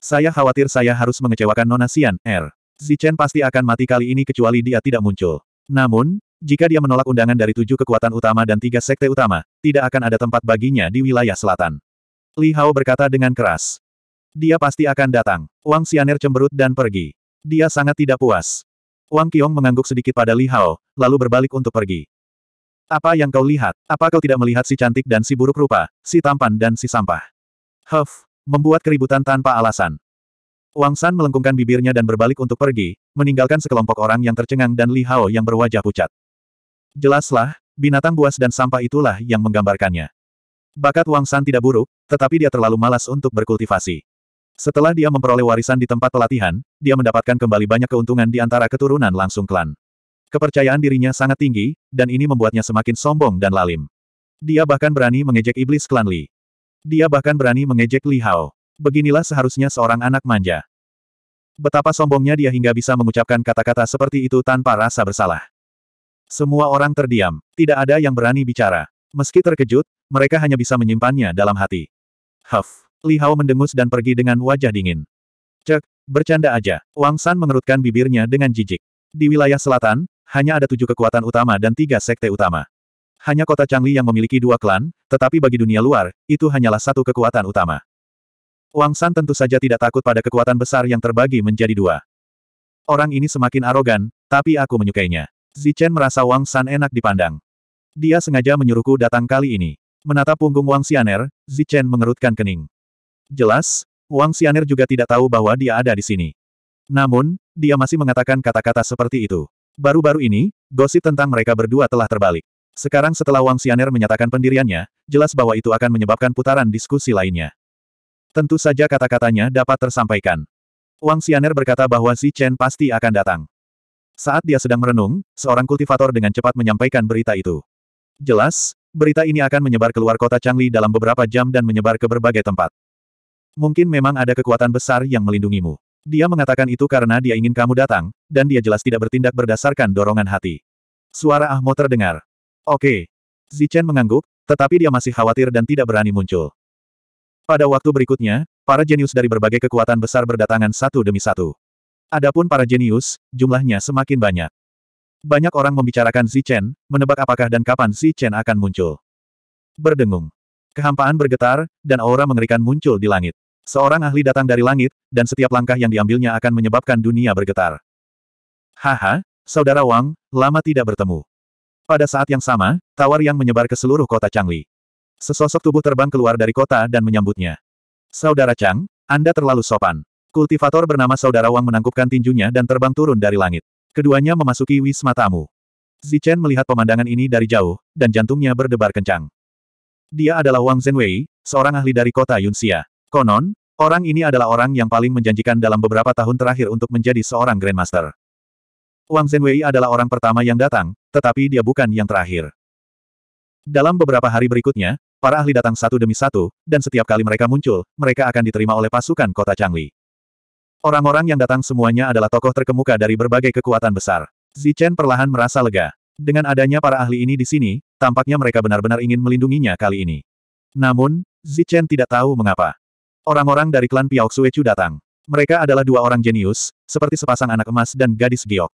[SPEAKER 1] Saya khawatir saya harus mengecewakan Nona Xian, R. Er. Zichen pasti akan mati kali ini kecuali dia tidak muncul. Namun, jika dia menolak undangan dari tujuh kekuatan utama dan tiga sekte utama, tidak akan ada tempat baginya di wilayah selatan. Li Hao berkata dengan keras. Dia pasti akan datang. Wang Xianer cemberut dan pergi. Dia sangat tidak puas. Wang Qiong mengangguk sedikit pada Li Hao, lalu berbalik untuk pergi. Apa yang kau lihat? Apa kau tidak melihat si cantik dan si buruk rupa, si tampan dan si sampah? Huff, membuat keributan tanpa alasan. Wang San melengkungkan bibirnya dan berbalik untuk pergi, meninggalkan sekelompok orang yang tercengang dan Li Hao yang berwajah pucat. Jelaslah, binatang buas dan sampah itulah yang menggambarkannya. Bakat Wang San tidak buruk, tetapi dia terlalu malas untuk berkultivasi. Setelah dia memperoleh warisan di tempat pelatihan, dia mendapatkan kembali banyak keuntungan di antara keturunan langsung klan. Kepercayaan dirinya sangat tinggi, dan ini membuatnya semakin sombong dan lalim. Dia bahkan berani mengejek iblis klan Li. Dia bahkan berani mengejek Li Hao. Beginilah seharusnya seorang anak manja. Betapa sombongnya dia hingga bisa mengucapkan kata-kata seperti itu tanpa rasa bersalah. Semua orang terdiam, tidak ada yang berani bicara. Meski terkejut, mereka hanya bisa menyimpannya dalam hati. Huff, Li Hao mendengus dan pergi dengan wajah dingin. Cek, bercanda aja. Wang San mengerutkan bibirnya dengan jijik. Di wilayah selatan, hanya ada tujuh kekuatan utama dan tiga sekte utama. Hanya kota Changli yang memiliki dua klan, tetapi bagi dunia luar, itu hanyalah satu kekuatan utama. Wang San tentu saja tidak takut pada kekuatan besar yang terbagi menjadi dua. Orang ini semakin arogan, tapi aku menyukainya. Zichen merasa Wang San enak dipandang. Dia sengaja menyuruhku datang kali ini. Menatap punggung Wang Xianer, Zichen mengerutkan kening. Jelas, Wang Xianer juga tidak tahu bahwa dia ada di sini. Namun, dia masih mengatakan kata-kata seperti itu. Baru-baru ini, gosip tentang mereka berdua telah terbalik. Sekarang setelah Wang Xianer menyatakan pendiriannya, jelas bahwa itu akan menyebabkan putaran diskusi lainnya. Tentu saja kata-katanya dapat tersampaikan. Wang Xianer berkata bahwa Xi Chen pasti akan datang. Saat dia sedang merenung, seorang kultivator dengan cepat menyampaikan berita itu. Jelas, berita ini akan menyebar keluar kota Changli dalam beberapa jam dan menyebar ke berbagai tempat. Mungkin memang ada kekuatan besar yang melindungimu. Dia mengatakan itu karena dia ingin kamu datang, dan dia jelas tidak bertindak berdasarkan dorongan hati. Suara Ahmo terdengar. Oke. Zichen mengangguk, tetapi dia masih khawatir dan tidak berani muncul. Pada waktu berikutnya, para jenius dari berbagai kekuatan besar berdatangan satu demi satu. Adapun para jenius, jumlahnya semakin banyak. Banyak orang membicarakan Zichen, menebak apakah dan kapan Zichen akan muncul. Berdengung. Kehampaan bergetar, dan aura mengerikan muncul di langit. Seorang ahli datang dari langit, dan setiap langkah yang diambilnya akan menyebabkan dunia bergetar. Haha, Saudara Wang, lama tidak bertemu. Pada saat yang sama, tawar yang menyebar ke seluruh kota Changli. Sesosok tubuh terbang keluar dari kota dan menyambutnya. Saudara Chang, Anda terlalu sopan. Kultivator bernama Saudara Wang menangkupkan tinjunya dan terbang turun dari langit. Keduanya memasuki wisma tamu. Zichen melihat pemandangan ini dari jauh, dan jantungnya berdebar kencang. Dia adalah Wang Zhenwei, seorang ahli dari kota Yunxia. Konon, Orang ini adalah orang yang paling menjanjikan dalam beberapa tahun terakhir untuk menjadi seorang Grandmaster. Wang Zhenwei adalah orang pertama yang datang, tetapi dia bukan yang terakhir. Dalam beberapa hari berikutnya, para ahli datang satu demi satu, dan setiap kali mereka muncul, mereka akan diterima oleh pasukan kota Changli. Orang-orang yang datang semuanya adalah tokoh terkemuka dari berbagai kekuatan besar. Zichen perlahan merasa lega. Dengan adanya para ahli ini di sini, tampaknya mereka benar-benar ingin melindunginya kali ini. Namun, Zichen tidak tahu mengapa. Orang-orang dari klan Piao Xuechu datang. Mereka adalah dua orang jenius, seperti sepasang anak emas dan gadis giok.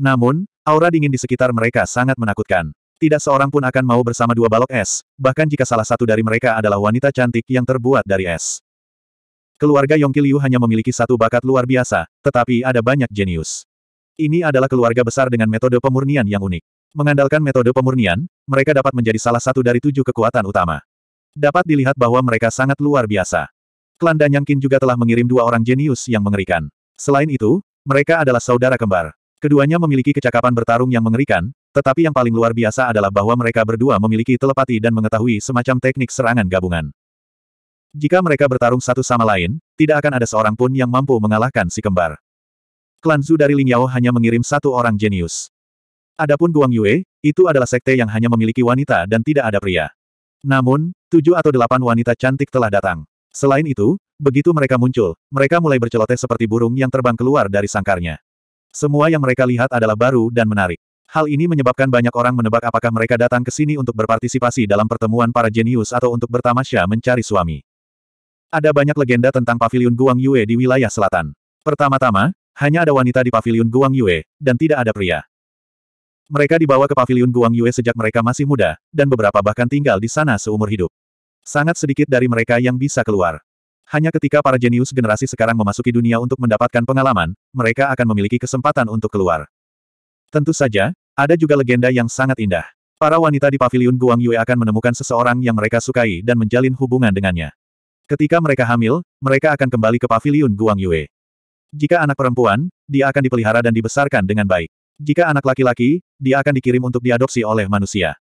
[SPEAKER 1] Namun, aura dingin di sekitar mereka sangat menakutkan. Tidak seorang pun akan mau bersama dua balok es, bahkan jika salah satu dari mereka adalah wanita cantik yang terbuat dari es. Keluarga Yongki Liu hanya memiliki satu bakat luar biasa, tetapi ada banyak jenius. Ini adalah keluarga besar dengan metode pemurnian yang unik. Mengandalkan metode pemurnian, mereka dapat menjadi salah satu dari tujuh kekuatan utama. Dapat dilihat bahwa mereka sangat luar biasa. Klan Danyangkin juga telah mengirim dua orang jenius yang mengerikan. Selain itu, mereka adalah saudara kembar. Keduanya memiliki kecakapan bertarung yang mengerikan, tetapi yang paling luar biasa adalah bahwa mereka berdua memiliki telepati dan mengetahui semacam teknik serangan gabungan. Jika mereka bertarung satu sama lain, tidak akan ada seorang pun yang mampu mengalahkan si kembar. Klan Zhu dari Ling Yao hanya mengirim satu orang jenius. Adapun Guang Yue, itu adalah sekte yang hanya memiliki wanita dan tidak ada pria. Namun, tujuh atau delapan wanita cantik telah datang. Selain itu, begitu mereka muncul, mereka mulai berceloteh seperti burung yang terbang keluar dari sangkarnya. Semua yang mereka lihat adalah baru dan menarik. Hal ini menyebabkan banyak orang menebak apakah mereka datang ke sini untuk berpartisipasi dalam pertemuan para jenius atau untuk bertamasya mencari suami. Ada banyak legenda tentang pavilion Guang Yue di wilayah selatan. Pertama-tama, hanya ada wanita di pavilion Guang Yue, dan tidak ada pria. Mereka dibawa ke pavilion Guang Yue sejak mereka masih muda, dan beberapa bahkan tinggal di sana seumur hidup. Sangat sedikit dari mereka yang bisa keluar. Hanya ketika para jenius generasi sekarang memasuki dunia untuk mendapatkan pengalaman, mereka akan memiliki kesempatan untuk keluar. Tentu saja, ada juga legenda yang sangat indah. Para wanita di pavilion Guang Yue akan menemukan seseorang yang mereka sukai dan menjalin hubungan dengannya. Ketika mereka hamil, mereka akan kembali ke pavilion Guang Yue. Jika anak perempuan, dia akan dipelihara dan dibesarkan dengan baik. Jika anak laki-laki, dia akan dikirim untuk diadopsi oleh manusia.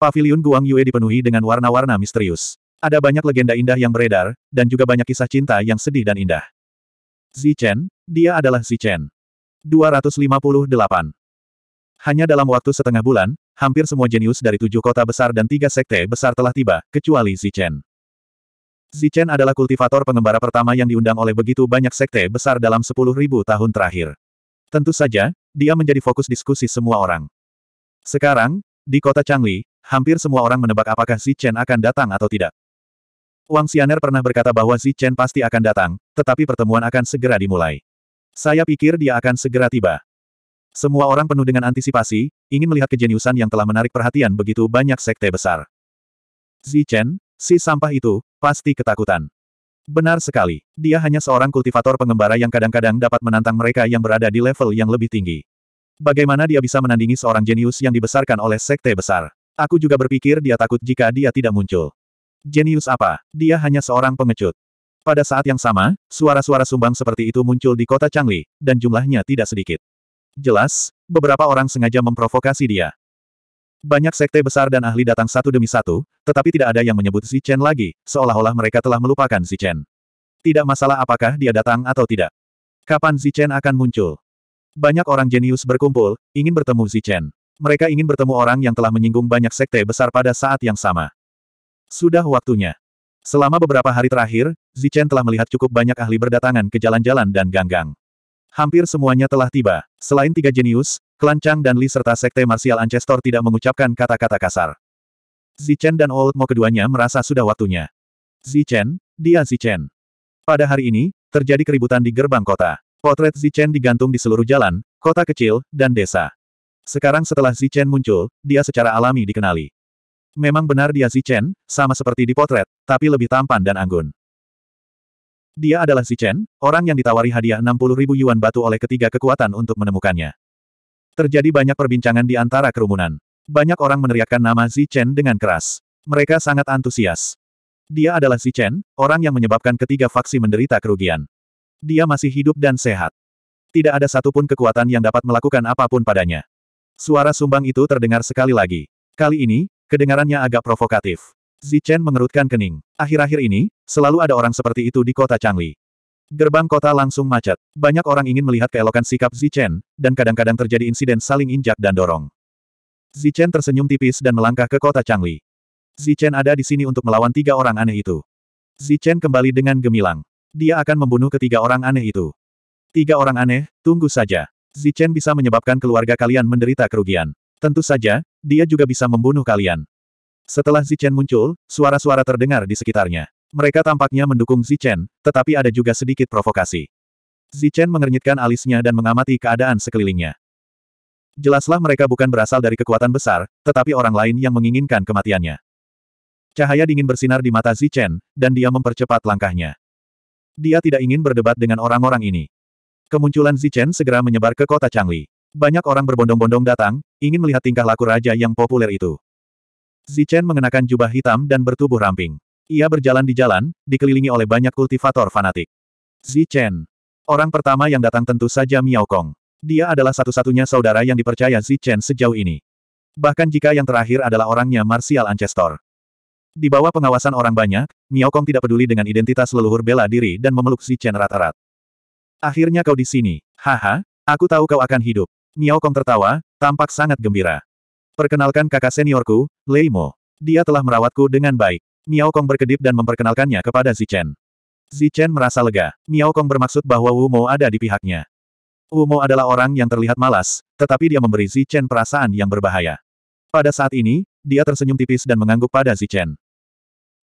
[SPEAKER 1] Paviliun Guang Yue dipenuhi dengan warna-warna misterius. Ada banyak legenda indah yang beredar, dan juga banyak kisah cinta yang sedih dan indah. Zichen, dia adalah Zichen. 258. Hanya dalam waktu setengah bulan, hampir semua jenius dari tujuh kota besar dan tiga sekte besar telah tiba, kecuali Zichen. Zichen adalah kultivator pengembara pertama yang diundang oleh begitu banyak sekte besar dalam 10.000 tahun terakhir. Tentu saja, dia menjadi fokus diskusi semua orang. Sekarang, di kota Changli, hampir semua orang menebak apakah Xi Chen akan datang atau tidak. Wang Xianer pernah berkata bahwa Xi Chen pasti akan datang, tetapi pertemuan akan segera dimulai. Saya pikir dia akan segera tiba. Semua orang penuh dengan antisipasi, ingin melihat kejeniusan yang telah menarik perhatian begitu banyak sekte besar. Xi Chen, si sampah itu, pasti ketakutan. Benar sekali, dia hanya seorang kultivator pengembara yang kadang-kadang dapat menantang mereka yang berada di level yang lebih tinggi. Bagaimana dia bisa menandingi seorang jenius yang dibesarkan oleh sekte besar? Aku juga berpikir dia takut jika dia tidak muncul. Jenius apa? Dia hanya seorang pengecut. Pada saat yang sama, suara-suara sumbang seperti itu muncul di kota Changli, dan jumlahnya tidak sedikit. Jelas, beberapa orang sengaja memprovokasi dia. Banyak sekte besar dan ahli datang satu demi satu, tetapi tidak ada yang menyebut Chen lagi, seolah-olah mereka telah melupakan Chen. Tidak masalah apakah dia datang atau tidak. Kapan Chen akan muncul? Banyak orang jenius berkumpul, ingin bertemu Chen. Mereka ingin bertemu orang yang telah menyinggung banyak sekte besar pada saat yang sama. Sudah waktunya. Selama beberapa hari terakhir, Zichen telah melihat cukup banyak ahli berdatangan ke jalan-jalan dan ganggang. Hampir semuanya telah tiba. Selain tiga jenius, Kelancang dan Li serta sekte marsial Ancestor tidak mengucapkan kata-kata kasar. Zichen dan Old Mo keduanya merasa sudah waktunya. Zichen, dia Zichen. Pada hari ini, terjadi keributan di gerbang kota. Potret Zichen digantung di seluruh jalan, kota kecil, dan desa. Sekarang setelah Zichen muncul, dia secara alami dikenali. Memang benar dia Zichen, sama seperti di potret, tapi lebih tampan dan anggun. Dia adalah Zichen, orang yang ditawari hadiah 60 ribu yuan batu oleh ketiga kekuatan untuk menemukannya. Terjadi banyak perbincangan di antara kerumunan. Banyak orang meneriakkan nama Zichen dengan keras. Mereka sangat antusias. Dia adalah Zichen, orang yang menyebabkan ketiga faksi menderita kerugian. Dia masih hidup dan sehat. Tidak ada satupun kekuatan yang dapat melakukan apapun padanya. Suara sumbang itu terdengar sekali lagi. Kali ini, kedengarannya agak provokatif. Zichen mengerutkan kening. Akhir-akhir ini, selalu ada orang seperti itu di kota Changli. Gerbang kota langsung macet. Banyak orang ingin melihat keelokan sikap Zichen, dan kadang-kadang terjadi insiden saling injak dan dorong. Zichen tersenyum tipis dan melangkah ke kota Changli. Zichen ada di sini untuk melawan tiga orang aneh itu. Zichen kembali dengan gemilang. Dia akan membunuh ketiga orang aneh itu. Tiga orang aneh, tunggu saja. Zichen bisa menyebabkan keluarga kalian menderita kerugian. Tentu saja, dia juga bisa membunuh kalian. Setelah Zichen muncul, suara-suara terdengar di sekitarnya. Mereka tampaknya mendukung Zichen, tetapi ada juga sedikit provokasi. Zichen mengernyitkan alisnya dan mengamati keadaan sekelilingnya. Jelaslah mereka bukan berasal dari kekuatan besar, tetapi orang lain yang menginginkan kematiannya. Cahaya dingin bersinar di mata Zichen, dan dia mempercepat langkahnya. Dia tidak ingin berdebat dengan orang-orang ini. Kemunculan Zichen segera menyebar ke kota Changli. Banyak orang berbondong-bondong datang, ingin melihat tingkah laku raja yang populer itu. Zichen mengenakan jubah hitam dan bertubuh ramping. Ia berjalan di jalan, dikelilingi oleh banyak kultivator fanatik. Zichen. Orang pertama yang datang tentu saja Miao Kong. Dia adalah satu-satunya saudara yang dipercaya Zichen sejauh ini. Bahkan jika yang terakhir adalah orangnya Martial Ancestor. Di bawah pengawasan orang banyak, Miao Kong tidak peduli dengan identitas leluhur bela diri dan memeluk Zichen rata-rata. Akhirnya kau di sini. Haha, aku tahu kau akan hidup. Miao Kong tertawa, tampak sangat gembira. Perkenalkan kakak seniorku, Lei Mo. Dia telah merawatku dengan baik. Miao Kong berkedip dan memperkenalkannya kepada Zichen. Zichen merasa lega. Miao Kong bermaksud bahwa Wu Mo ada di pihaknya. Wu Mo adalah orang yang terlihat malas, tetapi dia memberi Zichen perasaan yang berbahaya. Pada saat ini, dia tersenyum tipis dan mengangguk pada Zichen.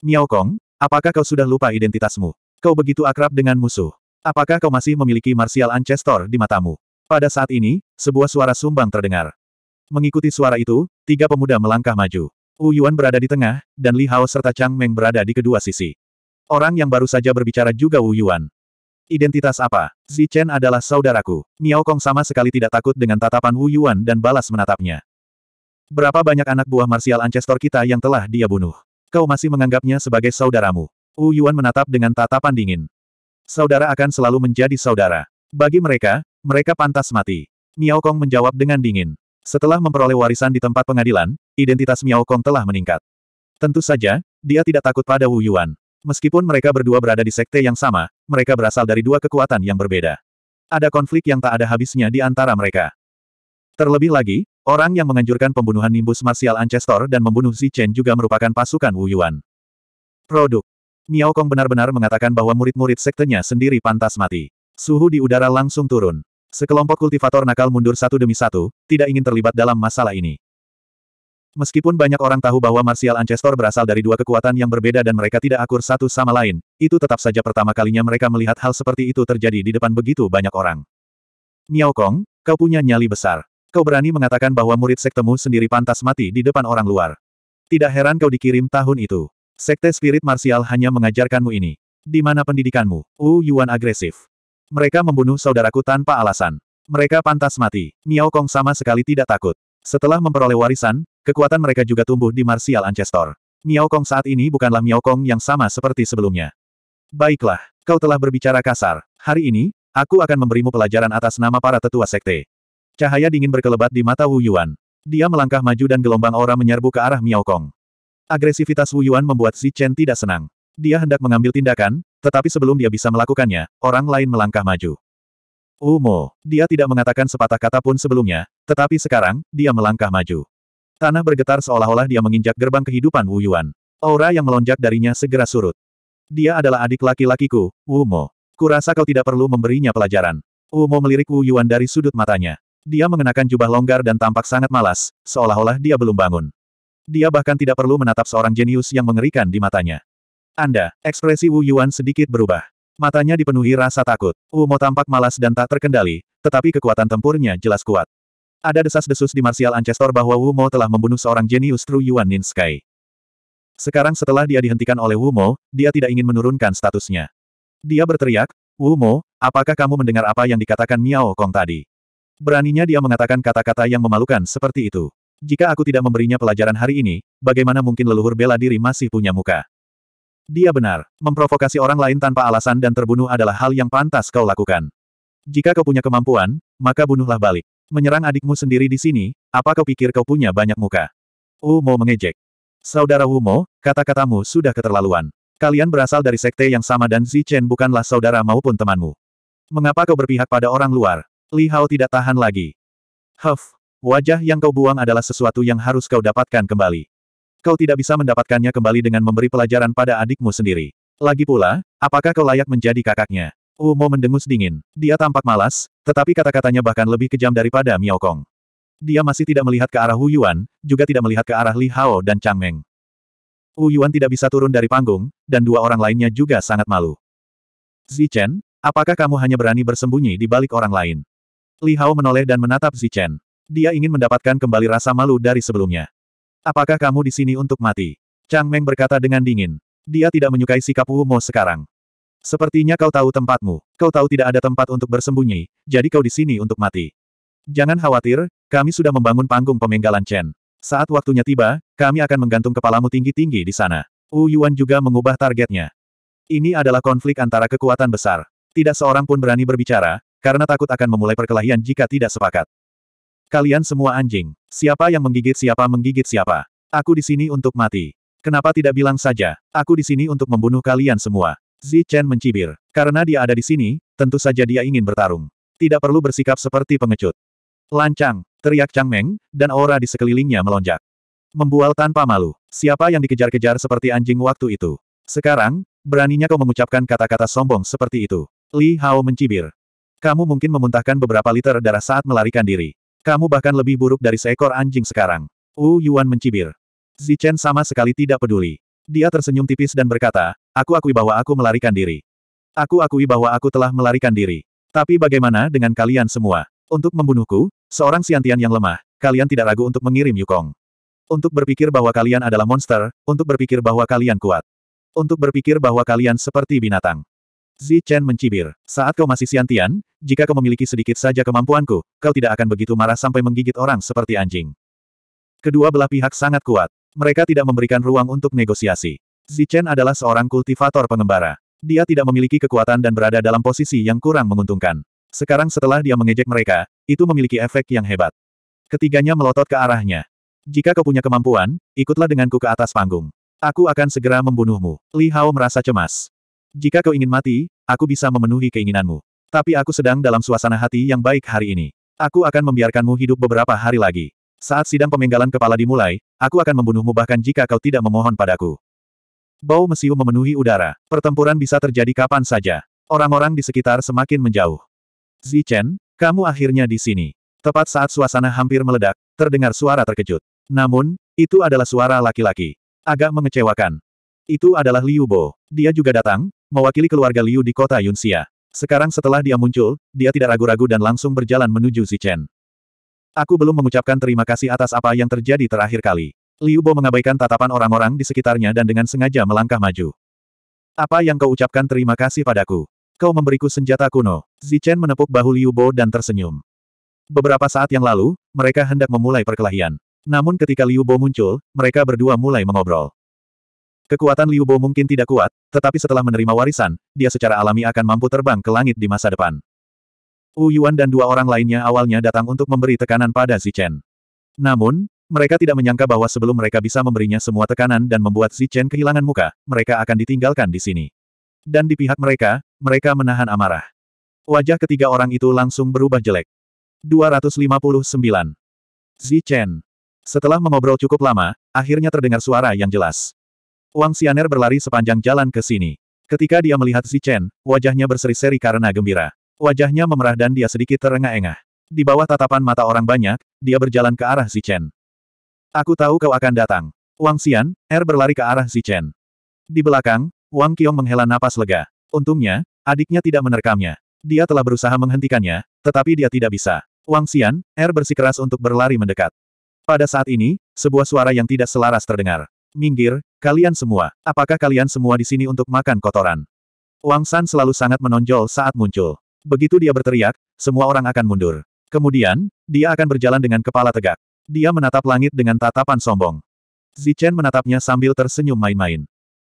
[SPEAKER 1] Miao Kong, apakah kau sudah lupa identitasmu? Kau begitu akrab dengan musuh. Apakah kau masih memiliki Martial Ancestor di matamu? Pada saat ini, sebuah suara sumbang terdengar. Mengikuti suara itu, tiga pemuda melangkah maju. Wu Yuan berada di tengah, dan Li Hao serta Chang Meng berada di kedua sisi. Orang yang baru saja berbicara juga Wu Yuan. Identitas apa? Zi Chen adalah saudaraku. Miao Kong sama sekali tidak takut dengan tatapan Wu Yuan dan balas menatapnya. Berapa banyak anak buah Martial Ancestor kita yang telah dia bunuh? Kau masih menganggapnya sebagai saudaramu. Wu Yuan menatap dengan tatapan dingin. Saudara akan selalu menjadi saudara. Bagi mereka, mereka pantas mati. Miao Kong menjawab dengan dingin. Setelah memperoleh warisan di tempat pengadilan, identitas Miao Kong telah meningkat. Tentu saja, dia tidak takut pada Wu Yuan. Meskipun mereka berdua berada di sekte yang sama, mereka berasal dari dua kekuatan yang berbeda. Ada konflik yang tak ada habisnya di antara mereka. Terlebih lagi, orang yang menganjurkan pembunuhan nimbus Martial Ancestor dan membunuh Zichen juga merupakan pasukan Wu Yuan. Produk Miao Kong benar-benar mengatakan bahwa murid-murid sektenya sendiri pantas mati. Suhu di udara langsung turun. Sekelompok kultivator nakal mundur satu demi satu, tidak ingin terlibat dalam masalah ini. Meskipun banyak orang tahu bahwa Martial Ancestor berasal dari dua kekuatan yang berbeda dan mereka tidak akur satu sama lain, itu tetap saja pertama kalinya mereka melihat hal seperti itu terjadi di depan begitu banyak orang. Miao Kong, kau punya nyali besar. Kau berani mengatakan bahwa murid sektemu sendiri pantas mati di depan orang luar. Tidak heran kau dikirim tahun itu. Sekte Spirit marsial hanya mengajarkanmu ini. Di mana pendidikanmu? Wu Yuan agresif. Mereka membunuh saudaraku tanpa alasan. Mereka pantas mati. Miao Kong sama sekali tidak takut. Setelah memperoleh warisan, kekuatan mereka juga tumbuh di Martial Ancestor. Miao Kong saat ini bukanlah Miao Kong yang sama seperti sebelumnya. Baiklah, kau telah berbicara kasar. Hari ini, aku akan memberimu pelajaran atas nama para tetua sekte. Cahaya dingin berkelebat di mata Wu Yuan. Dia melangkah maju dan gelombang aura menyerbu ke arah Miao Kong. Agresivitas Wu Yuan membuat Xi Chen tidak senang. Dia hendak mengambil tindakan, tetapi sebelum dia bisa melakukannya, orang lain melangkah maju. Wu Mo, dia tidak mengatakan sepatah kata pun sebelumnya, tetapi sekarang, dia melangkah maju. Tanah bergetar seolah-olah dia menginjak gerbang kehidupan Wu Yuan. Aura yang melonjak darinya segera surut. Dia adalah adik laki-lakiku, Wu Mo. Kurasa kau tidak perlu memberinya pelajaran. Wu Mo melirik Wu Yuan dari sudut matanya. Dia mengenakan jubah longgar dan tampak sangat malas, seolah-olah dia belum bangun. Dia bahkan tidak perlu menatap seorang jenius yang mengerikan di matanya. Anda, ekspresi Wu Yuan sedikit berubah. Matanya dipenuhi rasa takut. Wu Mo tampak malas dan tak terkendali, tetapi kekuatan tempurnya jelas kuat. Ada desas-desus di Martial Ancestor bahwa Wu Mo telah membunuh seorang jenius True Yuan Nin Sky. Sekarang setelah dia dihentikan oleh Wu Mo, dia tidak ingin menurunkan statusnya. Dia berteriak, Wu Mo, apakah kamu mendengar apa yang dikatakan Miao Kong tadi? Beraninya dia mengatakan kata-kata yang memalukan seperti itu. Jika aku tidak memberinya pelajaran hari ini, bagaimana mungkin leluhur bela diri masih punya muka? Dia benar, memprovokasi orang lain tanpa alasan dan terbunuh adalah hal yang pantas kau lakukan. Jika kau punya kemampuan, maka bunuhlah balik. Menyerang adikmu sendiri di sini, apa kau pikir kau punya banyak muka? Umo mengejek. Saudara Umo, kata-katamu sudah keterlaluan. Kalian berasal dari sekte yang sama dan Zichen bukanlah saudara maupun temanmu. Mengapa kau berpihak pada orang luar? Li Hao tidak tahan lagi. Huff, Wajah yang kau buang adalah sesuatu yang harus kau dapatkan kembali. Kau tidak bisa mendapatkannya kembali dengan memberi pelajaran pada adikmu sendiri. Lagi pula, apakah kau layak menjadi kakaknya? Umo mendengus dingin. Dia tampak malas, tetapi kata-katanya bahkan lebih kejam daripada Miao Kong. Dia masih tidak melihat ke arah Hu Yuan, juga tidak melihat ke arah Li Hao dan Chang Meng. Hu Yuan tidak bisa turun dari panggung, dan dua orang lainnya juga sangat malu. Zichen, apakah kamu hanya berani bersembunyi di balik orang lain? Li Hao menoleh dan menatap Zichen. Dia ingin mendapatkan kembali rasa malu dari sebelumnya. Apakah kamu di sini untuk mati? Chang Meng berkata dengan dingin. Dia tidak menyukai sikap Wu Mo sekarang. Sepertinya kau tahu tempatmu. Kau tahu tidak ada tempat untuk bersembunyi, jadi kau di sini untuk mati. Jangan khawatir, kami sudah membangun panggung pemenggalan Chen. Saat waktunya tiba, kami akan menggantung kepalamu tinggi-tinggi di sana. Wu Yuan juga mengubah targetnya. Ini adalah konflik antara kekuatan besar. Tidak seorang pun berani berbicara, karena takut akan memulai perkelahian jika tidak sepakat. Kalian semua anjing. Siapa yang menggigit siapa menggigit siapa. Aku di sini untuk mati. Kenapa tidak bilang saja, aku di sini untuk membunuh kalian semua. Zi Chen mencibir. Karena dia ada di sini, tentu saja dia ingin bertarung. Tidak perlu bersikap seperti pengecut. Lancang, teriak Chang Meng, dan aura di sekelilingnya melonjak. Membual tanpa malu. Siapa yang dikejar-kejar seperti anjing waktu itu? Sekarang, beraninya kau mengucapkan kata-kata sombong seperti itu. Li Hao mencibir. Kamu mungkin memuntahkan beberapa liter darah saat melarikan diri. Kamu bahkan lebih buruk dari seekor anjing sekarang. Wu Yuan mencibir. Zichen sama sekali tidak peduli. Dia tersenyum tipis dan berkata, aku akui bahwa aku melarikan diri. Aku akui bahwa aku telah melarikan diri. Tapi bagaimana dengan kalian semua? Untuk membunuhku, seorang siantian yang lemah, kalian tidak ragu untuk mengirim Yukong. Untuk berpikir bahwa kalian adalah monster, untuk berpikir bahwa kalian kuat. Untuk berpikir bahwa kalian seperti binatang. Zi Chen mencibir. Saat kau masih siantian, jika kau memiliki sedikit saja kemampuanku, kau tidak akan begitu marah sampai menggigit orang seperti anjing. Kedua belah pihak sangat kuat. Mereka tidak memberikan ruang untuk negosiasi. Zi Chen adalah seorang kultivator pengembara. Dia tidak memiliki kekuatan dan berada dalam posisi yang kurang menguntungkan. Sekarang setelah dia mengejek mereka, itu memiliki efek yang hebat. Ketiganya melotot ke arahnya. Jika kau punya kemampuan, ikutlah denganku ke atas panggung. Aku akan segera membunuhmu. Li Hao merasa cemas. Jika kau ingin mati, aku bisa memenuhi keinginanmu. Tapi aku sedang dalam suasana hati yang baik hari ini. Aku akan membiarkanmu hidup beberapa hari lagi. Saat sidang pemenggalan kepala dimulai, aku akan membunuhmu bahkan jika kau tidak memohon padaku. Bau mesiu memenuhi udara. Pertempuran bisa terjadi kapan saja. Orang-orang di sekitar semakin menjauh. Zichen, kamu akhirnya di sini. Tepat saat suasana hampir meledak, terdengar suara terkejut. Namun, itu adalah suara laki-laki. Agak mengecewakan. Itu adalah Liu Bo. Dia juga datang, mewakili keluarga Liu di kota Yunxia. Sekarang setelah dia muncul, dia tidak ragu-ragu dan langsung berjalan menuju Zichen. Aku belum mengucapkan terima kasih atas apa yang terjadi terakhir kali. Liu Bo mengabaikan tatapan orang-orang di sekitarnya dan dengan sengaja melangkah maju. Apa yang kau ucapkan terima kasih padaku? Kau memberiku senjata kuno. Zichen menepuk bahu Liu Bo dan tersenyum. Beberapa saat yang lalu, mereka hendak memulai perkelahian. Namun ketika Liu Bo muncul, mereka berdua mulai mengobrol. Kekuatan Liu Bo mungkin tidak kuat, tetapi setelah menerima warisan, dia secara alami akan mampu terbang ke langit di masa depan. Wu Yuan dan dua orang lainnya awalnya datang untuk memberi tekanan pada Zichen. Namun, mereka tidak menyangka bahwa sebelum mereka bisa memberinya semua tekanan dan membuat Zichen kehilangan muka, mereka akan ditinggalkan di sini. Dan di pihak mereka, mereka menahan amarah. Wajah ketiga orang itu langsung berubah jelek. 259. Zichen. Setelah mengobrol cukup lama, akhirnya terdengar suara yang jelas. Wang Xianer berlari sepanjang jalan ke sini. Ketika dia melihat Zichen, wajahnya berseri-seri karena gembira. Wajahnya memerah dan dia sedikit terengah-engah. Di bawah tatapan mata orang banyak, dia berjalan ke arah Zichen. Aku tahu kau akan datang. Wang Xian, Er berlari ke arah Zichen. Di belakang, Wang Qiong menghela napas lega. Untungnya, adiknya tidak menerkamnya. Dia telah berusaha menghentikannya, tetapi dia tidak bisa. Wang Xian, Er bersikeras untuk berlari mendekat. Pada saat ini, sebuah suara yang tidak selaras terdengar. Minggir, Kalian semua, apakah kalian semua di sini untuk makan kotoran? Wang San selalu sangat menonjol saat muncul. Begitu dia berteriak, semua orang akan mundur. Kemudian, dia akan berjalan dengan kepala tegak. Dia menatap langit dengan tatapan sombong. Zichen menatapnya sambil tersenyum main-main.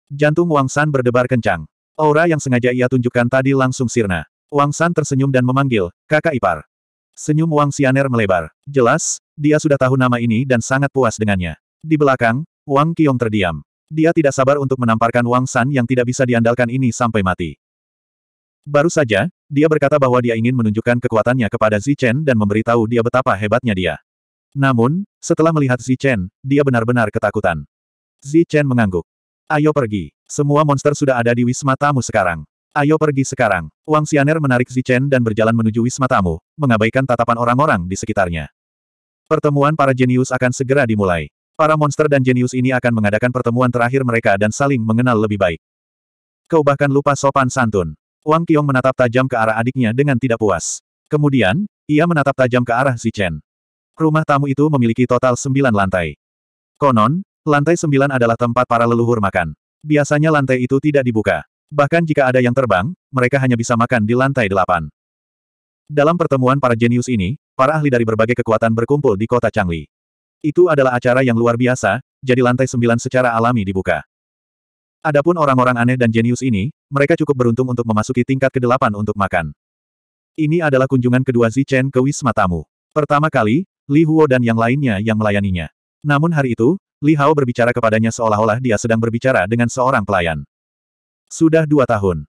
[SPEAKER 1] Jantung Wang San berdebar kencang. Aura yang sengaja ia tunjukkan tadi langsung sirna. Wang San tersenyum dan memanggil, kakak ipar. Senyum Wang Xianer melebar. Jelas, dia sudah tahu nama ini dan sangat puas dengannya. Di belakang, Wang Qiong terdiam. Dia tidak sabar untuk menamparkan Wang San yang tidak bisa diandalkan ini sampai mati. Baru saja, dia berkata bahwa dia ingin menunjukkan kekuatannya kepada Zichen dan memberitahu dia betapa hebatnya dia. Namun, setelah melihat Zichen, dia benar-benar ketakutan. Zichen mengangguk. Ayo pergi. Semua monster sudah ada di wisma tamu sekarang. Ayo pergi sekarang. Wang Xianer menarik Zichen dan berjalan menuju wisma tamu, mengabaikan tatapan orang-orang di sekitarnya. Pertemuan para jenius akan segera dimulai. Para monster dan jenius ini akan mengadakan pertemuan terakhir mereka dan saling mengenal lebih baik. Kau bahkan lupa sopan santun. Wang Qiong menatap tajam ke arah adiknya dengan tidak puas. Kemudian, ia menatap tajam ke arah Zichen. Rumah tamu itu memiliki total sembilan lantai. Konon, lantai sembilan adalah tempat para leluhur makan. Biasanya lantai itu tidak dibuka. Bahkan jika ada yang terbang, mereka hanya bisa makan di lantai delapan. Dalam pertemuan para jenius ini, para ahli dari berbagai kekuatan berkumpul di kota Changli. Itu adalah acara yang luar biasa, jadi lantai sembilan secara alami dibuka. Adapun orang-orang aneh dan jenius ini, mereka cukup beruntung untuk memasuki tingkat kedelapan untuk makan. Ini adalah kunjungan kedua Zichen ke Wisma Tamu. Pertama kali, Li Huo dan yang lainnya yang melayaninya. Namun hari itu, Li Hao berbicara kepadanya seolah-olah dia sedang berbicara dengan seorang pelayan. Sudah dua tahun.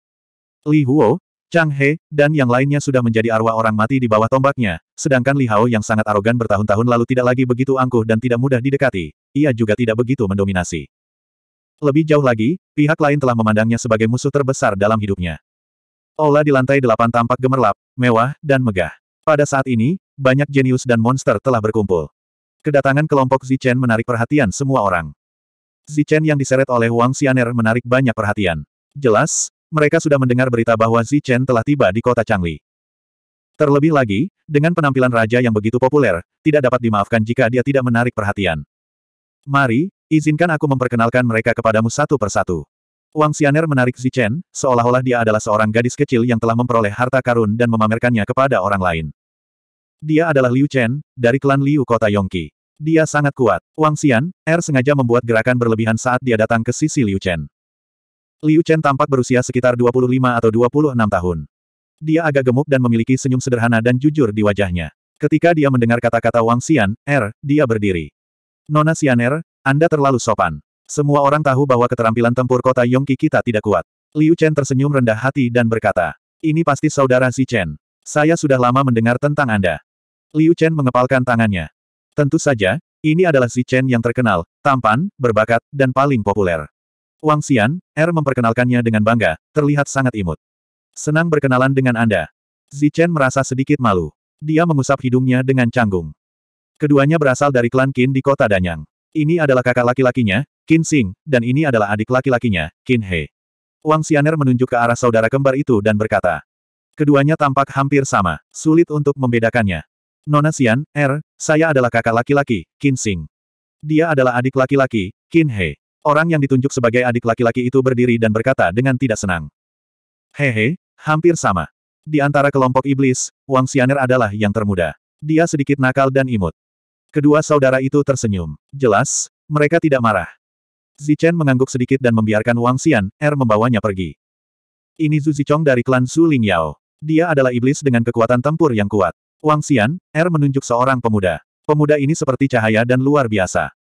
[SPEAKER 1] Li Huo, Chang He, dan yang lainnya sudah menjadi arwah orang mati di bawah tombaknya, sedangkan Li Hao yang sangat arogan bertahun-tahun lalu tidak lagi begitu angkuh dan tidak mudah didekati, ia juga tidak begitu mendominasi. Lebih jauh lagi, pihak lain telah memandangnya sebagai musuh terbesar dalam hidupnya. Ola di lantai delapan tampak gemerlap, mewah, dan megah. Pada saat ini, banyak jenius dan monster telah berkumpul. Kedatangan kelompok Zichen menarik perhatian semua orang. Zichen yang diseret oleh Wang Xianer menarik banyak perhatian. Jelas, mereka sudah mendengar berita bahwa Zi Chen telah tiba di kota Changli. Terlebih lagi, dengan penampilan raja yang begitu populer, tidak dapat dimaafkan jika dia tidak menarik perhatian. Mari, izinkan aku memperkenalkan mereka kepadamu satu persatu. Wang Xianer menarik Zi Chen, seolah-olah dia adalah seorang gadis kecil yang telah memperoleh harta karun dan memamerkannya kepada orang lain. Dia adalah Liu Chen, dari klan Liu kota Yongki. Dia sangat kuat. Wang Xian, Er sengaja membuat gerakan berlebihan saat dia datang ke sisi Liu Chen. Liu Chen tampak berusia sekitar 25 atau 26 tahun. Dia agak gemuk dan memiliki senyum sederhana dan jujur di wajahnya. Ketika dia mendengar kata-kata Wang Xian, Er, dia berdiri. Nona Xianer, Anda terlalu sopan. Semua orang tahu bahwa keterampilan tempur kota Yongki kita tidak kuat. Liu Chen tersenyum rendah hati dan berkata, Ini pasti saudara Xi Chen. Saya sudah lama mendengar tentang Anda. Liu Chen mengepalkan tangannya. Tentu saja, ini adalah Xi Chen yang terkenal, tampan, berbakat, dan paling populer. Wang Xian, Er memperkenalkannya dengan bangga, terlihat sangat imut. Senang berkenalan dengan Anda. Zichen merasa sedikit malu. Dia mengusap hidungnya dengan canggung. Keduanya berasal dari klan Qin di kota Danyang. Ini adalah kakak laki-lakinya, Qin Xing, dan ini adalah adik laki-lakinya, Qin He. Wang Xianer menunjuk ke arah saudara kembar itu dan berkata, Keduanya tampak hampir sama, sulit untuk membedakannya. Nona Xian, Er, saya adalah kakak laki-laki, Qin Xing. Dia adalah adik laki-laki, Qin He. Orang yang ditunjuk sebagai adik laki-laki itu berdiri dan berkata dengan tidak senang. Hehe, hampir sama. Di antara kelompok iblis, Wang Xianer adalah yang termuda. Dia sedikit nakal dan imut. Kedua saudara itu tersenyum. Jelas, mereka tidak marah. Zichen mengangguk sedikit dan membiarkan Wang Xian, Er membawanya pergi. Ini Zhu Zichong dari klan Su Ling Yao. Dia adalah iblis dengan kekuatan tempur yang kuat. Wang Xian, Er menunjuk seorang pemuda. Pemuda ini seperti cahaya dan luar biasa.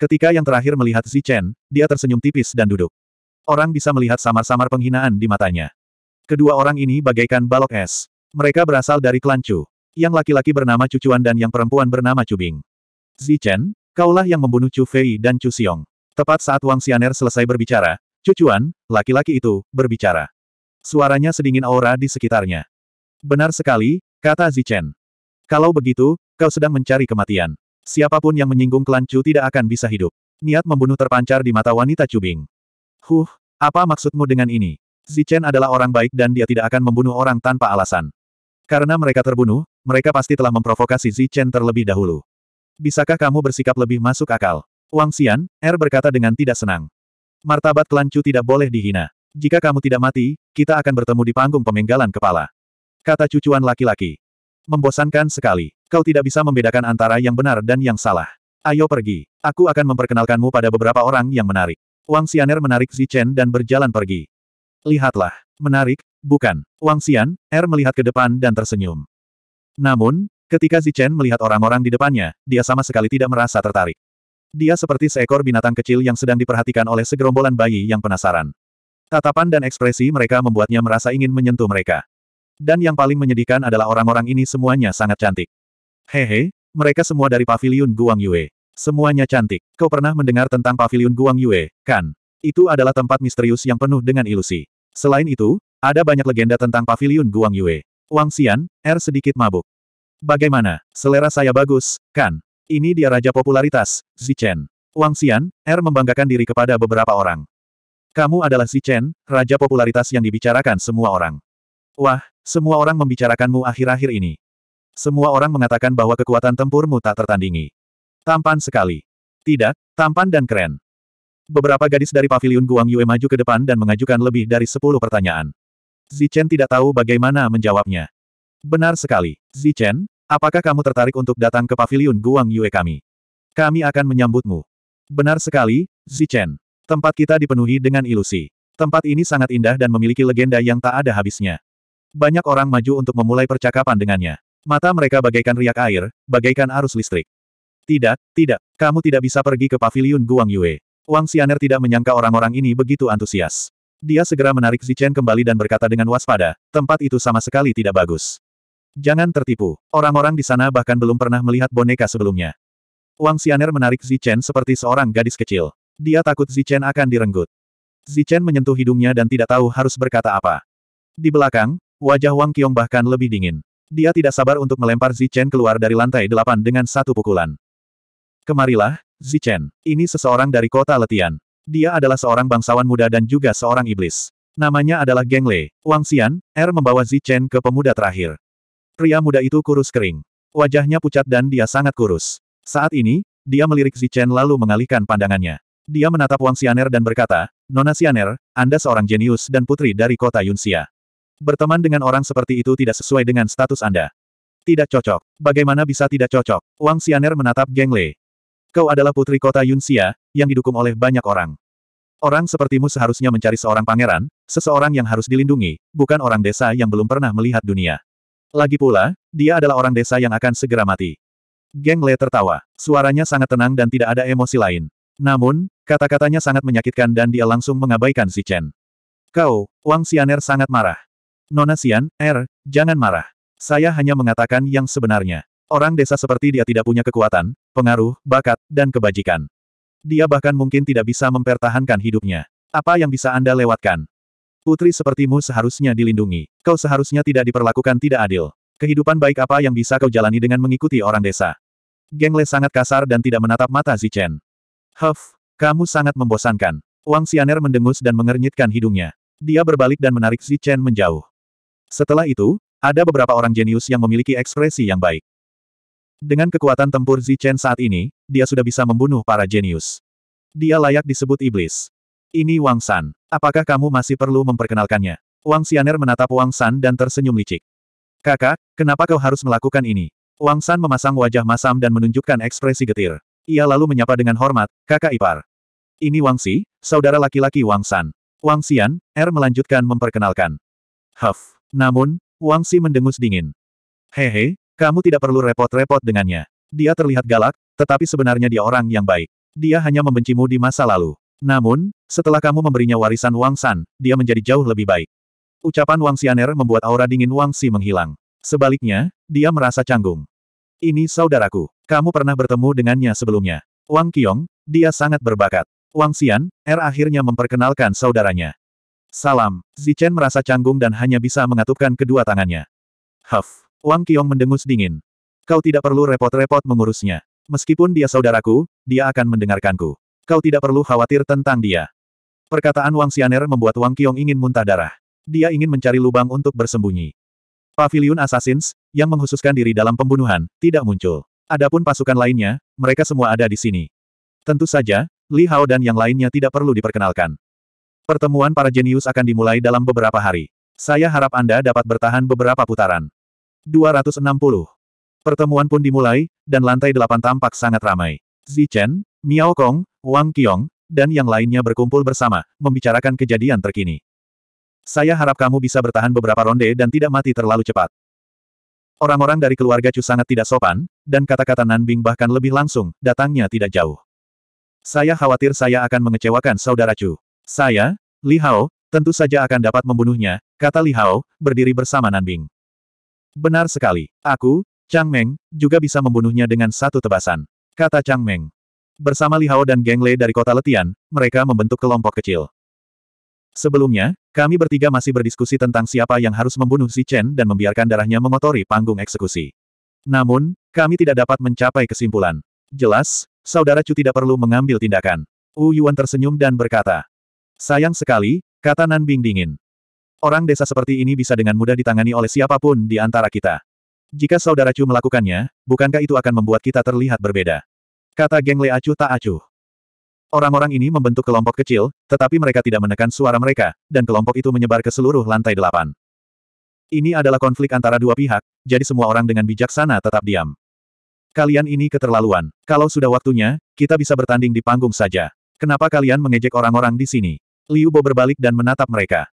[SPEAKER 1] Ketika yang terakhir melihat Chen, dia tersenyum tipis dan duduk. Orang bisa melihat samar-samar penghinaan di matanya. Kedua orang ini bagaikan balok es. Mereka berasal dari klan Chu. Yang laki-laki bernama Cucuan dan yang perempuan bernama Cubing. Chen, kaulah yang membunuh Chu Fei dan Chu Xiong. Tepat saat Wang Xianer selesai berbicara, Cucuan, laki-laki itu, berbicara. Suaranya sedingin aura di sekitarnya. Benar sekali, kata Zichen. Kalau begitu, kau sedang mencari kematian. Siapapun yang menyinggung klan Chu tidak akan bisa hidup. Niat membunuh terpancar di mata wanita Cubing. Huh, apa maksudmu dengan ini? Zichen adalah orang baik dan dia tidak akan membunuh orang tanpa alasan. Karena mereka terbunuh, mereka pasti telah memprovokasi Zichen terlebih dahulu. Bisakah kamu bersikap lebih masuk akal? Wang Xian, Er berkata dengan tidak senang. Martabat klan Chu tidak boleh dihina. Jika kamu tidak mati, kita akan bertemu di panggung pemenggalan kepala. Kata cucuan laki-laki. Membosankan sekali. Kau tidak bisa membedakan antara yang benar dan yang salah. Ayo pergi. Aku akan memperkenalkanmu pada beberapa orang yang menarik. Wang Xianer menarik Zichen dan berjalan pergi. Lihatlah. Menarik, bukan. Wang Xian, Er melihat ke depan dan tersenyum. Namun, ketika Zichen melihat orang-orang di depannya, dia sama sekali tidak merasa tertarik. Dia seperti seekor binatang kecil yang sedang diperhatikan oleh segerombolan bayi yang penasaran. Tatapan dan ekspresi mereka membuatnya merasa ingin menyentuh mereka. Dan yang paling menyedihkan adalah orang-orang ini semuanya sangat cantik. Hehe, mereka semua dari Paviliun Guang Yue. Semuanya cantik. Kau pernah mendengar tentang Paviliun Guang Yue, kan? Itu adalah tempat misterius yang penuh dengan ilusi. Selain itu, ada banyak legenda tentang Paviliun Guang Yue. Wang Xian, R er sedikit mabuk. Bagaimana? Selera saya bagus, kan? Ini dia raja popularitas, Zichen. Wang Xian, R er membanggakan diri kepada beberapa orang. Kamu adalah Zichen, raja popularitas yang dibicarakan semua orang. Wah, semua orang membicarakanmu akhir-akhir ini. Semua orang mengatakan bahwa kekuatan tempurmu tak tertandingi. Tampan sekali. Tidak, tampan dan keren. Beberapa gadis dari pavilion Guang Yue maju ke depan dan mengajukan lebih dari sepuluh pertanyaan. Zichen tidak tahu bagaimana menjawabnya. Benar sekali. Zichen, apakah kamu tertarik untuk datang ke pavilion Guang Yue kami? Kami akan menyambutmu. Benar sekali, Zichen. Tempat kita dipenuhi dengan ilusi. Tempat ini sangat indah dan memiliki legenda yang tak ada habisnya. Banyak orang maju untuk memulai percakapan dengannya. Mata mereka bagaikan riak air, bagaikan arus listrik. Tidak, tidak, kamu tidak bisa pergi ke pavilion Guang Yue. Wang Xianer tidak menyangka orang-orang ini begitu antusias. Dia segera menarik Zichen kembali dan berkata dengan waspada, tempat itu sama sekali tidak bagus. Jangan tertipu, orang-orang di sana bahkan belum pernah melihat boneka sebelumnya. Wang Xianer menarik Zichen seperti seorang gadis kecil. Dia takut Zichen akan direnggut. Zichen menyentuh hidungnya dan tidak tahu harus berkata apa. Di belakang, Wajah Wang Qiong bahkan lebih dingin. Dia tidak sabar untuk melempar Zichen keluar dari lantai delapan dengan satu pukulan. Kemarilah, Zichen. Ini seseorang dari kota Letian. Dia adalah seorang bangsawan muda dan juga seorang iblis. Namanya adalah Geng Le. Wang Xian, Er membawa Zichen ke pemuda terakhir. Pria muda itu kurus kering. Wajahnya pucat dan dia sangat kurus. Saat ini, dia melirik Zichen lalu mengalihkan pandangannya. Dia menatap Wang Xianer dan berkata, Nona Xianer, Anda seorang jenius dan putri dari kota Yunxia. Berteman dengan orang seperti itu tidak sesuai dengan status Anda. Tidak cocok. Bagaimana bisa tidak cocok? Wang Xianer menatap Geng Lei. Kau adalah putri kota Yunxia, yang didukung oleh banyak orang. Orang sepertimu seharusnya mencari seorang pangeran, seseorang yang harus dilindungi, bukan orang desa yang belum pernah melihat dunia. Lagi pula, dia adalah orang desa yang akan segera mati. Geng Lei tertawa. Suaranya sangat tenang dan tidak ada emosi lain. Namun, kata-katanya sangat menyakitkan dan dia langsung mengabaikan Si Chen. Kau, Wang Xianer sangat marah. Nona Sian, Er, jangan marah. Saya hanya mengatakan yang sebenarnya. Orang desa seperti dia tidak punya kekuatan, pengaruh, bakat, dan kebajikan. Dia bahkan mungkin tidak bisa mempertahankan hidupnya. Apa yang bisa Anda lewatkan? Putri sepertimu seharusnya dilindungi. Kau seharusnya tidak diperlakukan tidak adil. Kehidupan baik apa yang bisa kau jalani dengan mengikuti orang desa? Gengle sangat kasar dan tidak menatap mata Zichen. Huff, kamu sangat membosankan. Wang Xianer mendengus dan mengernyitkan hidungnya. Dia berbalik dan menarik Zichen menjauh. Setelah itu, ada beberapa orang jenius yang memiliki ekspresi yang baik. Dengan kekuatan tempur Zichen saat ini, dia sudah bisa membunuh para jenius. Dia layak disebut iblis. Ini Wang San. Apakah kamu masih perlu memperkenalkannya? Wang Xianer menatap Wang San dan tersenyum licik. Kakak, kenapa kau harus melakukan ini? Wang San memasang wajah masam dan menunjukkan ekspresi getir. Ia lalu menyapa dengan hormat, kakak ipar. Ini Wang Si, saudara laki-laki Wang San. Wang Xian, Er melanjutkan memperkenalkan. Huff. Namun, Wang Xi mendengus dingin. Hehe, kamu tidak perlu repot-repot dengannya. Dia terlihat galak, tetapi sebenarnya dia orang yang baik. Dia hanya membencimu di masa lalu. Namun, setelah kamu memberinya warisan Wang San, dia menjadi jauh lebih baik. Ucapan Wang Xianer membuat aura dingin Wang Xi menghilang. Sebaliknya, dia merasa canggung. Ini saudaraku. Kamu pernah bertemu dengannya sebelumnya. Wang Qiong, dia sangat berbakat. Wang Xian, Er akhirnya memperkenalkan saudaranya. Salam, Zichen merasa canggung dan hanya bisa mengatupkan kedua tangannya. Huff, Wang Qiong mendengus dingin. Kau tidak perlu repot-repot mengurusnya. Meskipun dia saudaraku, dia akan mendengarkanku. Kau tidak perlu khawatir tentang dia. Perkataan Wang Xianer membuat Wang Qiong ingin muntah darah. Dia ingin mencari lubang untuk bersembunyi. Pavilion Assassins, yang menghususkan diri dalam pembunuhan, tidak muncul. Adapun pasukan lainnya, mereka semua ada di sini. Tentu saja, Li Hao dan yang lainnya tidak perlu diperkenalkan. Pertemuan para jenius akan dimulai dalam beberapa hari. Saya harap Anda dapat bertahan beberapa putaran. 260. Pertemuan pun dimulai, dan lantai delapan tampak sangat ramai. Zichen, Miao Kong, Wang Qiong, dan yang lainnya berkumpul bersama, membicarakan kejadian terkini. Saya harap kamu bisa bertahan beberapa ronde dan tidak mati terlalu cepat. Orang-orang dari keluarga Chu sangat tidak sopan, dan kata-kata Nanbing bahkan lebih langsung, datangnya tidak jauh. Saya khawatir saya akan mengecewakan saudara Chu. Saya, Li Hao, tentu saja akan dapat membunuhnya, kata Li Hao, berdiri bersama Nanbing. Benar sekali. Aku, Chang Meng, juga bisa membunuhnya dengan satu tebasan. Kata Chang Meng. Bersama Li Hao dan Geng Lei dari kota Letian, mereka membentuk kelompok kecil. Sebelumnya, kami bertiga masih berdiskusi tentang siapa yang harus membunuh si Chen dan membiarkan darahnya mengotori panggung eksekusi. Namun, kami tidak dapat mencapai kesimpulan. Jelas, saudara Chu tidak perlu mengambil tindakan. Wu Yuan tersenyum dan berkata, Sayang sekali, kata Nan Bing dingin. Orang desa seperti ini bisa dengan mudah ditangani oleh siapapun di antara kita. Jika saudara Chu melakukannya, bukankah itu akan membuat kita terlihat berbeda? Kata geng Le Acu tak acuh. Orang-orang ini membentuk kelompok kecil, tetapi mereka tidak menekan suara mereka, dan kelompok itu menyebar ke seluruh lantai delapan. Ini adalah konflik antara dua pihak, jadi semua orang dengan bijaksana tetap diam. Kalian ini keterlaluan. Kalau sudah waktunya, kita bisa bertanding di panggung saja. Kenapa kalian mengejek orang-orang di sini? Liu Bo berbalik dan menatap mereka.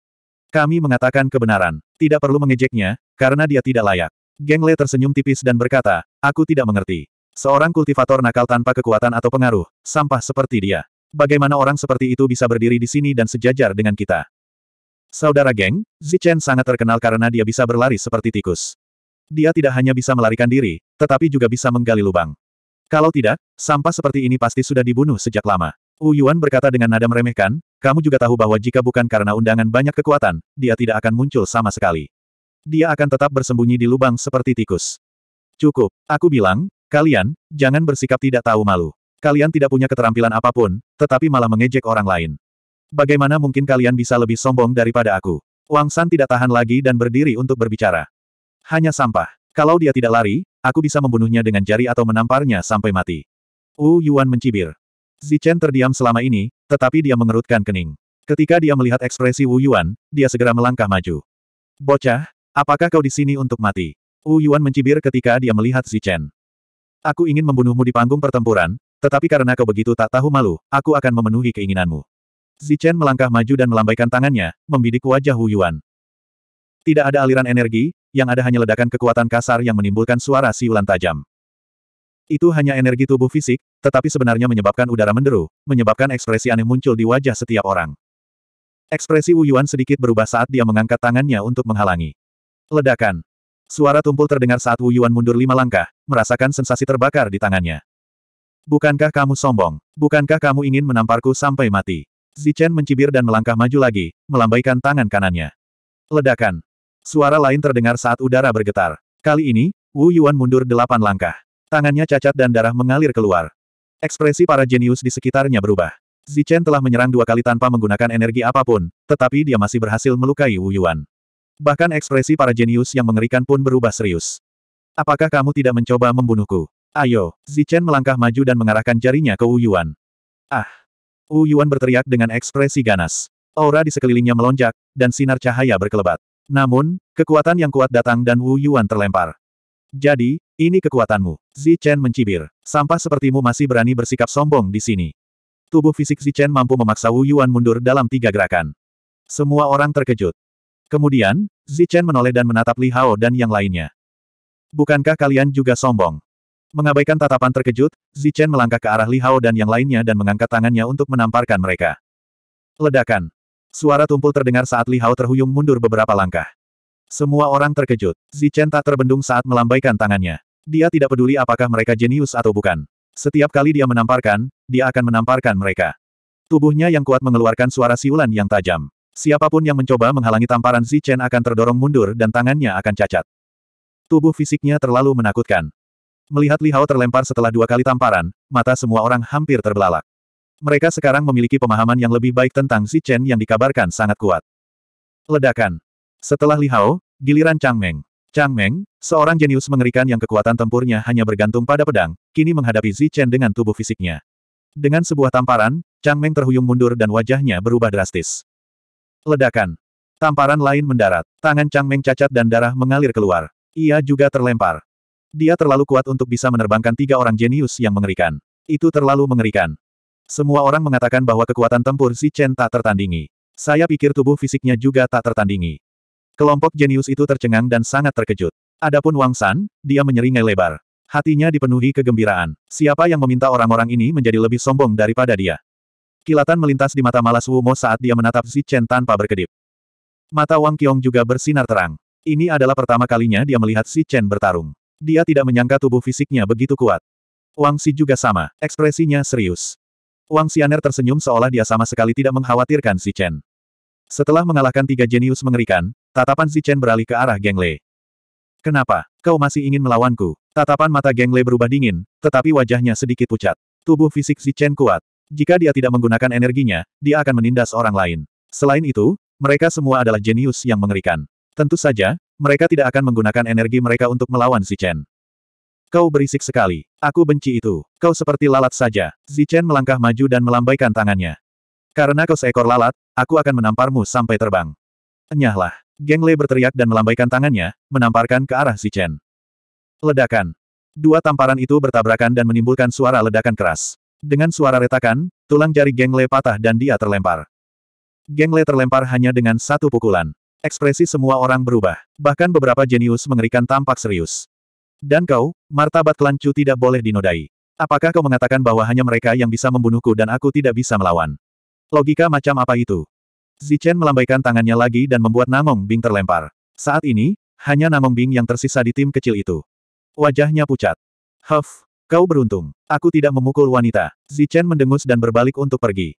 [SPEAKER 1] Kami mengatakan kebenaran. Tidak perlu mengejeknya, karena dia tidak layak. Geng Le tersenyum tipis dan berkata, aku tidak mengerti. Seorang kultivator nakal tanpa kekuatan atau pengaruh, sampah seperti dia. Bagaimana orang seperti itu bisa berdiri di sini dan sejajar dengan kita? Saudara geng, Zichen sangat terkenal karena dia bisa berlari seperti tikus. Dia tidak hanya bisa melarikan diri, tetapi juga bisa menggali lubang. Kalau tidak, sampah seperti ini pasti sudah dibunuh sejak lama. Yuan berkata dengan nada meremehkan, kamu juga tahu bahwa jika bukan karena undangan banyak kekuatan, dia tidak akan muncul sama sekali. Dia akan tetap bersembunyi di lubang seperti tikus. Cukup, aku bilang, kalian, jangan bersikap tidak tahu malu. Kalian tidak punya keterampilan apapun, tetapi malah mengejek orang lain. Bagaimana mungkin kalian bisa lebih sombong daripada aku? Wang San tidak tahan lagi dan berdiri untuk berbicara. Hanya sampah. Kalau dia tidak lari, aku bisa membunuhnya dengan jari atau menamparnya sampai mati. Wu Yuan mencibir. Zichen terdiam selama ini, tetapi dia mengerutkan kening. Ketika dia melihat ekspresi Wu Yuan, dia segera melangkah maju. Bocah, apakah kau di sini untuk mati? Wu Yuan mencibir ketika dia melihat Zichen. Aku ingin membunuhmu di panggung pertempuran, tetapi karena kau begitu tak tahu malu, aku akan memenuhi keinginanmu. Zichen melangkah maju dan melambaikan tangannya, membidik wajah Wu Yuan. Tidak ada aliran energi, yang ada hanya ledakan kekuatan kasar yang menimbulkan suara siulan tajam. Itu hanya energi tubuh fisik, tetapi sebenarnya menyebabkan udara menderu, menyebabkan ekspresi aneh muncul di wajah setiap orang. Ekspresi Wu Yuan sedikit berubah saat dia mengangkat tangannya untuk menghalangi. Ledakan. Suara tumpul terdengar saat Wu Yuan mundur lima langkah, merasakan sensasi terbakar di tangannya. Bukankah kamu sombong? Bukankah kamu ingin menamparku sampai mati? Zichen mencibir dan melangkah maju lagi, melambaikan tangan kanannya. Ledakan. Suara lain terdengar saat udara bergetar. Kali ini, Wu Yuan mundur delapan langkah. Tangannya cacat dan darah mengalir keluar. Ekspresi para jenius di sekitarnya berubah. Zichen telah menyerang dua kali tanpa menggunakan energi apapun, tetapi dia masih berhasil melukai Wu Yuan. Bahkan ekspresi para jenius yang mengerikan pun berubah serius. Apakah kamu tidak mencoba membunuhku? Ayo, Zichen melangkah maju dan mengarahkan jarinya ke Wu Yuan. Ah! Wu Yuan berteriak dengan ekspresi ganas. Aura di sekelilingnya melonjak, dan sinar cahaya berkelebat. Namun, kekuatan yang kuat datang dan Wu Yuan terlempar. Jadi, ini kekuatanmu. Zi Chen mencibir. Sampah sepertimu masih berani bersikap sombong di sini. Tubuh fisik Zi Chen mampu memaksa Wu Yuan mundur dalam tiga gerakan. Semua orang terkejut. Kemudian, Zi Chen menoleh dan menatap Li Hao dan yang lainnya. Bukankah kalian juga sombong? Mengabaikan tatapan terkejut, Zi Chen melangkah ke arah Li Hao dan yang lainnya dan mengangkat tangannya untuk menamparkan mereka. Ledakan. Suara tumpul terdengar saat Li Hao terhuyung mundur beberapa langkah. Semua orang terkejut. Zichen tak terbendung saat melambaikan tangannya. Dia tidak peduli apakah mereka jenius atau bukan. Setiap kali dia menamparkan, dia akan menamparkan mereka. Tubuhnya yang kuat mengeluarkan suara siulan yang tajam. Siapapun yang mencoba menghalangi tamparan Zichen akan terdorong mundur dan tangannya akan cacat. Tubuh fisiknya terlalu menakutkan. Melihat Li Hao terlempar setelah dua kali tamparan, mata semua orang hampir terbelalak. Mereka sekarang memiliki pemahaman yang lebih baik tentang Zichen yang dikabarkan sangat kuat. Ledakan. Setelah Li Hao, giliran Chang Meng. Chang Meng, seorang jenius mengerikan yang kekuatan tempurnya hanya bergantung pada pedang, kini menghadapi Zi Chen dengan tubuh fisiknya. Dengan sebuah tamparan, Chang Meng terhuyung mundur dan wajahnya berubah drastis. Ledakan. Tamparan lain mendarat. Tangan Chang Meng cacat dan darah mengalir keluar. Ia juga terlempar. Dia terlalu kuat untuk bisa menerbangkan tiga orang jenius yang mengerikan. Itu terlalu mengerikan. Semua orang mengatakan bahwa kekuatan tempur Zi Chen tak tertandingi. Saya pikir tubuh fisiknya juga tak tertandingi. Kelompok jenius itu tercengang dan sangat terkejut. Adapun Wang San, dia menyeringai lebar. Hatinya dipenuhi kegembiraan. Siapa yang meminta orang-orang ini menjadi lebih sombong daripada dia? Kilatan melintas di mata malas Mo saat dia menatap Chen tanpa berkedip. Mata Wang Qiong juga bersinar terang. Ini adalah pertama kalinya dia melihat Si Chen bertarung. Dia tidak menyangka tubuh fisiknya begitu kuat. Wang Si juga sama, ekspresinya serius. Wang Xianer tersenyum seolah dia sama sekali tidak mengkhawatirkan Si Chen. Setelah mengalahkan tiga jenius mengerikan, tatapan Zichen beralih ke arah Geng Le. Kenapa? Kau masih ingin melawanku? Tatapan mata Geng Le berubah dingin, tetapi wajahnya sedikit pucat. Tubuh fisik Zichen kuat. Jika dia tidak menggunakan energinya, dia akan menindas orang lain. Selain itu, mereka semua adalah jenius yang mengerikan. Tentu saja, mereka tidak akan menggunakan energi mereka untuk melawan Zichen. Kau berisik sekali. Aku benci itu. Kau seperti lalat saja. Zichen melangkah maju dan melambaikan tangannya. Karena kau seekor lalat, Aku akan menamparmu sampai terbang. Enyahlah. Geng Lei berteriak dan melambaikan tangannya, menamparkan ke arah si Chen. Ledakan. Dua tamparan itu bertabrakan dan menimbulkan suara ledakan keras. Dengan suara retakan, tulang jari Geng Lei patah dan dia terlempar. Geng Lei terlempar hanya dengan satu pukulan. Ekspresi semua orang berubah. Bahkan beberapa jenius mengerikan tampak serius. Dan kau, martabat lancu tidak boleh dinodai. Apakah kau mengatakan bahwa hanya mereka yang bisa membunuhku dan aku tidak bisa melawan? Logika macam apa itu? Zichen melambaikan tangannya lagi dan membuat Namong Bing terlempar. Saat ini, hanya Namong Bing yang tersisa di tim kecil itu. Wajahnya pucat. Huff, kau beruntung. Aku tidak memukul wanita. Zichen mendengus dan berbalik untuk pergi.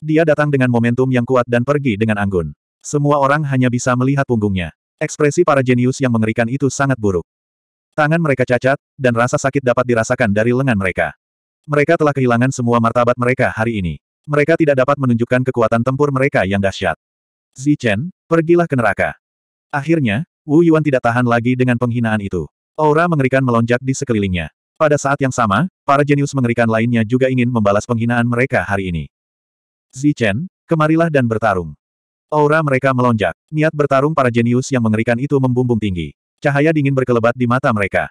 [SPEAKER 1] Dia datang dengan momentum yang kuat dan pergi dengan anggun. Semua orang hanya bisa melihat punggungnya. Ekspresi para jenius yang mengerikan itu sangat buruk. Tangan mereka cacat, dan rasa sakit dapat dirasakan dari lengan mereka. Mereka telah kehilangan semua martabat mereka hari ini mereka tidak dapat menunjukkan kekuatan tempur mereka yang dahsyat. Zichen, pergilah ke neraka. Akhirnya, Wu Yuan tidak tahan lagi dengan penghinaan itu. Aura mengerikan melonjak di sekelilingnya. Pada saat yang sama, para jenius mengerikan lainnya juga ingin membalas penghinaan mereka hari ini. Zichen, kemarilah dan bertarung. Aura mereka melonjak. Niat bertarung para jenius yang mengerikan itu membumbung tinggi. Cahaya dingin berkelebat di mata mereka.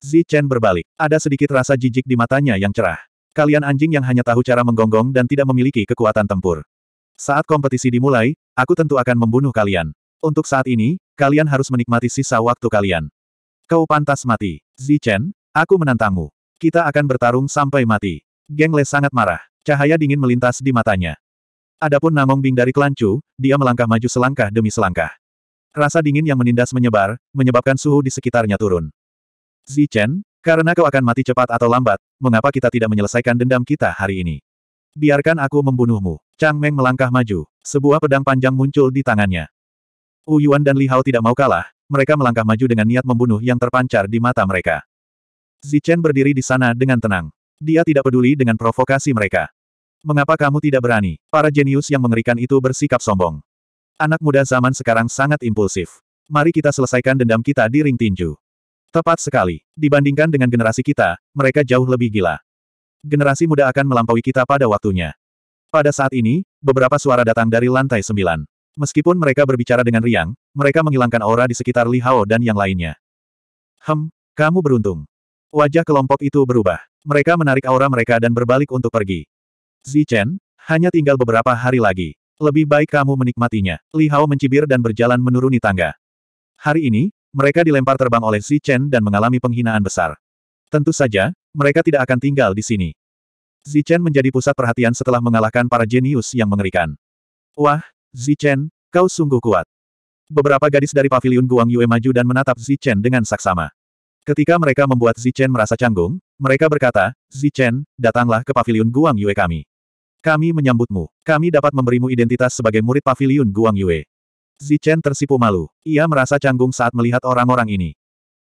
[SPEAKER 1] Zichen berbalik. Ada sedikit rasa jijik di matanya yang cerah. Kalian anjing yang hanya tahu cara menggonggong dan tidak memiliki kekuatan tempur. Saat kompetisi dimulai, aku tentu akan membunuh kalian. Untuk saat ini, kalian harus menikmati sisa waktu kalian. Kau pantas mati. Zichen, aku menantangmu. Kita akan bertarung sampai mati. Geng Le sangat marah. Cahaya dingin melintas di matanya. Adapun Namong Bing dari Kelancu, dia melangkah maju selangkah demi selangkah. Rasa dingin yang menindas menyebar, menyebabkan suhu di sekitarnya turun. Zichen, karena kau akan mati cepat atau lambat, mengapa kita tidak menyelesaikan dendam kita hari ini? Biarkan aku membunuhmu. Chang Meng melangkah maju. Sebuah pedang panjang muncul di tangannya. Wu Yuan dan Li Hao tidak mau kalah, mereka melangkah maju dengan niat membunuh yang terpancar di mata mereka. Zichen berdiri di sana dengan tenang. Dia tidak peduli dengan provokasi mereka. Mengapa kamu tidak berani? Para jenius yang mengerikan itu bersikap sombong. Anak muda zaman sekarang sangat impulsif. Mari kita selesaikan dendam kita di ring tinju. Tepat sekali. Dibandingkan dengan generasi kita, mereka jauh lebih gila. Generasi muda akan melampaui kita pada waktunya. Pada saat ini, beberapa suara datang dari lantai sembilan. Meskipun mereka berbicara dengan riang, mereka menghilangkan aura di sekitar Li Hao dan yang lainnya. Hem, kamu beruntung. Wajah kelompok itu berubah. Mereka menarik aura mereka dan berbalik untuk pergi. Zichen, hanya tinggal beberapa hari lagi. Lebih baik kamu menikmatinya. Li Hao mencibir dan berjalan menuruni tangga. Hari ini, mereka dilempar terbang oleh Xi Chen dan mengalami penghinaan besar. Tentu saja, mereka tidak akan tinggal di sini. Xi Chen menjadi pusat perhatian setelah mengalahkan para jenius yang mengerikan. Wah, Xi Chen, kau sungguh kuat. Beberapa gadis dari pavilion Guang Yue maju dan menatap Xi Chen dengan saksama. Ketika mereka membuat Xi Chen merasa canggung, mereka berkata, Xi Chen, datanglah ke pavilion Guang Yue kami. Kami menyambutmu. Kami dapat memberimu identitas sebagai murid pavilion Guang Yue. Zichen tersipu malu. Ia merasa canggung saat melihat orang-orang ini.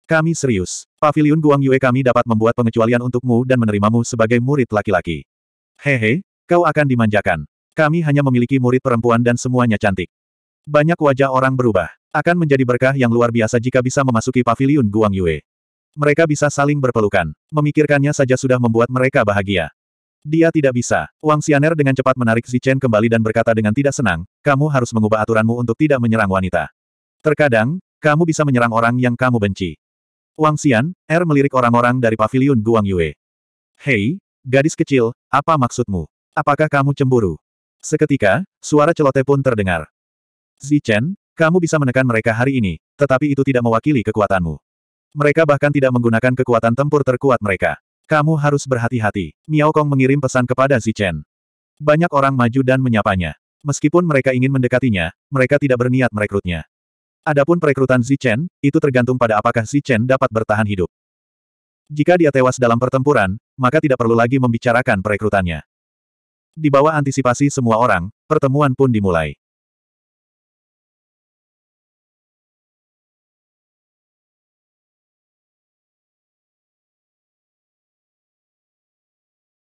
[SPEAKER 1] Kami serius. Pavilion Guang Yue kami dapat membuat pengecualian untukmu dan menerimamu sebagai murid laki-laki. Hehe, kau akan dimanjakan. Kami hanya memiliki murid perempuan dan semuanya cantik. Banyak wajah orang berubah. Akan menjadi berkah yang luar biasa jika bisa memasuki pavilion Guang Yue. Mereka bisa saling berpelukan. Memikirkannya saja sudah membuat mereka bahagia. Dia tidak bisa. Wang Xianer dengan cepat menarik Zichen kembali dan berkata dengan tidak senang, kamu harus mengubah aturanmu untuk tidak menyerang wanita. Terkadang, kamu bisa menyerang orang yang kamu benci. Wang Xian, Er melirik orang-orang dari pavilion Guang Yue. Hei, gadis kecil, apa maksudmu? Apakah kamu cemburu? Seketika, suara celote pun terdengar. Zichen, kamu bisa menekan mereka hari ini, tetapi itu tidak mewakili kekuatanmu. Mereka bahkan tidak menggunakan kekuatan tempur terkuat mereka. Kamu harus berhati-hati. Miao Kong mengirim pesan kepada Zichen. Banyak orang maju dan menyapanya. Meskipun mereka ingin mendekatinya, mereka tidak berniat merekrutnya. Adapun perekrutan Zichen, itu tergantung pada apakah Zichen dapat bertahan hidup. Jika dia tewas dalam pertempuran, maka tidak perlu lagi membicarakan perekrutannya. Di bawah antisipasi semua orang, pertemuan pun dimulai.